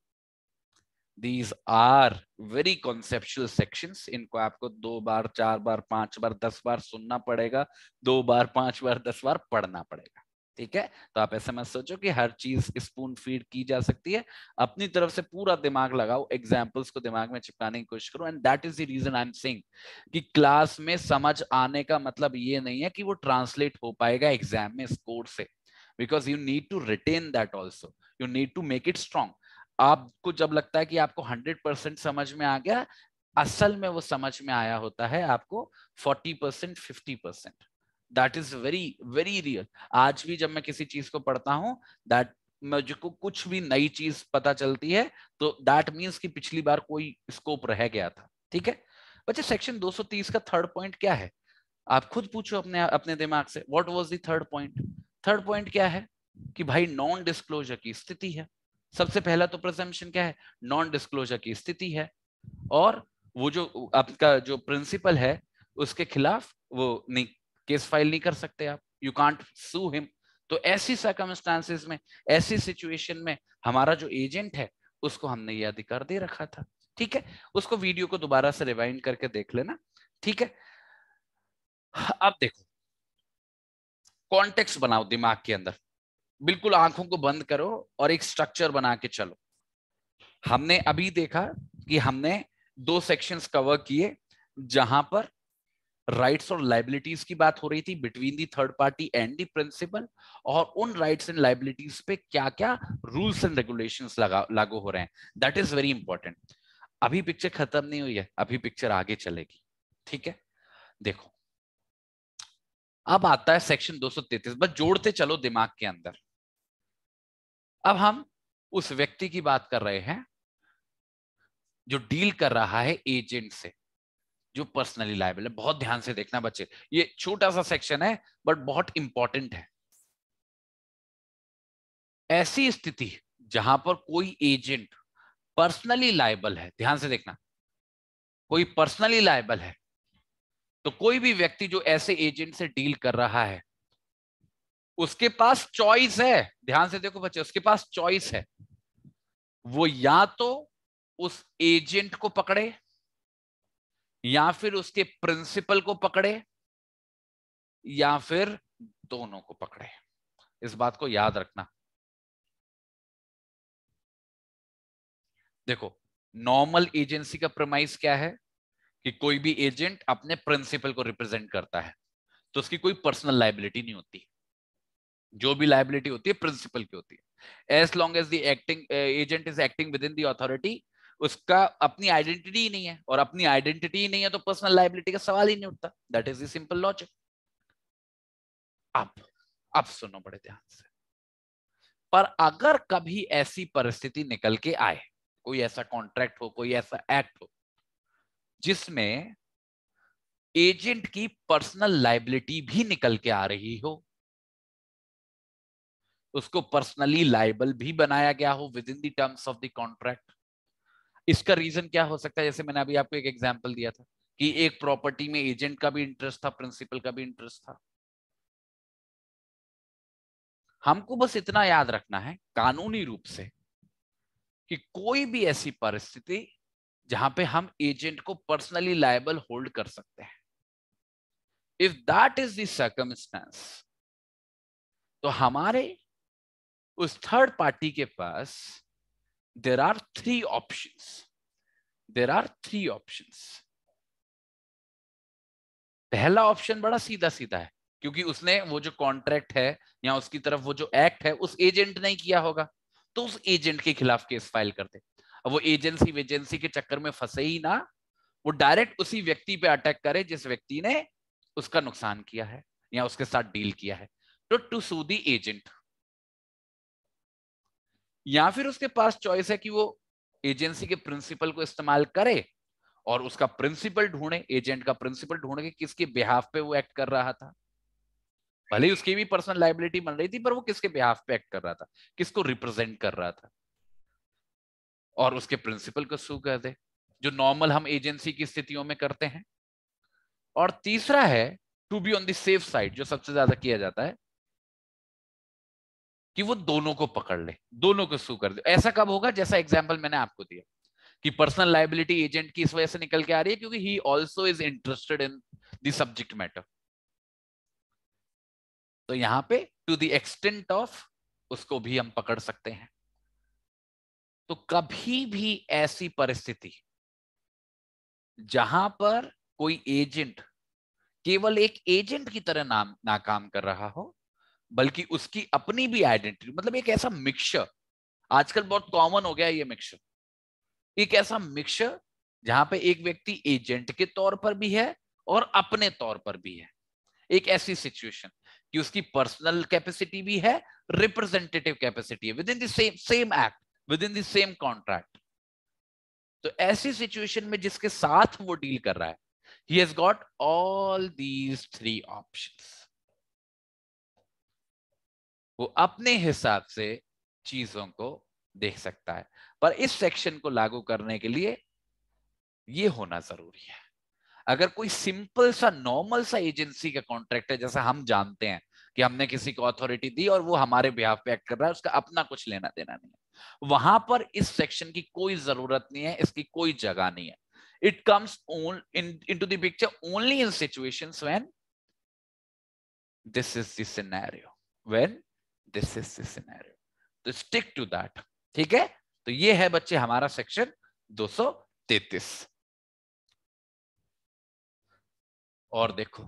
these are very conceptual sections इनको आपको दो बार चार बार पांच बार दस बार सुनना पड़ेगा दो बार पांच बार दस बार पढ़ना पड़ेगा ठीक है तो आप ऐसे मत सोचो कि हर चीज स्पून फीड की जा सकती है अपनी तरफ से पूरा दिमाग लगाओ एग्जाम्पल्स को दिमाग में चिपकाने की कोशिश करो and that is the reason I am saying कि क्लास में समझ आने का मतलब ये नहीं है कि वो ट्रांसलेट हो पाएगा एग्जाम में स्कोर से because you need to retain that also you need to make it strong आपको जब लगता है कि आपको 100% समझ में आ गया असल में वो समझ में आया होता है आपको 40% 50% that is very very real आज भी जब मैं किसी चीज को पढ़ता हूँ दैट मुझको कुछ भी नई चीज पता चलती है तो दैट मीन्स कि पिछली बार कोई स्कोप रह गया था ठीक है बच्चे सेक्शन 230 का थर्ड पॉइंट क्या है आप खुद पूछो अपने अपने दिमाग से what was the third point third point क्या है कि भाई नॉन डिस्क्लोजर की स्थिति है सबसे पहला तो प्रजम्पशन क्या है नॉन डिस्क्लोजर की स्थिति है और वो जो आपका जो प्रिंसिपल है उसके खिलाफ वो नहीं केस फाइल नहीं कर सकते आप यू कांट सू हिम तो ऐसी सर्कमस्टांसिस में ऐसी सिचुएशन में हमारा जो एजेंट है उसको हमने ये अधिकार दे रखा था ठीक है उसको वीडियो को दोबारा से रिवाइंड करके देख लेना ठीक है अब देखो कॉन्टेक्स्ट बनाओ दिमाग के अंदर बिल्कुल आंखों को बंद करो और एक स्ट्रक्चर बना के चलो हमने अभी देखा कि हमने दो सेक्शंस कवर किए जहां पर राइट्स और लाइबिलिटीज की बात हो रही थी between the third party and the principal और उन राइट्स एंड लाइबिलिटीज पे क्या क्या रूल्स एंड रेगुलेशन लागू हो रहे हैं दैट इज वेरी इंपॉर्टेंट अभी पिक्चर खत्म नहीं हुई है अभी पिक्चर आगे चलेगी ठीक है देखो अब आता है सेक्शन 233 बस जोड़ते चलो दिमाग के अंदर अब हम उस व्यक्ति की बात कर रहे हैं जो डील कर रहा है एजेंट से जो पर्सनली लाइबल है बहुत ध्यान से देखना बच्चे ये छोटा सा सेक्शन है बट बहुत इंपॉर्टेंट है ऐसी स्थिति जहां पर कोई एजेंट पर्सनली लाइबल है ध्यान से देखना कोई पर्सनली लाइबल है तो कोई भी व्यक्ति जो ऐसे एजेंट से डील कर रहा है उसके पास चॉइस है ध्यान से देखो बच्चे उसके पास चॉइस है वो या तो उस एजेंट को पकड़े या फिर उसके प्रिंसिपल को पकड़े या फिर दोनों को पकड़े इस बात को याद रखना देखो नॉर्मल एजेंसी का प्रमाइस क्या है कि कोई भी एजेंट अपने प्रिंसिपल को रिप्रेजेंट करता है तो उसकी कोई पर्सनल लाइबिलिटी नहीं होती जो भी लाइबिलिटी होती है प्रिंसिपल की होती है as long as the acting agent is acting within the authority उसका अपनी आइडेंटिटी ही नहीं है और अपनी आइडेंटिटी ही नहीं है तो पर्सनल लाइबिलिटी का सवाल ही नहीं उठता दैट इज सिंपल लॉजिक अब अब सुनो बड़े ध्यान से पर अगर कभी ऐसी परिस्थिति निकल के आए कोई ऐसा कॉन्ट्रैक्ट हो कोई ऐसा एक्ट हो जिसमें एजेंट की पर्सनल लाइबिलिटी भी निकल के आ रही हो उसको पर्सनली लाइबल भी बनाया गया हो within the terms of the contract इसका रीजन क्या हो सकता है जैसे मैंने अभी आपको एक एग्जाम्पल दिया था कि एक प्रॉपर्टी में एजेंट का भी इंटरेस्ट था प्रिंसिपल का भी इंटरेस्ट था हमको बस इतना याद रखना है कानूनी रूप से कि कोई भी ऐसी परिस्थिति जहां पे हम एजेंट को पर्सनली लाइबल होल्ड कर सकते हैं इफ दैट इज दर्कमस्टेंस तो हमारे उस थर्ड पार्टी के पास there are three options. There are three options. पहला ऑप्शन बड़ा सीधा सीधा है क्योंकि उसने वो जो कॉन्ट्रैक्ट है या उसकी तरफ वो जो एक्ट है उस एजेंट ने किया होगा तो उस एजेंट के खिलाफ केस फाइल करते अब वो एजेंसी वेजेंसी के चक्कर में फंसे ही ना वो डायरेक्ट उसी व्यक्ति पे अटैक करे जिस व्यक्ति ने उसका नुकसान किया है या उसके साथ डील किया है to to sue the agent या फिर उसके पास चॉइस है कि वो एजेंसी के प्रिंसिपल को इस्तेमाल करे और उसका प्रिंसिपल ढूंढे एजेंट का प्रिंसिपल ढूंढे कि किसके बिहाफ पे वो एक्ट कर रहा था भले उसकी भी पर्सनल लाइबिलिटी बन रही थी पर वो किसके बिहाफ पे एक्ट कर रहा था किसको रिप्रेजेंट कर रहा था और उसके प्रिंसिपल को सू कर दे जो नॉर्मल हम एजेंसी की स्थितियों में करते हैं और तीसरा है to be on the safe side जो सबसे ज्यादा किया जाता है कि वो दोनों को पकड़ ले दोनों को सू कर दे ऐसा कब होगा जैसा एग्जाम्पल मैंने आपको दिया कि पर्सनल लाइबिलिटी एजेंट की इस वजह से निकल के आ रही है क्योंकि he also is interested in the subject matter तो यहां पे टू द एक्सटेंट ऑफ उसको भी हम पकड़ सकते हैं तो कभी भी ऐसी परिस्थिति जहां पर कोई एजेंट केवल एक एजेंट की तरह नाम नाकाम कर रहा हो बल्कि उसकी अपनी भी आइडेंटिटी मतलब एक ऐसा मिक्सचर आजकल बहुत कॉमन हो गया ये मिक्सचर एक ऐसा मिक्सचर जहां पे एक व्यक्ति एजेंट के तौर पर भी है और अपने तौर पर भी है एक ऐसी सिचुएशन कि उसकी पर्सनल कैपेसिटी भी है रिप्रेजेंटेटिव कैपेसिटी है within the same same act within the same contract तो ऐसी सिचुएशन में जिसके साथ वो डील कर रहा है he has got all these three options वो अपने हिसाब से चीजों को देख सकता है पर इस सेक्शन को लागू करने के लिए ये होना जरूरी है अगर कोई सिंपल सा नॉर्मल सा एजेंसी का कॉन्ट्रैक्ट है जैसा हम जानते हैं कि हमने किसी को अथॉरिटी दी और वो हमारे बिहाफ पे एक्ट कर रहा है उसका अपना कुछ लेना देना नहीं है वहां पर इस सेक्शन की कोई जरूरत नहीं है इसकी कोई जगह नहीं है it comes on in in to the picture only in situation when this is the this is this तो स्टिक टू दैट ठीक है तो ये है बच्चे हमारा सेक्शन 233 और देखो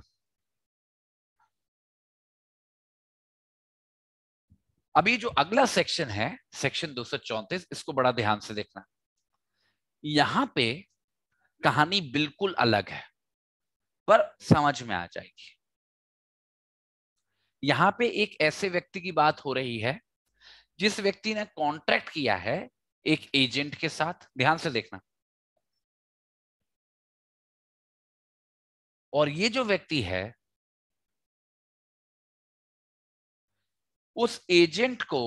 अभी जो अगला सेक्शन है सेक्शन 234 इसको बड़ा ध्यान से देखना यहां पे कहानी बिल्कुल अलग है पर समझ में आ जाएगी यहां पे एक ऐसे व्यक्ति की बात हो रही है जिस व्यक्ति ने कॉन्ट्रैक्ट किया है एक एजेंट के साथ ध्यान से देखना और ये जो व्यक्ति है उस एजेंट को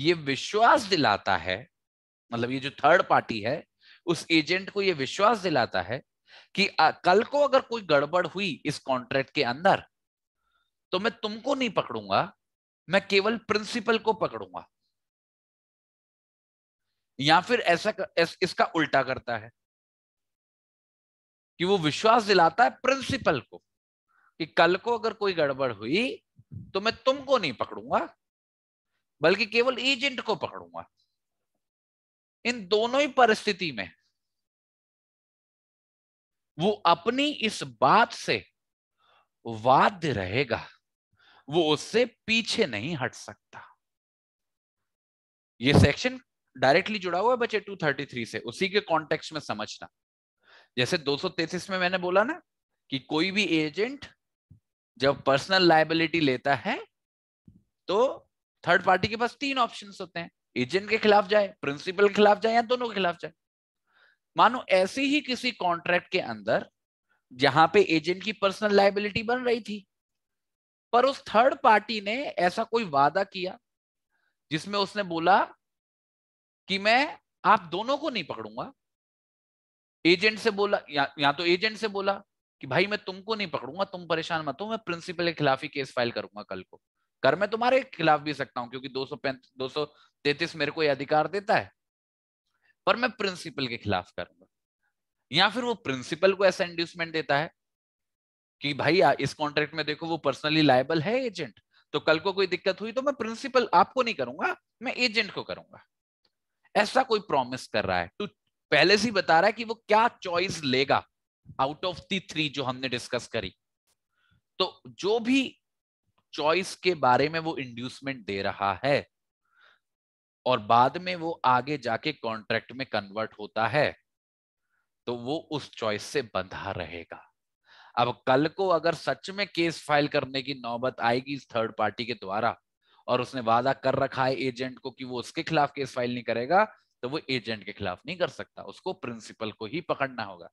ये विश्वास दिलाता है मतलब ये जो थर्ड पार्टी है उस एजेंट को ये विश्वास दिलाता है कि कल को अगर कोई गड़बड़ हुई इस कॉन्ट्रैक्ट के अंदर तो मैं तुमको नहीं पकड़ूंगा मैं केवल प्रिंसिपल को पकड़ूंगा या फिर ऐसा इस, इसका उल्टा करता है कि वो विश्वास दिलाता है प्रिंसिपल को कि कल को अगर कोई गड़बड़ हुई तो मैं तुमको नहीं पकड़ूंगा बल्कि केवल एजेंट को पकड़ूंगा इन दोनों ही परिस्थिति में वो अपनी इस बात से वाद्य रहेगा वो उससे पीछे नहीं हट सकता ये सेक्शन डायरेक्टली जुड़ा हुआ है बच्चे 233 से उसी के कॉन्टेक्स्ट में समझना जैसे दो में मैंने बोला ना कि कोई भी एजेंट जब पर्सनल लाइबिलिटी लेता है तो थर्ड पार्टी के पास तीन ऑप्शन होते हैं एजेंट के खिलाफ जाए प्रिंसिपल के खिलाफ जाए या दोनों के खिलाफ जाए मानो ऐसे ही किसी कॉन्ट्रैक्ट के अंदर जहां पे एजेंट की पर्सनल लाइबिलिटी बन रही थी पर उस थर्ड पार्टी ने ऐसा कोई वादा किया जिसमें उसने बोला कि मैं आप दोनों को नहीं पकड़ूंगा एजेंट से बोला या, या तो एजेंट से बोला कि भाई मैं तुमको नहीं पकड़ूंगा तुम परेशान मत हो मैं प्रिंसिपल के खिलाफ ही केस फाइल करूंगा कल को कर मैं तुम्हारे खिलाफ भी सकता हूं क्योंकि दो सौ मेरे को यह अधिकार देता है पर मैं प्रिंसिपल के खिलाफ करूंगा या फिर वो प्रिंसिपल को ऐसा इंड्यूसमेंट देता है कि भाई इस कॉन्ट्रैक्ट में देखो वो पर्सनली लाइबल है एजेंट तो कल को कोई दिक्कत हुई तो मैं प्रिंसिपल आपको नहीं करूंगा मैं एजेंट को करूंगा ऐसा कोई प्रॉमिस कर रहा है तो पहले से बता रहा है कि वो क्या चॉइस लेगा आउट ऑफ दी थ्री जो हमने डिस्कस करी तो जो भी चॉइस के बारे में वो इंड्यूसमेंट दे रहा है और बाद में वो आगे जाके कॉन्ट्रैक्ट में कन्वर्ट होता है तो वो उस चॉइस से बंधा रहेगा अब कल को अगर सच में केस फाइल करने की नौबत आएगी इस थर्ड पार्टी के द्वारा और उसने वादा कर रखा है एजेंट को कि वो उसके खिलाफ केस फाइल नहीं करेगा तो वो एजेंट के खिलाफ नहीं कर सकता उसको प्रिंसिपल को ही पकड़ना होगा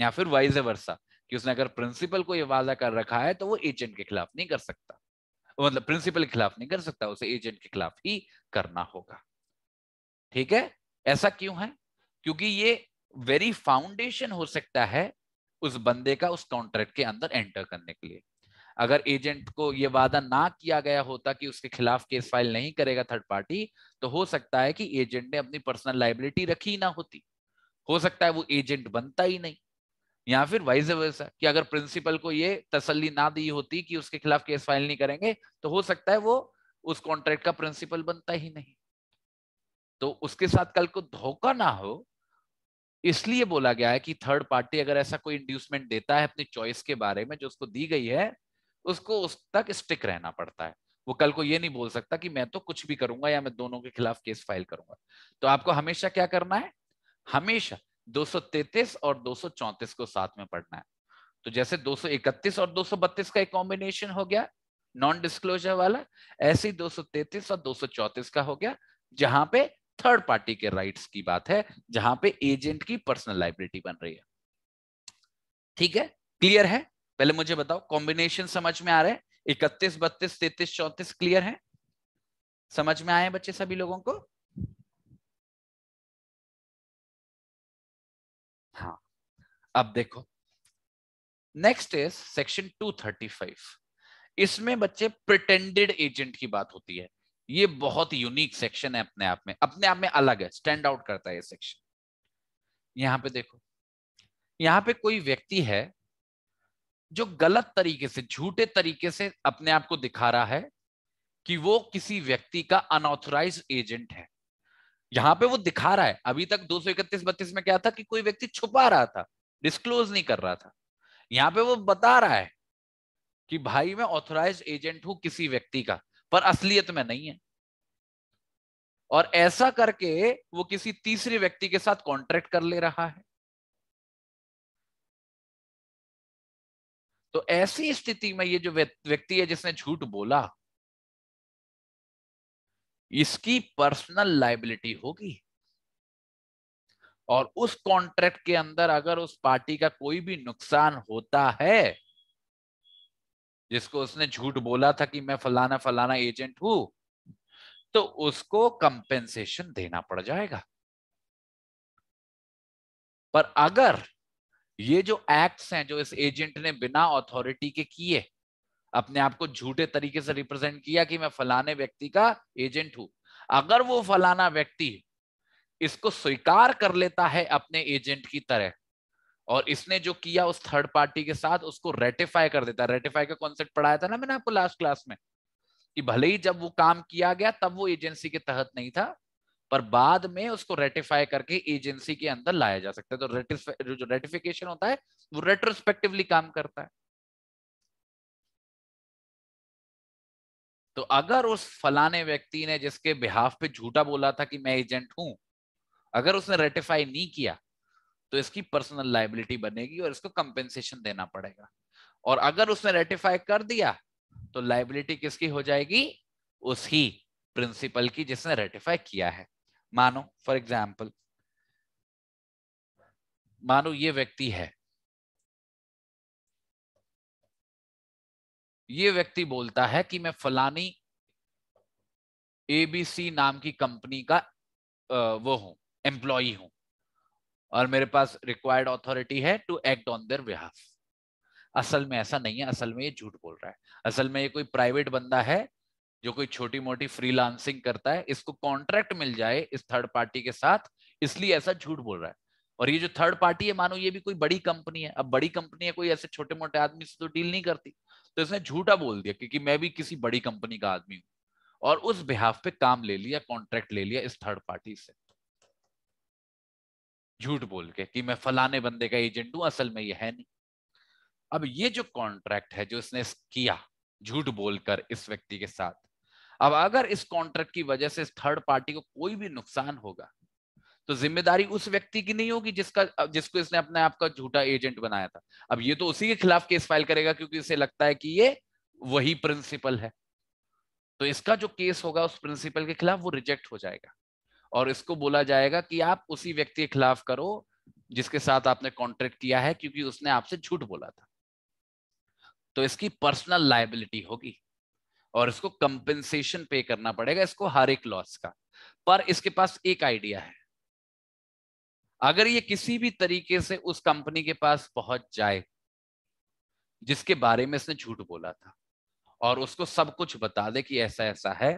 या फिर वाइज वर्षा कि उसने अगर प्रिंसिपल को ये वादा कर रखा है तो वो एजेंट के खिलाफ नहीं कर सकता मतलब प्रिंसिपल के खिलाफ नहीं कर सकता उसे एजेंट के खिलाफ ही करना होगा ठीक है ऐसा क्यों है क्योंकि ये वेरी फाउंडेशन हो सकता है उस बंदे का उस कॉन्ट्रैक्ट के अंदर एंटर करने के लिए अगर एजेंट को यह वादा ना किया गया होता कि उसके खिलाफ केस फाइल नहीं करेगा थर्ड पार्टी तो हो सकता है कि एजेंट ने अपनी पर्सनल लाइबिलिटी रखी ही ना होती हो सकता है वो एजेंट बनता ही नहीं या फिर वाइज वैसा कि अगर प्रिंसिपल को ये तसल्ली ना दी होती कि उसके खिलाफ केस फाइल नहीं करेंगे तो हो सकता है वो उस कॉन्ट्रैक्ट का प्रिंसिपल बनता ही नहीं तो उसके साथ कल को धोखा ना हो इसलिए बोला गया है कि थर्ड पार्टी अगर ऐसा कोई इंड्यूसमेंट देता है अपनी चॉइस के बारे में जो उसको दी गई है उसको उस तक स्टिक रहना पड़ता है वो कल को ये नहीं बोल सकता कि मैं तो कुछ भी करूंगा या मैं दोनों के खिलाफ केस फाइल करूंगा तो आपको हमेशा क्या करना है हमेशा 233 और 234 को साथ में पढ़ना है तो जैसे 231 और 232 का एक कॉम्बिनेशन हो गया नॉन डिस्क्लोजर वाला ऐसे ही 233 और दो का हो गया जहां पे थर्ड पार्टी के राइट्स की बात है जहां पे एजेंट की पर्सनल लाइबिलिटी बन रही है ठीक है क्लियर है पहले मुझे बताओ कॉम्बिनेशन समझ में आ रहे हैं इकतीस बत्तीस तैतीस चौतीस क्लियर है समझ में आए बच्चे सभी लोगों को हाँ अब देखो नेक्स्ट इज सेक्शन 235 इसमें बच्चे प्रिटेंडेड एजेंट की बात होती है ये बहुत यूनिक सेक्शन है अपने आप में अपने आप में अलग है स्टैंड आउट करता है ये सेक्शन यहां पे देखो यहां पे कोई व्यक्ति है जो गलत तरीके से झूठे तरीके से अपने आप को दिखा रहा है कि वो किसी व्यक्ति का अनऑथोराइज एजेंट है यहाँ पे वो दिखा रहा है अभी तक दो सौ इकतीस बत्तीस में क्या था कि कोई व्यक्ति छुपा रहा था डिस्क्लोज नहीं कर रहा था यहाँ पे वो बता रहा है कि भाई मैं ऑथोराइज एजेंट हूं किसी व्यक्ति का पर असलियत में नहीं है और ऐसा करके वो किसी तीसरे व्यक्ति के साथ कॉन्ट्रैक्ट कर ले रहा है तो ऐसी स्थिति में ये जो व्यक्ति है जिसने झूठ बोला इसकी पर्सनल लाइबिलिटी होगी और उस कॉन्ट्रैक्ट के अंदर अगर उस पार्टी का कोई भी नुकसान होता है जिसको उसने झूठ बोला था कि मैं फलाना फलाना एजेंट हूं तो उसको कंपेंसेशन देना पड़ जाएगा पर अगर ये जो एक्ट्स हैं जो इस एजेंट ने बिना ऑथोरिटी के किए अपने आप को झूठे तरीके से रिप्रेजेंट किया कि मैं फलाने व्यक्ति का एजेंट हूं अगर वो फलाना व्यक्ति इसको स्वीकार कर लेता है अपने एजेंट की तरह और इसने जो किया उस थर्ड पार्टी के साथ उसको रेटिफाई कर देता है रेटिफाई का कॉन्सेप्ट पढ़ाया था ना मैंने आपको लास्ट क्लास में कि भले ही जब वो काम किया गया तब वो एजेंसी के तहत नहीं था पर बाद में उसको रेटिफाई करके एजेंसी के अंदर लाया जा सकता है तो जो रेटिफिकेशन होता है वो रेट्रोस्पेक्टिवली काम करता है तो अगर उस फलाने व्यक्ति ने जिसके बिहाफ पे झूठा बोला था कि मैं एजेंट हूं अगर उसने रेटिफाई नहीं किया तो इसकी पर्सनल लाइबिलिटी बनेगी और इसको कंपेंसेशन देना पड़ेगा और अगर उसने रेटिफाई कर दिया तो लाइबिलिटी किसकी हो जाएगी उसकी प्रिंसिपल की जिसने रेटिफाई किया है मानो फॉर एग्जाम्पल मानो ये व्यक्ति है ये व्यक्ति बोलता है कि मैं फलानी एबीसी नाम की कंपनी का वो हूं एम्प्लॉ हूं और मेरे पास रिक्वायर्ड अथॉरिटी है to act on their behalf असल में ऐसा नहीं है असल में ये झूठ बोल रहा है असल में ये कोई प्राइवेट बंदा है जो कोई छोटी मोटी फ्रीलांसिंग करता है इसको कॉन्ट्रैक्ट मिल जाए इस थर्ड पार्टी के साथ इसलिए ऐसा झूठ बोल रहा है और ये जो थर्ड पार्टी है मानो ये भी कोई बड़ी कंपनी है अब बड़ी कंपनी है कोई ऐसे छोटे मोटे आदमी से तो डील नहीं करती तो इसने झूठा बोल दिया क्योंकि मैं भी किसी बड़ी कंपनी का आदमी हूं और उस बिहाफ पे काम ले लिया कॉन्ट्रैक्ट ले लिया इस थर्ड पार्टी से झूठ बोल के कि मैं फलाने बंदे का एजेंट हूं असल में ये है नहीं अब ये जो कॉन्ट्रैक्ट है जो इसने किया झूठ बोलकर इस व्यक्ति के साथ अब अगर इस कॉन्ट्रैक्ट की वजह से थर्ड पार्टी को कोई भी नुकसान होगा तो जिम्मेदारी उस व्यक्ति की नहीं होगी जिसका जिसको इसने अपने आप का झूठा एजेंट बनाया था अब ये तो उसी के खिलाफ केस फाइल करेगा क्योंकि इसे लगता है कि ये वही प्रिंसिपल है तो इसका जो केस होगा उस प्रिंसिपल के खिलाफ वो रिजेक्ट हो जाएगा और इसको बोला जाएगा कि आप उसी व्यक्ति के खिलाफ करो जिसके साथ आपने कॉन्ट्रैक्ट किया है क्योंकि उसने आपसे झूठ बोला था तो इसकी पर्सनल लाइबिलिटी होगी और इसको कंपेंसेशन पे करना पड़ेगा इसको हर एक लॉस का पर इसके पास एक आइडिया है अगर ये किसी भी तरीके से उस कंपनी के पास पहुंच जाए जिसके बारे में इसने झूठ बोला था और उसको सब कुछ बता दे कि ऐसा ऐसा है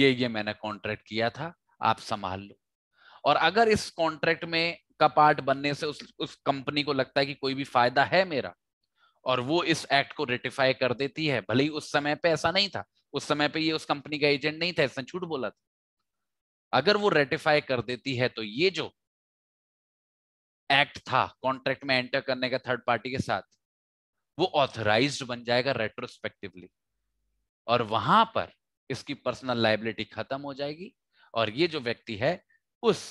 ये ये मैंने कॉन्ट्रैक्ट किया था आप संभाल लो और अगर इस कॉन्ट्रैक्ट में का पार्ट बनने से उस उस कंपनी को लगता है कि कोई भी फायदा है मेरा और वो इस एक्ट को रेटिफाई कर देती है भले ही उस समय पे ऐसा नहीं था उस समय पे ये उस कंपनी का एजेंट नहीं था इसने झूठ बोला था अगर वो रेटिफाई कर देती है तो ये जो एक्ट था कॉन्ट्रैक्ट में एंटर करने का थर्ड पार्टी के साथ वो ऑथराइज बन जाएगा रेट्रोस्पेक्टिवली और वहां पर इसकी पर्सनल लाइबिलिटी खत्म हो जाएगी और ये जो व्यक्ति है उस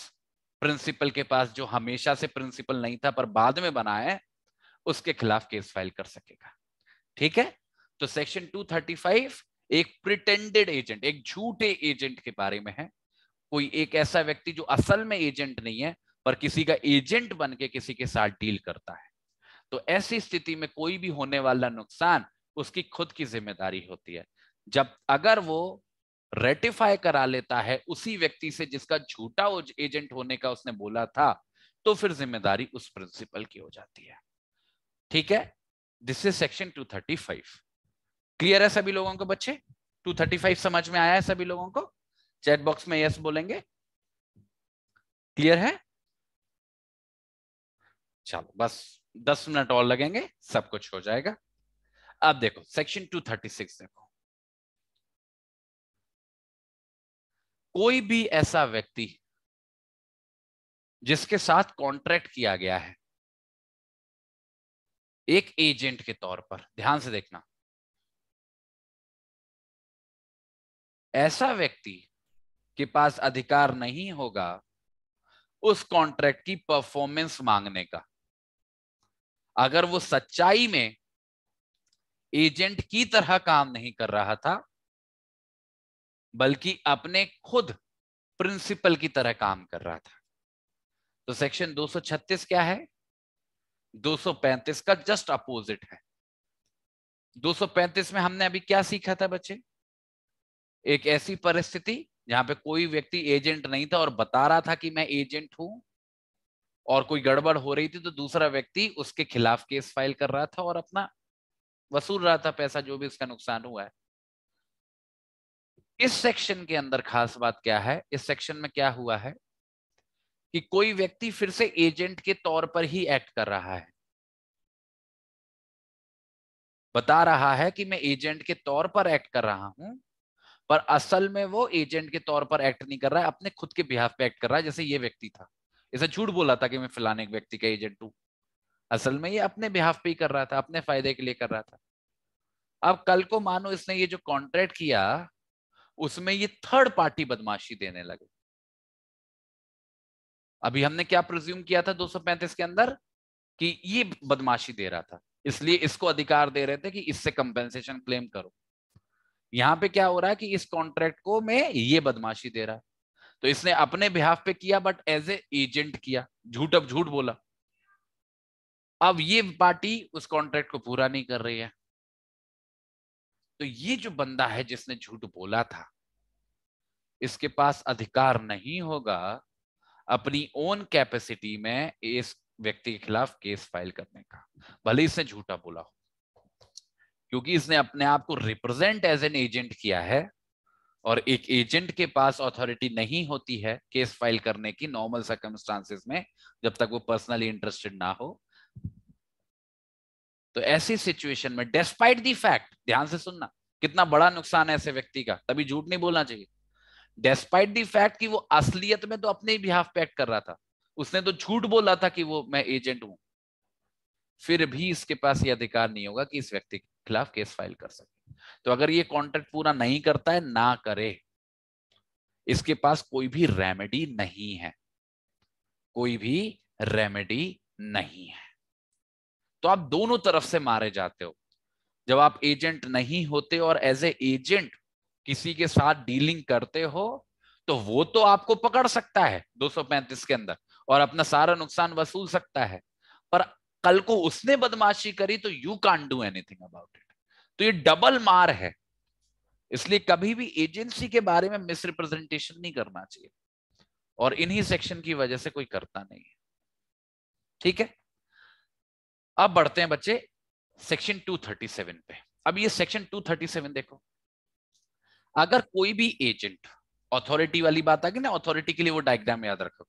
प्रिंसिपल के पास जो हमेशा से प्रिंसिपल नहीं था पर बाद में बना है उसके खिलाफ केस फाइल कर सकेगा ठीक है तो सेक्शन 235 एक प्रिटेंडेड एजेंट एक झूठे एजेंट के बारे में है कोई एक ऐसा व्यक्ति जो असल में एजेंट नहीं है पर किसी का एजेंट बन के किसी के साथ डील करता है तो ऐसी स्थिति में कोई भी होने वाला नुकसान उसकी खुद की जिम्मेदारी होती है जब अगर वो रेटिफाई करा लेता है उसी व्यक्ति से जिसका झूठा एजेंट होने का उसने बोला था तो फिर जिम्मेदारी उस प्रिंसिपल की हो जाती है ठीक है दिस इज सेक्शन 235 क्लियर है सभी लोगों को बच्चे 235 समझ में आया है सभी लोगों को चैट बॉक्स में यस बोलेंगे क्लियर है चलो बस दस मिनट और लगेंगे सब कुछ हो जाएगा अब देखो सेक्शन 236 देखो कोई भी ऐसा व्यक्ति जिसके साथ कॉन्ट्रैक्ट किया गया है एक एजेंट के तौर पर ध्यान से देखना ऐसा व्यक्ति के पास अधिकार नहीं होगा उस कॉन्ट्रैक्ट की परफॉर्मेंस मांगने का अगर वो सच्चाई में एजेंट की तरह काम नहीं कर रहा था बल्कि अपने खुद प्रिंसिपल की तरह काम कर रहा था तो सेक्शन 236 क्या है 235 का जस्ट अपोजिट है 235 में हमने अभी क्या सीखा था बच्चे एक ऐसी परिस्थिति जहां पे कोई व्यक्ति एजेंट नहीं था और बता रहा था कि मैं एजेंट हूं और कोई गड़बड़ हो रही थी तो दूसरा व्यक्ति उसके खिलाफ केस फाइल कर रहा था और अपना वसूल रहा था पैसा जो भी उसका नुकसान हुआ है इस सेक्शन के अंदर खास बात क्या है इस सेक्शन में क्या हुआ है कि कोई व्यक्ति फिर से एजेंट के तौर पर ही एक्ट कर रहा है बता रहा है कि मैं एजेंट के तौर पर एक्ट कर रहा हूं पर असल में वो एजेंट के तौर पर एक्ट नहीं कर रहा है अपने खुद के बिहाफ पे एक्ट कर रहा है जैसे ये व्यक्ति था इसे झूठ बोला था कि मैं फिलहाल एक व्यक्ति का एजेंट हूं असल में ये अपने बिहाफ पे ही कर रहा था अपने फायदे के लिए कर रहा था अब कल को मानो इसने ये जो कॉन्ट्रैक्ट किया उसमें ये थर्ड पार्टी बदमाशी देने लगे अभी हमने क्या प्रज्यूम किया था 235 के अंदर कि ये बदमाशी दे रहा था इसलिए इसको अधिकार दे रहे थे कि इससे कंपेंसेशन क्लेम करो यहां पे क्या हो रहा है कि इस कॉन्ट्रैक्ट को मैं ये बदमाशी दे रहा तो इसने अपने बिहाफ पे किया बट एज ए एजेंट किया झूठ अब झूठ बोला अब ये पार्टी उस कॉन्ट्रैक्ट को पूरा नहीं कर रही है तो ये जो बंदा है जिसने झूठ बोला था इसके पास अधिकार नहीं होगा अपनी ओन कैपेसिटी में इस व्यक्ति के खिलाफ केस फाइल करने का भले इसने झूठा बोला हो क्योंकि इसने अपने आप को रिप्रेजेंट एज एन एजेंट किया है और एक एजेंट के पास अथॉरिटी नहीं होती है केस फाइल करने की नॉर्मल सर्कमस्टांसिस में जब तक वो पर्सनली इंटरेस्टेड ना हो तो ऐसी सिचुएशन में डेस्पाइट दी फैक्ट ध्यान से सुनना कितना बड़ा नुकसान है ऐसे व्यक्ति का तभी झूठ नहीं बोलना चाहिए डेस्पाइट दी फैक्ट कि वो असलियत में तो अपने ही बिहाफ पे एक्ट कर रहा था उसने तो झूठ बोला था कि वो मैं एजेंट हूं फिर भी इसके पास ये अधिकार नहीं होगा कि इस व्यक्ति के खिलाफ केस फाइल कर सके तो अगर ये कॉन्ट्रैक्ट पूरा नहीं करता है ना करे इसके पास कोई भी रेमेडी नहीं है कोई भी रेमेडी नहीं है तो आप दोनों तरफ से मारे जाते हो जब आप एजेंट नहीं होते और एज ए एजेंट किसी के साथ डीलिंग करते हो तो वो तो आपको पकड़ सकता है 235 के अंदर और अपना सारा नुकसान वसूल सकता है पर कल को उसने बदमाशी करी तो you can't do anything about it तो ये डबल मार है इसलिए कभी भी एजेंसी के बारे में मिसरिप्रेजेंटेशन नहीं करना चाहिए और इन्हीं सेक्शन की वजह से कोई करता नहीं है ठीक है अब बढ़ते हैं बच्चे सेक्शन 237 पे अब ये सेक्शन 237 देखो अगर कोई भी एजेंट ऑथोरिटी वाली बात आ गई ना ऑथोरिटी के लिए वो डायग्राम याद रखो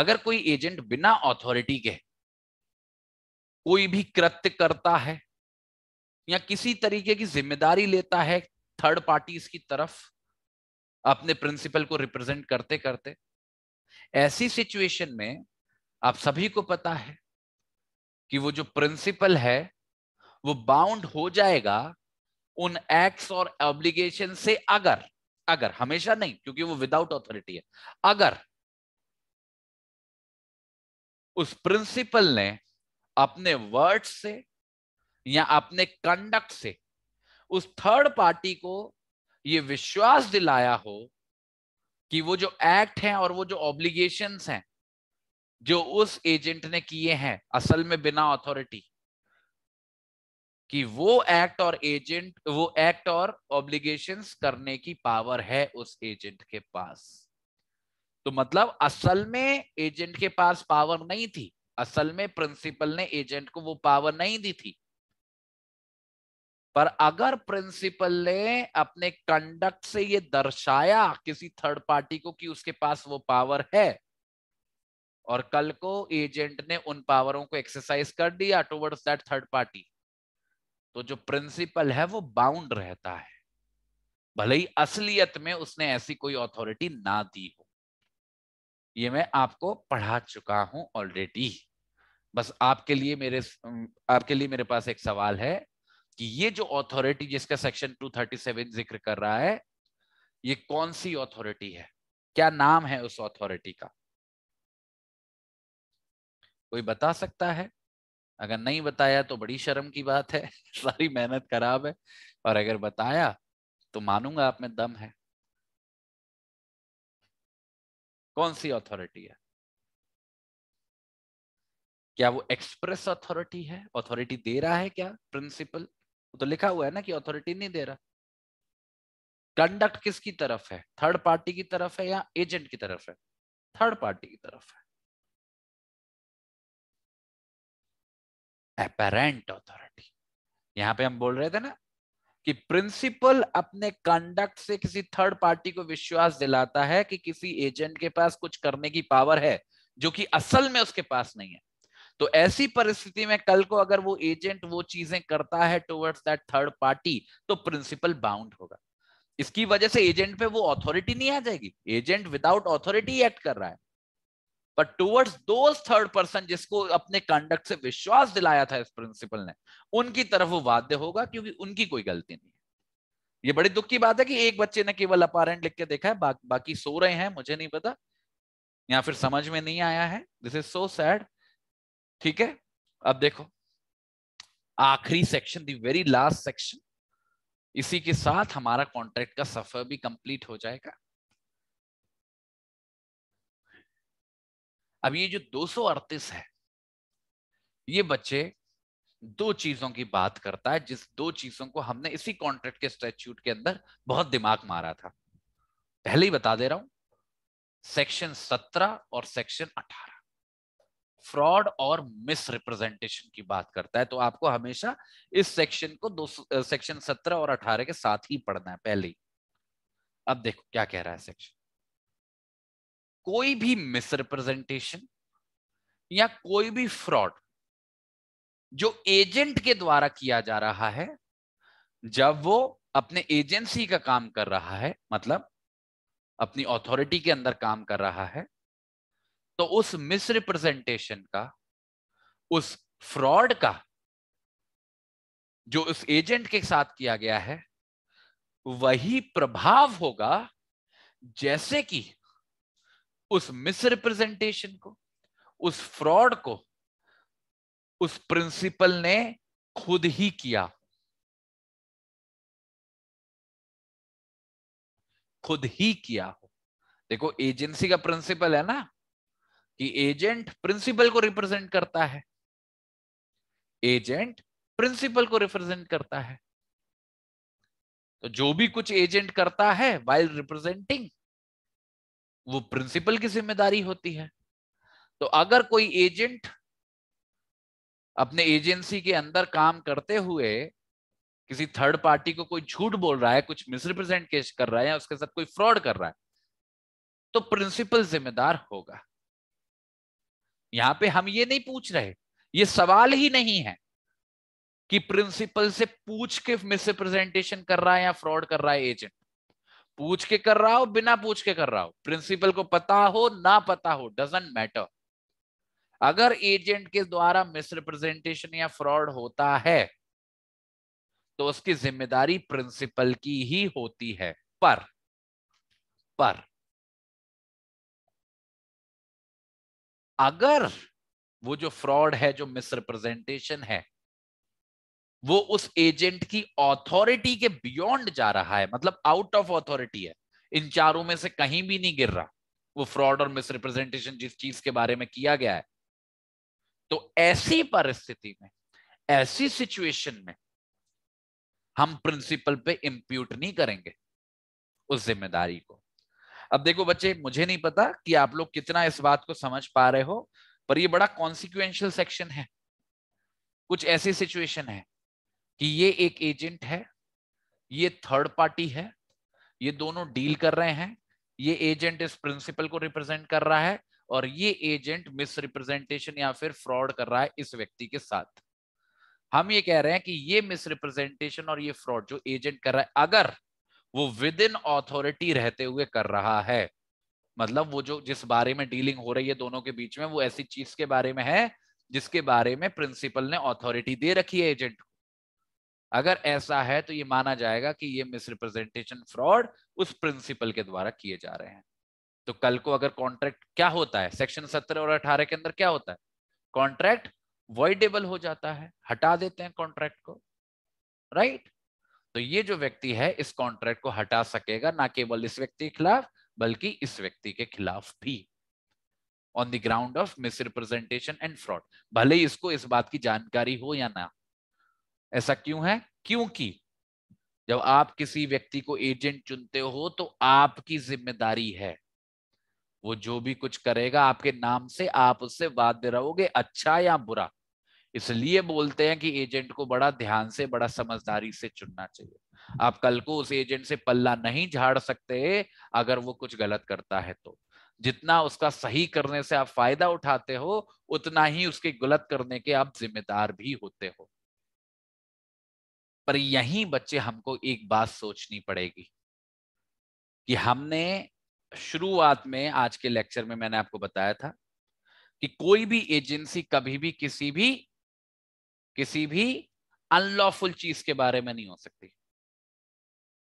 अगर कोई एजेंट बिना ऑथोरिटी के कोई भी कृत्य करता है या किसी तरीके की जिम्मेदारी लेता है थर्ड पार्टी की तरफ अपने प्रिंसिपल को रिप्रेजेंट करते करते ऐसी सिचुएशन में आप सभी को पता है कि वो जो प्रिंसिपल है वो बाउंड हो जाएगा उन एक्ट्स और ऑब्लिगेशन से अगर अगर हमेशा नहीं क्योंकि वो विदाउट ऑथोरिटी है अगर उस प्रिंसिपल ने अपने वर्ड से या अपने कंडक्ट से उस थर्ड पार्टी को ये विश्वास दिलाया हो कि वो जो एक्ट हैं और वो जो ऑब्लिगेशंस हैं जो उस एजेंट ने किए हैं असल में बिना अथॉरिटी कि वो एक्ट और एजेंट वो एक्ट और ऑब्लिगेशंस करने की पावर है उस एजेंट के पास तो मतलब असल में एजेंट के पास पावर नहीं थी असल में प्रिंसिपल ने एजेंट को वो पावर नहीं दी थी पर अगर प्रिंसिपल ने अपने कंडक्ट से ये दर्शाया किसी थर्ड पार्टी को कि उसके पास वो पावर है और कल को एजेंट ने उन पावरों को एक्सरसाइज कर दिया टूवर्ड्स दैट थर्ड पार्टी तो जो प्रिंसिपल है वो बाउंड रहता है भले ही असलियत में उसने ऐसी कोई अथॉरिटी ना दी हो ये मैं आपको पढ़ा चुका हूं ऑलरेडी बस आपके लिए मेरे आपके लिए मेरे पास एक सवाल है कि ये जो अथॉरिटी जिसका सेक्शन 237 जिक्र कर रहा है ये कौन सी अथॉरिटी है क्या नाम है उस अथॉरिटी का कोई बता सकता है अगर नहीं बताया तो बड़ी शर्म की बात है सारी मेहनत खराब है और अगर बताया तो मानूंगा आप में दम है कौन सी अथॉरिटी है क्या वो एक्सप्रेस अथॉरिटी है अथॉरिटी दे रहा है क्या प्रिंसिपल वो तो लिखा हुआ है ना कि अथॉरिटी नहीं दे रहा कंडक्ट किसकी तरफ है थर्ड पार्टी की तरफ है या एजेंट की तरफ है थर्ड पार्टी की तरफ है अपेरेंट अथॉरिटी यहाँ पे हम बोल रहे थे ना कि प्रिंसिपल अपने कंडक्ट से किसी थर्ड पार्टी को विश्वास दिलाता है कि किसी एजेंट के पास कुछ करने की पावर है जो कि असल में उसके पास नहीं है तो ऐसी परिस्थिति में कल को अगर वो एजेंट वो चीजें करता है टुवर्ड्स दैट थर्ड पार्टी तो प्रिंसिपल बाउंड होगा इसकी वजह से एजेंट पे वो अथॉरिटी नहीं आ जाएगी एजेंट विदाउट अथॉरिटी एक्ट कर रहा है बट टूवर्ड्स दो थर्ड पर्सन जिसको अपने कंडक्ट से विश्वास दिलाया था इस प्रिंसिपल ने उनकी तरफ वो वाद्य होगा क्योंकि उनकी कोई गलती नहीं है ये बड़ी दुख की बात है कि एक बच्चे ने केवल अपारेंट लिख के देखा है बा, बाकी सो रहे हैं मुझे नहीं पता या फिर समझ में नहीं आया है दिस इज सो सैड ठीक है अब देखो आखिरी section the very last section इसी के साथ हमारा कॉन्ट्रैक्ट का सफर भी कंप्लीट हो जाएगा अब ये जो दो है ये बच्चे दो चीजों की बात करता है जिस दो चीजों को हमने इसी कॉन्ट्रैक्ट के स्टैच्यूट के अंदर बहुत दिमाग मारा था पहले ही बता दे रहा हूं सेक्शन सत्रह और सेक्शन अठारह फ्रॉड और मिसरिप्रेजेंटेशन की बात करता है तो आपको हमेशा इस सेक्शन को दो सेक्शन सत्रह और अठारह के साथ ही पढ़ना है पहले ही अब देखो क्या कह रहा है सेक्शन कोई भी मिसरिप्रेजेंटेशन या कोई भी फ्रॉड जो एजेंट के द्वारा किया जा रहा है जब वो अपने एजेंसी का काम कर रहा है मतलब अपनी अथॉरिटी के अंदर काम कर रहा है तो उस मिसरिप्रेजेंटेशन का उस फ्रॉड का जो उस एजेंट के साथ किया गया है वही प्रभाव होगा जैसे कि उस मिसरिप्रेजेंटेशन को उस फ्रॉड को उस प्रिंसिपल ने खुद ही किया खुद ही किया हो देखो एजेंसी का प्रिंसिपल है ना कि एजेंट प्रिंसिपल को रिप्रेजेंट करता है एजेंट प्रिंसिपल को रिप्रेजेंट करता है तो जो भी कुछ एजेंट करता है वाइल रिप्रेजेंटिंग वो प्रिंसिपल की जिम्मेदारी होती है तो अगर कोई एजेंट अपने एजेंसी के अंदर काम करते हुए किसी थर्ड पार्टी को कोई झूठ बोल रहा है कुछ मिसरिप्रेजेंट केस कर रहा है या उसके साथ कोई फ्रॉड कर रहा है तो प्रिंसिपल जिम्मेदार होगा यहां पे हम ये नहीं पूछ रहे ये सवाल ही नहीं है कि प्रिंसिपल से पूछ के मिसरिप्रेजेंटेशन कर रहा है या फ्रॉड कर रहा है एजेंट पूछ के कर रहा हो बिना पूछ के कर रहा हो प्रिंसिपल को पता हो ना पता हो डजेंट मैटर अगर एजेंट के द्वारा मिसरिप्रेजेंटेशन या फ्रॉड होता है तो उसकी जिम्मेदारी प्रिंसिपल की ही होती है पर पर अगर वो जो फ्रॉड है जो मिसरिप्रेजेंटेशन है वो उस एजेंट की ऑथोरिटी के बियॉन्ड जा रहा है मतलब आउट ऑफ ऑथोरिटी है इन चारों में से कहीं भी नहीं गिर रहा वो फ्रॉड और मिसरिप्रेजेंटेशन जिस चीज के बारे में किया गया है तो ऐसी परिस्थिति में ऐसी सिचुएशन में हम प्रिंसिपल पे इम्प्यूट नहीं करेंगे उस जिम्मेदारी को अब देखो बच्चे मुझे नहीं पता कि आप लोग कितना इस बात को समझ पा रहे हो पर ये बड़ा कॉन्सिक्वेंशियल सेक्शन है कुछ ऐसी सिचुएशन है कि ये एक एजेंट है ये थर्ड पार्टी है ये दोनों डील कर रहे हैं ये एजेंट इस प्रिंसिपल को रिप्रेजेंट कर रहा है और ये एजेंट मिस रिप्रेजेंटेशन या फिर फ्रॉड कर रहा है इस व्यक्ति के साथ हम ये कह रहे हैं कि ये मिस रिप्रेजेंटेशन और ये फ्रॉड जो एजेंट कर रहा है अगर वो विद इन ऑथोरिटी रहते हुए कर रहा है मतलब वो जो जिस बारे में डीलिंग हो रही है दोनों के बीच में वो ऐसी चीज के बारे में है जिसके बारे में प्रिंसिपल ने ऑथोरिटी दे रखी है एजेंट को अगर ऐसा है तो ये माना जाएगा कि ये मिसरिप्रेजेंटेशन फ्रॉड उस प्रिंसिपल के द्वारा किए जा रहे हैं तो कल को अगर कॉन्ट्रैक्ट क्या होता है सेक्शन सत्रह और अठारह के अंदर क्या होता है कॉन्ट्रैक्ट वॉइडेबल हो जाता है हटा देते हैं कॉन्ट्रैक्ट को राइट right? तो ये जो व्यक्ति है इस कॉन्ट्रैक्ट को हटा सकेगा ना केवल इस व्यक्ति के खिलाफ बल्कि इस व्यक्ति के खिलाफ भी on the ground of misrepresentation and fraud भले ही इसको इस बात की जानकारी हो या ना ऐसा क्यों है क्योंकि जब आप किसी व्यक्ति को एजेंट चुनते हो तो आपकी जिम्मेदारी है वो जो भी कुछ करेगा आपके नाम से आप उससे बाध्य रहोगे अच्छा या बुरा इसलिए बोलते हैं कि एजेंट को बड़ा ध्यान से बड़ा समझदारी से चुनना चाहिए आप कल को उस एजेंट से पल्ला नहीं झाड़ सकते अगर वो कुछ गलत करता है तो जितना उसका सही करने से आप फायदा उठाते हो उतना ही उसके गलत करने के आप जिम्मेदार भी होते हो पर यहीं बच्चे हमको एक बात सोचनी पड़ेगी कि हमने शुरुआत में आज के लेक्चर में मैंने आपको बताया था कि कोई भी एजेंसी कभी भी किसी भी किसी भी अनलॉफुल चीज के बारे में नहीं हो सकती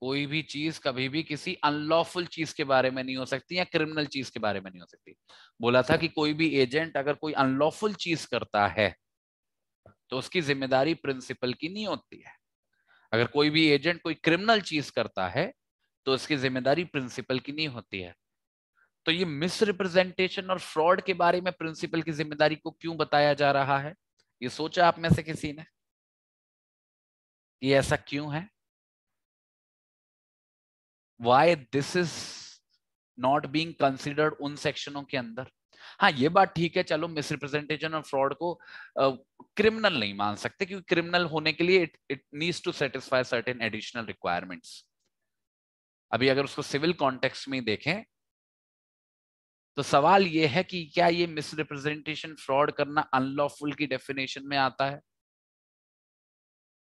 कोई भी चीज कभी भी किसी अनलॉफुल चीज के बारे में नहीं हो सकती या क्रिमिनल चीज के बारे में नहीं हो सकती बोला था कि कोई भी एजेंट अगर कोई अनलॉफुल चीज करता है तो उसकी जिम्मेदारी प्रिंसिपल की नहीं होती है अगर कोई भी एजेंट कोई क्रिमिनल चीज करता है तो इसकी जिम्मेदारी प्रिंसिपल की नहीं होती है तो ये मिस रिप्रेजेंटेशन और फ्रॉड के बारे में प्रिंसिपल की जिम्मेदारी को क्यों बताया जा रहा है ये सोचा आप में से किसी ने ये ऐसा क्यों है why this is not being considered उन सेक्शनों के अंदर हाँ ये बात ठीक है चलो मिसरिप्रेजेंटेशन और फ्रॉड को क्रिमिनल नहीं मान सकते क्योंकि क्रिमिनल होने के लिए it it needs to satisfy certain additional requirements अभी अगर उसको सिविल कॉन्टेक्स्ट में देखें तो सवाल ये है कि क्या ये मिसरिप्रेजेंटेशन फ्रॉड करना अनलॉफुल की डेफिनेशन में आता है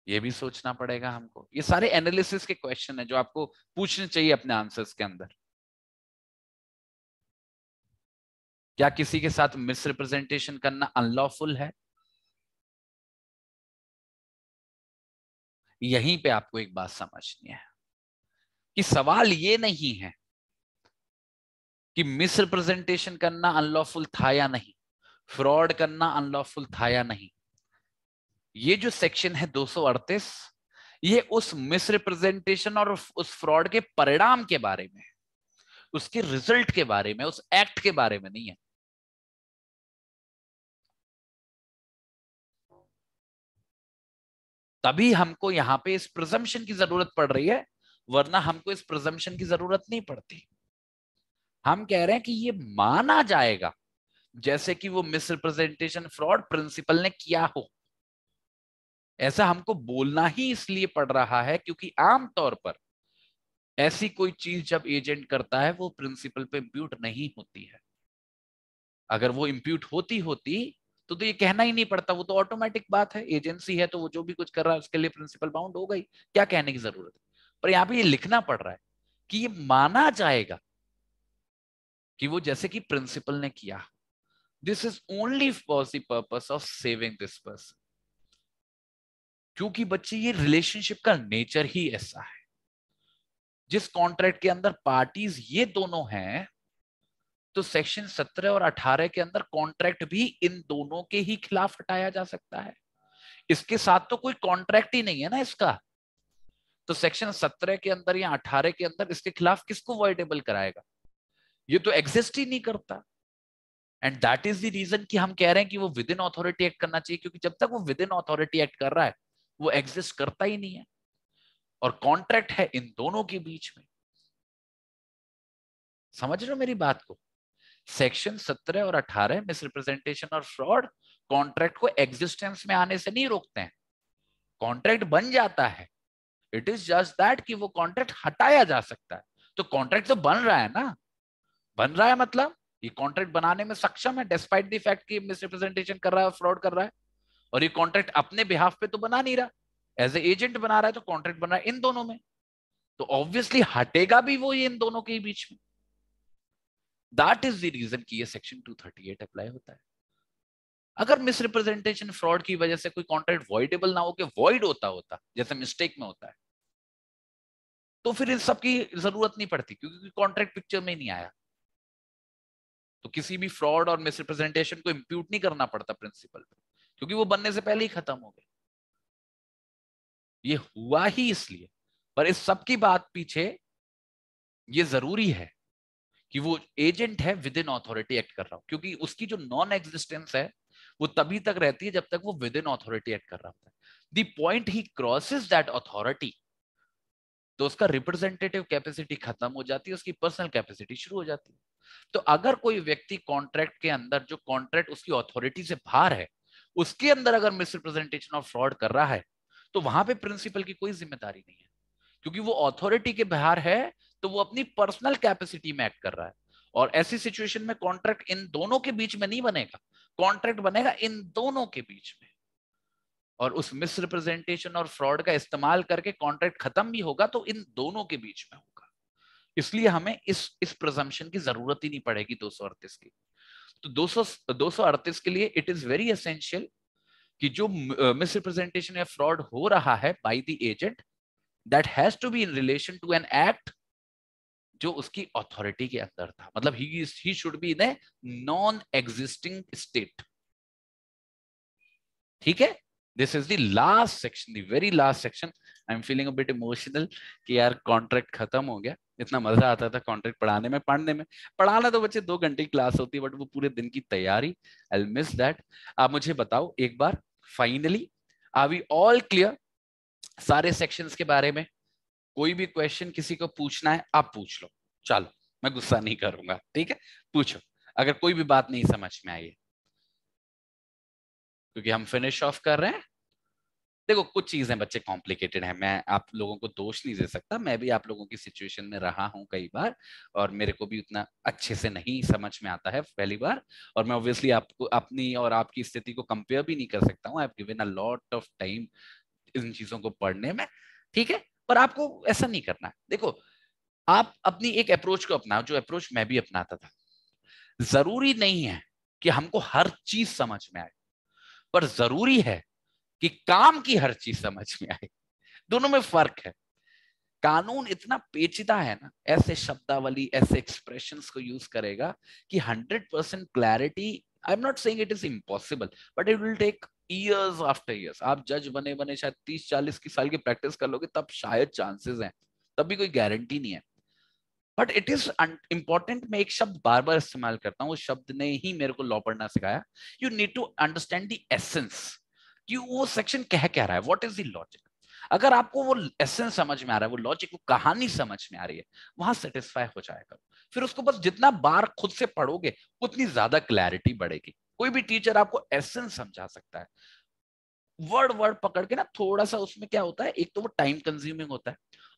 ये भी सोचना पड़ेगा हमको ये सारे एनालिसिस के क्वेश्चन है जो आपको पूछने चाहिए अपने आंसर्स के अंदर क्या किसी के साथ मिसरिप्रेजेंटेशन करना अनलॉफुल है यहीं पे आपको एक बात समझनी है कि सवाल ये नहीं है कि मिसरिप्रेजेंटेशन करना अनलॉफुल था या नहीं फ्रॉड करना अनलॉफुल था या नहीं ये जो सेक्शन है 238 ये उस मिसरिप्रेजेंटेशन और उस फ्रॉड के परिणाम के बारे में उसके रिजल्ट के बारे में उस एक्ट के बारे में नहीं है तभी हमको यहाँ पे इस प्रजम्पन की जरूरत पड़ रही है वरना हमको इस प्रजम्पन की जरूरत नहीं पड़ती हम कह रहे हैं कि ये माना जाएगा जैसे कि वो मिसरिप्रेजेंटेशन फ्रॉड प्रिंसिपल ने किया हो ऐसा हमको बोलना ही इसलिए पड़ रहा है क्योंकि आमतौर पर ऐसी कोई चीज जब एजेंट करता है वो प्रिंसिपल पे इम्प्यूट नहीं होती है अगर वो इम्प्यूट होती होती तो, तो ये कहना ही नहीं पड़ता वो तो ऑटोमेटिक बात है एजेंसी है तो वो जो भी कुछ कर रहा है उसके लिए प्रिंसिपल बाउंड हो गई क्या कहने की जरूरत है पर यहाँ पे ये लिखना पड़ रहा है कि ये माना जाएगा कि वो जैसे कि प्रिंसिपल ने किया this is only for purpose of saving this person क्योंकि बच्चे ये रिलेशनशिप का नेचर ही ऐसा है जिस कॉन्ट्रैक्ट के अंदर पार्टीज ये दोनों हैं तो सेक्शन 17 और 18 के अंदर कॉन्ट्रैक्ट भी इन दोनों के ही खिलाफ हटाया जा सकता है इसके साथ तो कोई कॉन्ट्रैक्ट ही नहीं है ना इसका तो सेक्शन 17 के अंदर या 18 के अंदर इसके खिलाफ किसको वर्डेबल कराएगा ये तो एग्जिस्ट ही नहीं करता and that is the reason कि हम कह रहे हैं कि वो विद इन अथॉरिटी एक्ट करना चाहिए क्योंकि जब तक वो विद इन अथॉरिटी एक्ट कर रहा है वो एग्जिस्ट करता ही नहीं है और कॉन्ट्रैक्ट है इन दोनों के बीच में समझ रहे हो मेरी बात को सेक्शन सत्रह और अठारह मिस रिप्रेजेंटेशन और फ्रॉड कॉन्ट्रैक्ट को एग्जिस्टेंस में आने से नहीं रोकते हैं कॉन्ट्रैक्ट बन जाता है इट इज जस्ट दैट कि वो कॉन्ट्रैक्ट हटाया जा सकता है तो कॉन्ट्रैक्ट तो बन रहा है ना बन रहा है मतलब ये कॉन्ट्रैक्ट बनाने में सक्षम है डिस्पाइट दी फैक्ट कि रिप्रेजेंटेशन कर रहा है फ्रॉड कर रहा है और ये कॉन्ट्रैक्ट अपने बिहाफ पे तो बना नहीं रहा एज ए एजेंट बना रहा है तो कॉन्ट्रैक्ट बना रहा है इन दोनों में तो ऑब्वियसली हटेगा भी वो ये इन दोनों के बीच में दैट इज द रीजन की ये सेक्शन 238 अप्लाई होता है अगर मिसरिप्रेजेंटेशन फ्रॉड की वजह से कोई कॉन्ट्रैक्ट वॉइडेबल ना हो के वॉइड होता होता जैसे मिस्टेक में होता है तो फिर इन सबकी जरूरत नहीं पड़ती क्योंकि कॉन्ट्रैक्ट पिक्चर में नहीं आया तो किसी भी फ्रॉड और मिसरिप्रेजेंटेशन को इम्प्यूट नहीं करना पड़ता प्रिंसिपल पे क्योंकि वो बनने से पहले ही खत्म हो गए ये हुआ ही इसलिए पर इस सब की बात पीछे ये जरूरी है कि वो एजेंट है विद इन ऑथोरिटी एक्ट कर रहा हूं क्योंकि उसकी जो नॉन एग्जिस्टेंस है वो तभी तक रहती है जब तक वो विद इन ऑथोरिटी एक्ट कर रहा होता है point he crosses that authority तो उसका रिप्रेजेंटेटिव कैपेसिटी खत्म हो जाती है उसकी पर्सनल कैपेसिटी शुरू हो जाती है तो अगर कोई व्यक्ति कॉन्ट्रैक्ट के अंदर जो कॉन्ट्रैक्ट उसकी अथॉरिटी से बाहर है उसके अंदर अगर मिसरिप्रेजेंटेशन और फ्रॉड कर रहा है तो वहां पे प्रिंसिपल की कोई जिम्मेदारी नहीं है क्योंकि वो अथॉरिटी के बाहर है तो वो अपनी पर्सनल कैपेसिटी में एक्ट कर रहा है और ऐसी सिचुएशन में कॉन्ट्रैक्ट इन दोनों के बीच में नहीं बनेगा कॉन्ट्रैक्ट बनेगा इन दोनों के बीच में और उस मिसरिप्रेजेंटेशन और फ्रॉड का इस्तेमाल करके कॉन्ट्रैक्ट खत्म भी होगा तो इन दोनों के बीच में होगा इसलिए हमें इस इस प्रजम्पशन की जरूरत ही नहीं पड़ेगी दो की तो दो सौ के लिए इट इज वेरी एसेंशियल कि जो मिसरिप्रेजेंटेशन या फ्रॉड हो रहा है by the agent that has to be in relation to an act जो उसकी अथॉरिटी के अंदर था मतलब he he should be in a non existing state ठीक है this is the last section the very last section I am feeling bit emotional कि यार कॉन्ट्रैक्ट खत्म हो गया इतना मजा आता था कॉन्ट्रैक्ट पढ़ाने में पढ़ने में पढ़ाना तो बच्चे दो घंटे की क्लास होती है बट वो पूरे दिन की तैयारी आई मिस दैट आप मुझे बताओ एक बार finally are we all clear सारे सेक्शंस के बारे में कोई भी क्वेश्चन किसी को पूछना है आप पूछ लो चलो मैं गुस्सा नहीं करूंगा ठीक है पूछो अगर कोई भी बात नहीं समझ में आई है क्योंकि हम फिनिश ऑफ कर रहे हैं देखो कुछ चीजें बच्चे कॉम्प्लिकेटेड हैं मैं आप लोगों को दोष नहीं दे सकता मैं भी आप लोगों की सिचुएशन में रहा हूं कई बार और मेरे को भी उतना अच्छे से नहीं समझ में आता है पहली बार और मैं ऑब्वियसली आपको अपनी और आपकी स्थिति को कंपेयर भी नहीं कर सकता हूँ I given a lot of time इन चीजों को पढ़ने में ठीक है पर आपको ऐसा नहीं करना है देखो आप अपनी एक अप्रोच को अपनाओ जो अप्रोच मैं भी अपनाता था जरूरी नहीं है कि हमको हर चीज समझ में आए पर जरूरी है कि काम की हर चीज समझ में आए दोनों में फर्क है कानून इतना पेचीदा है ना ऐसे शब्दावली ऐसे एक्सप्रेशन को यूज करेगा कि hundred percent clarity I am not saying it is impossible but it will take years after years आप जज बने बने शायद तीस चालीस की साल की प्रैक्टिस कर लोगे तब शायद चांसेस हैं तब भी कोई गारंटी नहीं है बट इट इज इंपॉर्टेंट मैं एक शब्द बार बार इस्तेमाल करता हूँ उस शब्द ने ही मेरे को लॉ पढ़ना सिखाया you need to understand the essence कि वो सेक्शन कह कह रहा है वॉट इज द लॉजिक अगर आपको वो एसेंस समझ में आ रहा है वो लॉजिक वो कहानी समझ में आ रही है वहां सेटिस्फाई हो जाएगा फिर उसको बस जितना बार खुद से पढ़ोगे उतनी ज्यादा क्लैरिटी बढ़ेगी कोई भी टीचर आपको एसेंस समझा सकता है वर्ड वर्ड पकड़ के ना थोड़ा सा उसमें क्या होता है एक तो वो टाइम कंज्यूमिंग होता है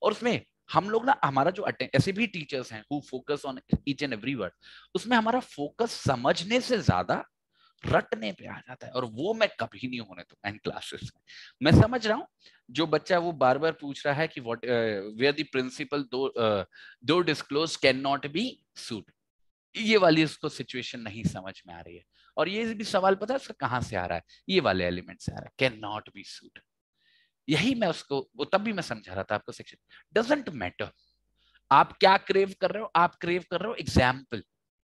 और उसमें हम लोग ना हमारा जो ऐसे भी टीचर्स हैं who focus on each and every word उसमें हमारा फोकस समझने से ज्यादा रटने पे आ जाता है और वो मैं कभी नहीं होने दूंगा इन क्लासेस में मैं समझ रहा हूँ जो बच्चा वो बार बार पूछ रहा है कि what were the principal though uh, though disclose can not be sued ये वाली उसको सिचुएशन नहीं समझ में आ रही है और ये भी सवाल पता है उसका कहाँ से आ रहा है ये वाले एलिमेंट से आ रहा है कैन नॉट बी सूट यही मैं उसको वो तब भी मैं समझा रहा था आपको सेक्शन डजेंट मैटर आप क्या क्रेव कर रहे हो आप क्रेव कर रहे हो एग्जाम्पल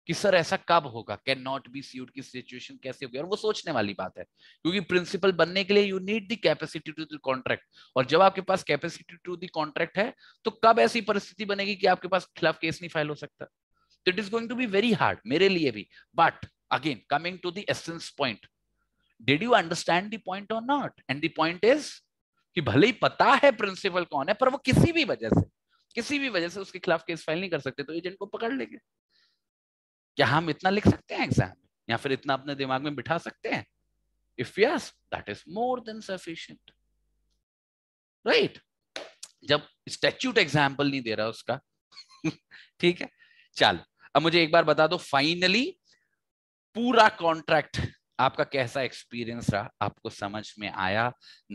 कि सर ऐसा कब होगा कैन नॉट बी सीड की सिचुएशन कैसे होगी और वो सोचने वाली बात है क्योंकि प्रिंसिपल बनने के लिए you need the capacity to the contract और जब आपके पास कैपेसिटी टू दी कॉन्ट्रैक्ट है तो कब ऐसी परिस्थिति बनेगी कि आपके पास खिलाफ केस नहीं फाइल हो सकता तो it is going to be very hard मेरे लिए भी but again coming to this point did you understand the point और नॉट एंड दॉइंट इज कि भले ही पता है प्रिंसिपल कौन है पर वो किसी भी वजह से किसी भी वजह से उसके खिलाफ केस फाइल नहीं कर सकते तो एजेंट को पकड़ लेंगे क्या हम इतना लिख सकते हैं एग्जाम या फिर इतना अपने दिमाग में बिठा सकते हैं if yes that is more than sufficient right जब स्टैच्यूट एग्जाम्पल नहीं दे रहा उसका ठीक है चलो अब मुझे एक बार बता दो फाइनली पूरा कॉन्ट्रैक्ट आपका कैसा एक्सपीरियंस रहा आपको समझ में आया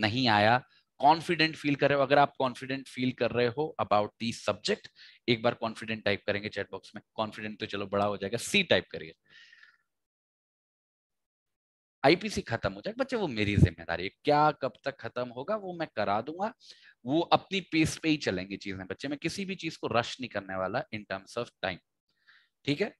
नहीं आया कॉन्फिडेंट फील कर रहे हो अगर आप कॉन्फिडेंट फील कर रहे हो अबाउट दी सब्जेक्ट एक बार कॉन्फिडेंट टाइप करेंगे चैट बॉक्स में कॉन्फिडेंट तो चलो बड़ा हो जाएगा सी टाइप करिए आईपीसी खत्म हो जाएगा बच्चे वो मेरी जिम्मेदारी है क्या कब तक खत्म होगा वो मैं करा दूंगा वो अपनी पेस पे ही चलेंगे चीजें बच्चे मैं किसी भी चीज को रश नहीं करने वाला इन टर्म्स ऑफ टाइम ठीक है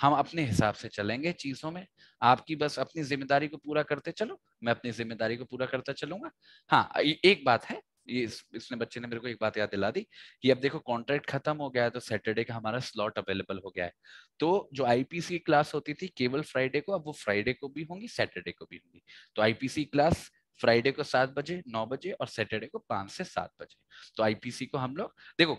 हम अपने हिसाब से चलेंगे चीजों में आपकी बस अपनी जिम्मेदारी को पूरा करते चलो मैं अपनी जिम्मेदारी को पूरा करता चलूंगा हाँ एक बात है ये इस, इसने बच्चे ने मेरे को एक बात याद दिला दी कि अब देखो कॉन्ट्रैक्ट खत्म हो गया है तो सैटरडे का हमारा स्लॉट अवेलेबल हो गया है तो जो आईपीसी क्लास होती थी केवल फ्राइडे को अब वो फ्राइडे को भी होंगी सैटरडे को भी होंगी तो आईपीसी क्लास फ्राइडे को सात बजे नौ बजे और सैटरडे को पांच से सात बजे तो आईपीसी को हम लोग देखो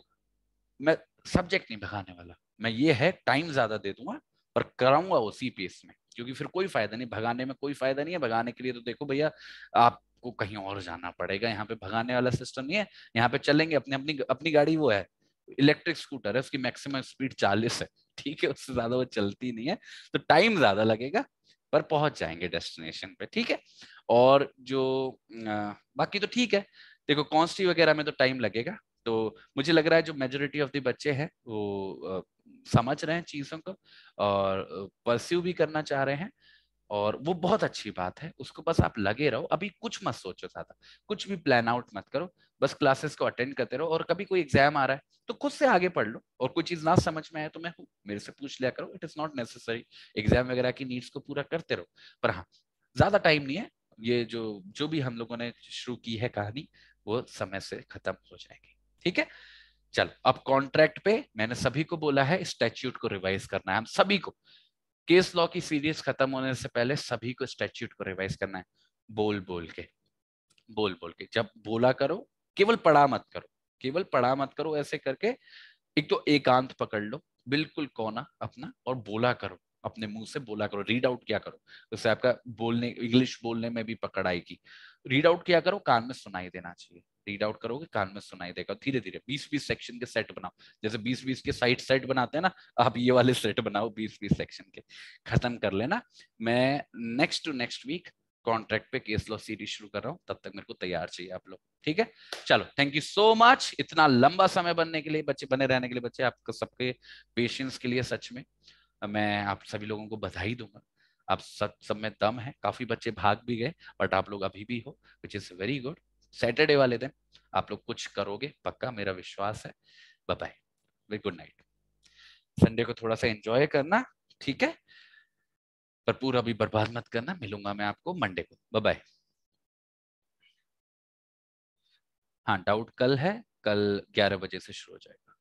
मैं सब्जेक्ट नहीं भगाने वाला मैं ये है टाइम ज्यादा दे दूंगा पर कराऊंगा उसी पेस में क्योंकि फिर कोई फायदा नहीं भगाने में कोई फायदा नहीं है भगाने के लिए तो देखो भैया आपको कहीं और जाना पड़ेगा यहाँ पे भगाने वाला सिस्टम नहीं है यहाँ पे चलेंगे अपने अपनी अपनी गाड़ी वो है इलेक्ट्रिक स्कूटर है उसकी मैक्सिमम स्पीड चालीस है ठीक है उससे ज्यादा वो चलती नहीं है तो टाइम ज्यादा लगेगा पर पहुंच जाएंगे डेस्टिनेशन पे ठीक है और जो आ, बाकी तो ठीक है देखो कॉन्स्टी वगैरह में तो टाइम लगेगा तो मुझे लग रहा है जो मेजोरिटी ऑफ द बच्चे हैं वो समझ रहे हैं चीजों को और परस्यू भी करना चाह रहे हैं और वो बहुत अच्छी बात है उसको बस आप लगे रहो अभी कुछ मत सोचो ज्यादा कुछ भी प्लान आउट मत करो बस क्लासेस को अटेंड करते रहो और कभी कोई एग्जाम आ रहा है तो खुद से आगे पढ़ लो और कोई चीज ना समझ में आए तो मैं हूँ मेरे से पूछ लिया करो it is not necessary exam वगैरह की नीड्स को पूरा करते रहो पर हाँ ज्यादा टाइम नहीं है ये जो जो भी हम लोगों ने शुरू की है कहानी वो समय से खत्म हो जाएगी ठीक है चलो अब कॉन्ट्रैक्ट पे मैंने सभी को बोला है स्टैच्यूट को रिवाइज करना है हम सभी को केस लॉ की सीरीज खत्म होने से पहले सभी को स्टैच्यूट को रिवाइज करना है बोल बोल के बोल बोल के जब बोला करो केवल पढ़ा मत करो केवल पढ़ा मत करो ऐसे करके एक तो एकांत पकड़ लो बिल्कुल कोना अपना और बोला करो अपने मुंह से बोला करो रीड आउट क्या करो उससे आपका बोलने इंग्लिश बोलने में भी पकड़ आएगी रीड आउट क्या करो कान में सुनाई देना चाहिए रीड आउट करोगे कान में सुनाई देगा धीरे धीरे बीस बीस सेक्शन के सेट बनाओ जैसे बीस बीस के साइड सेट बनाते हैं ना आप ये वाले सेट बनाओ बीस बीस सेक्शन के खत्म कर लेना मैं next to next week contract पे केस लॉ सीरीज शुरू कर रहा हूँ तब तक मेरे को तैयार चाहिए आप लोग ठीक है चलो थैंक यू सो मच इतना लंबा समय बनने के लिए बच्चे बने रहने के लिए बच्चे आपको सबके पेशेंस के लिए सच में मैं आप सभी लोगों को बधाई दूंगा आप सब सब में दम है काफी बच्चे भाग भी गए बट आप लोग अभी भी हो which is very good Saturday वाले दिन आप लोग कुछ करोगे पक्का मेरा विश्वास है bye bye good night Sunday को थोड़ा सा एंजॉय करना ठीक है पर पूरा भी बर्बाद मत करना मिलूंगा मैं आपको मंडे को बाय हाँ डाउट कल है कल ग्यारह बजे से शुरू हो जाएगा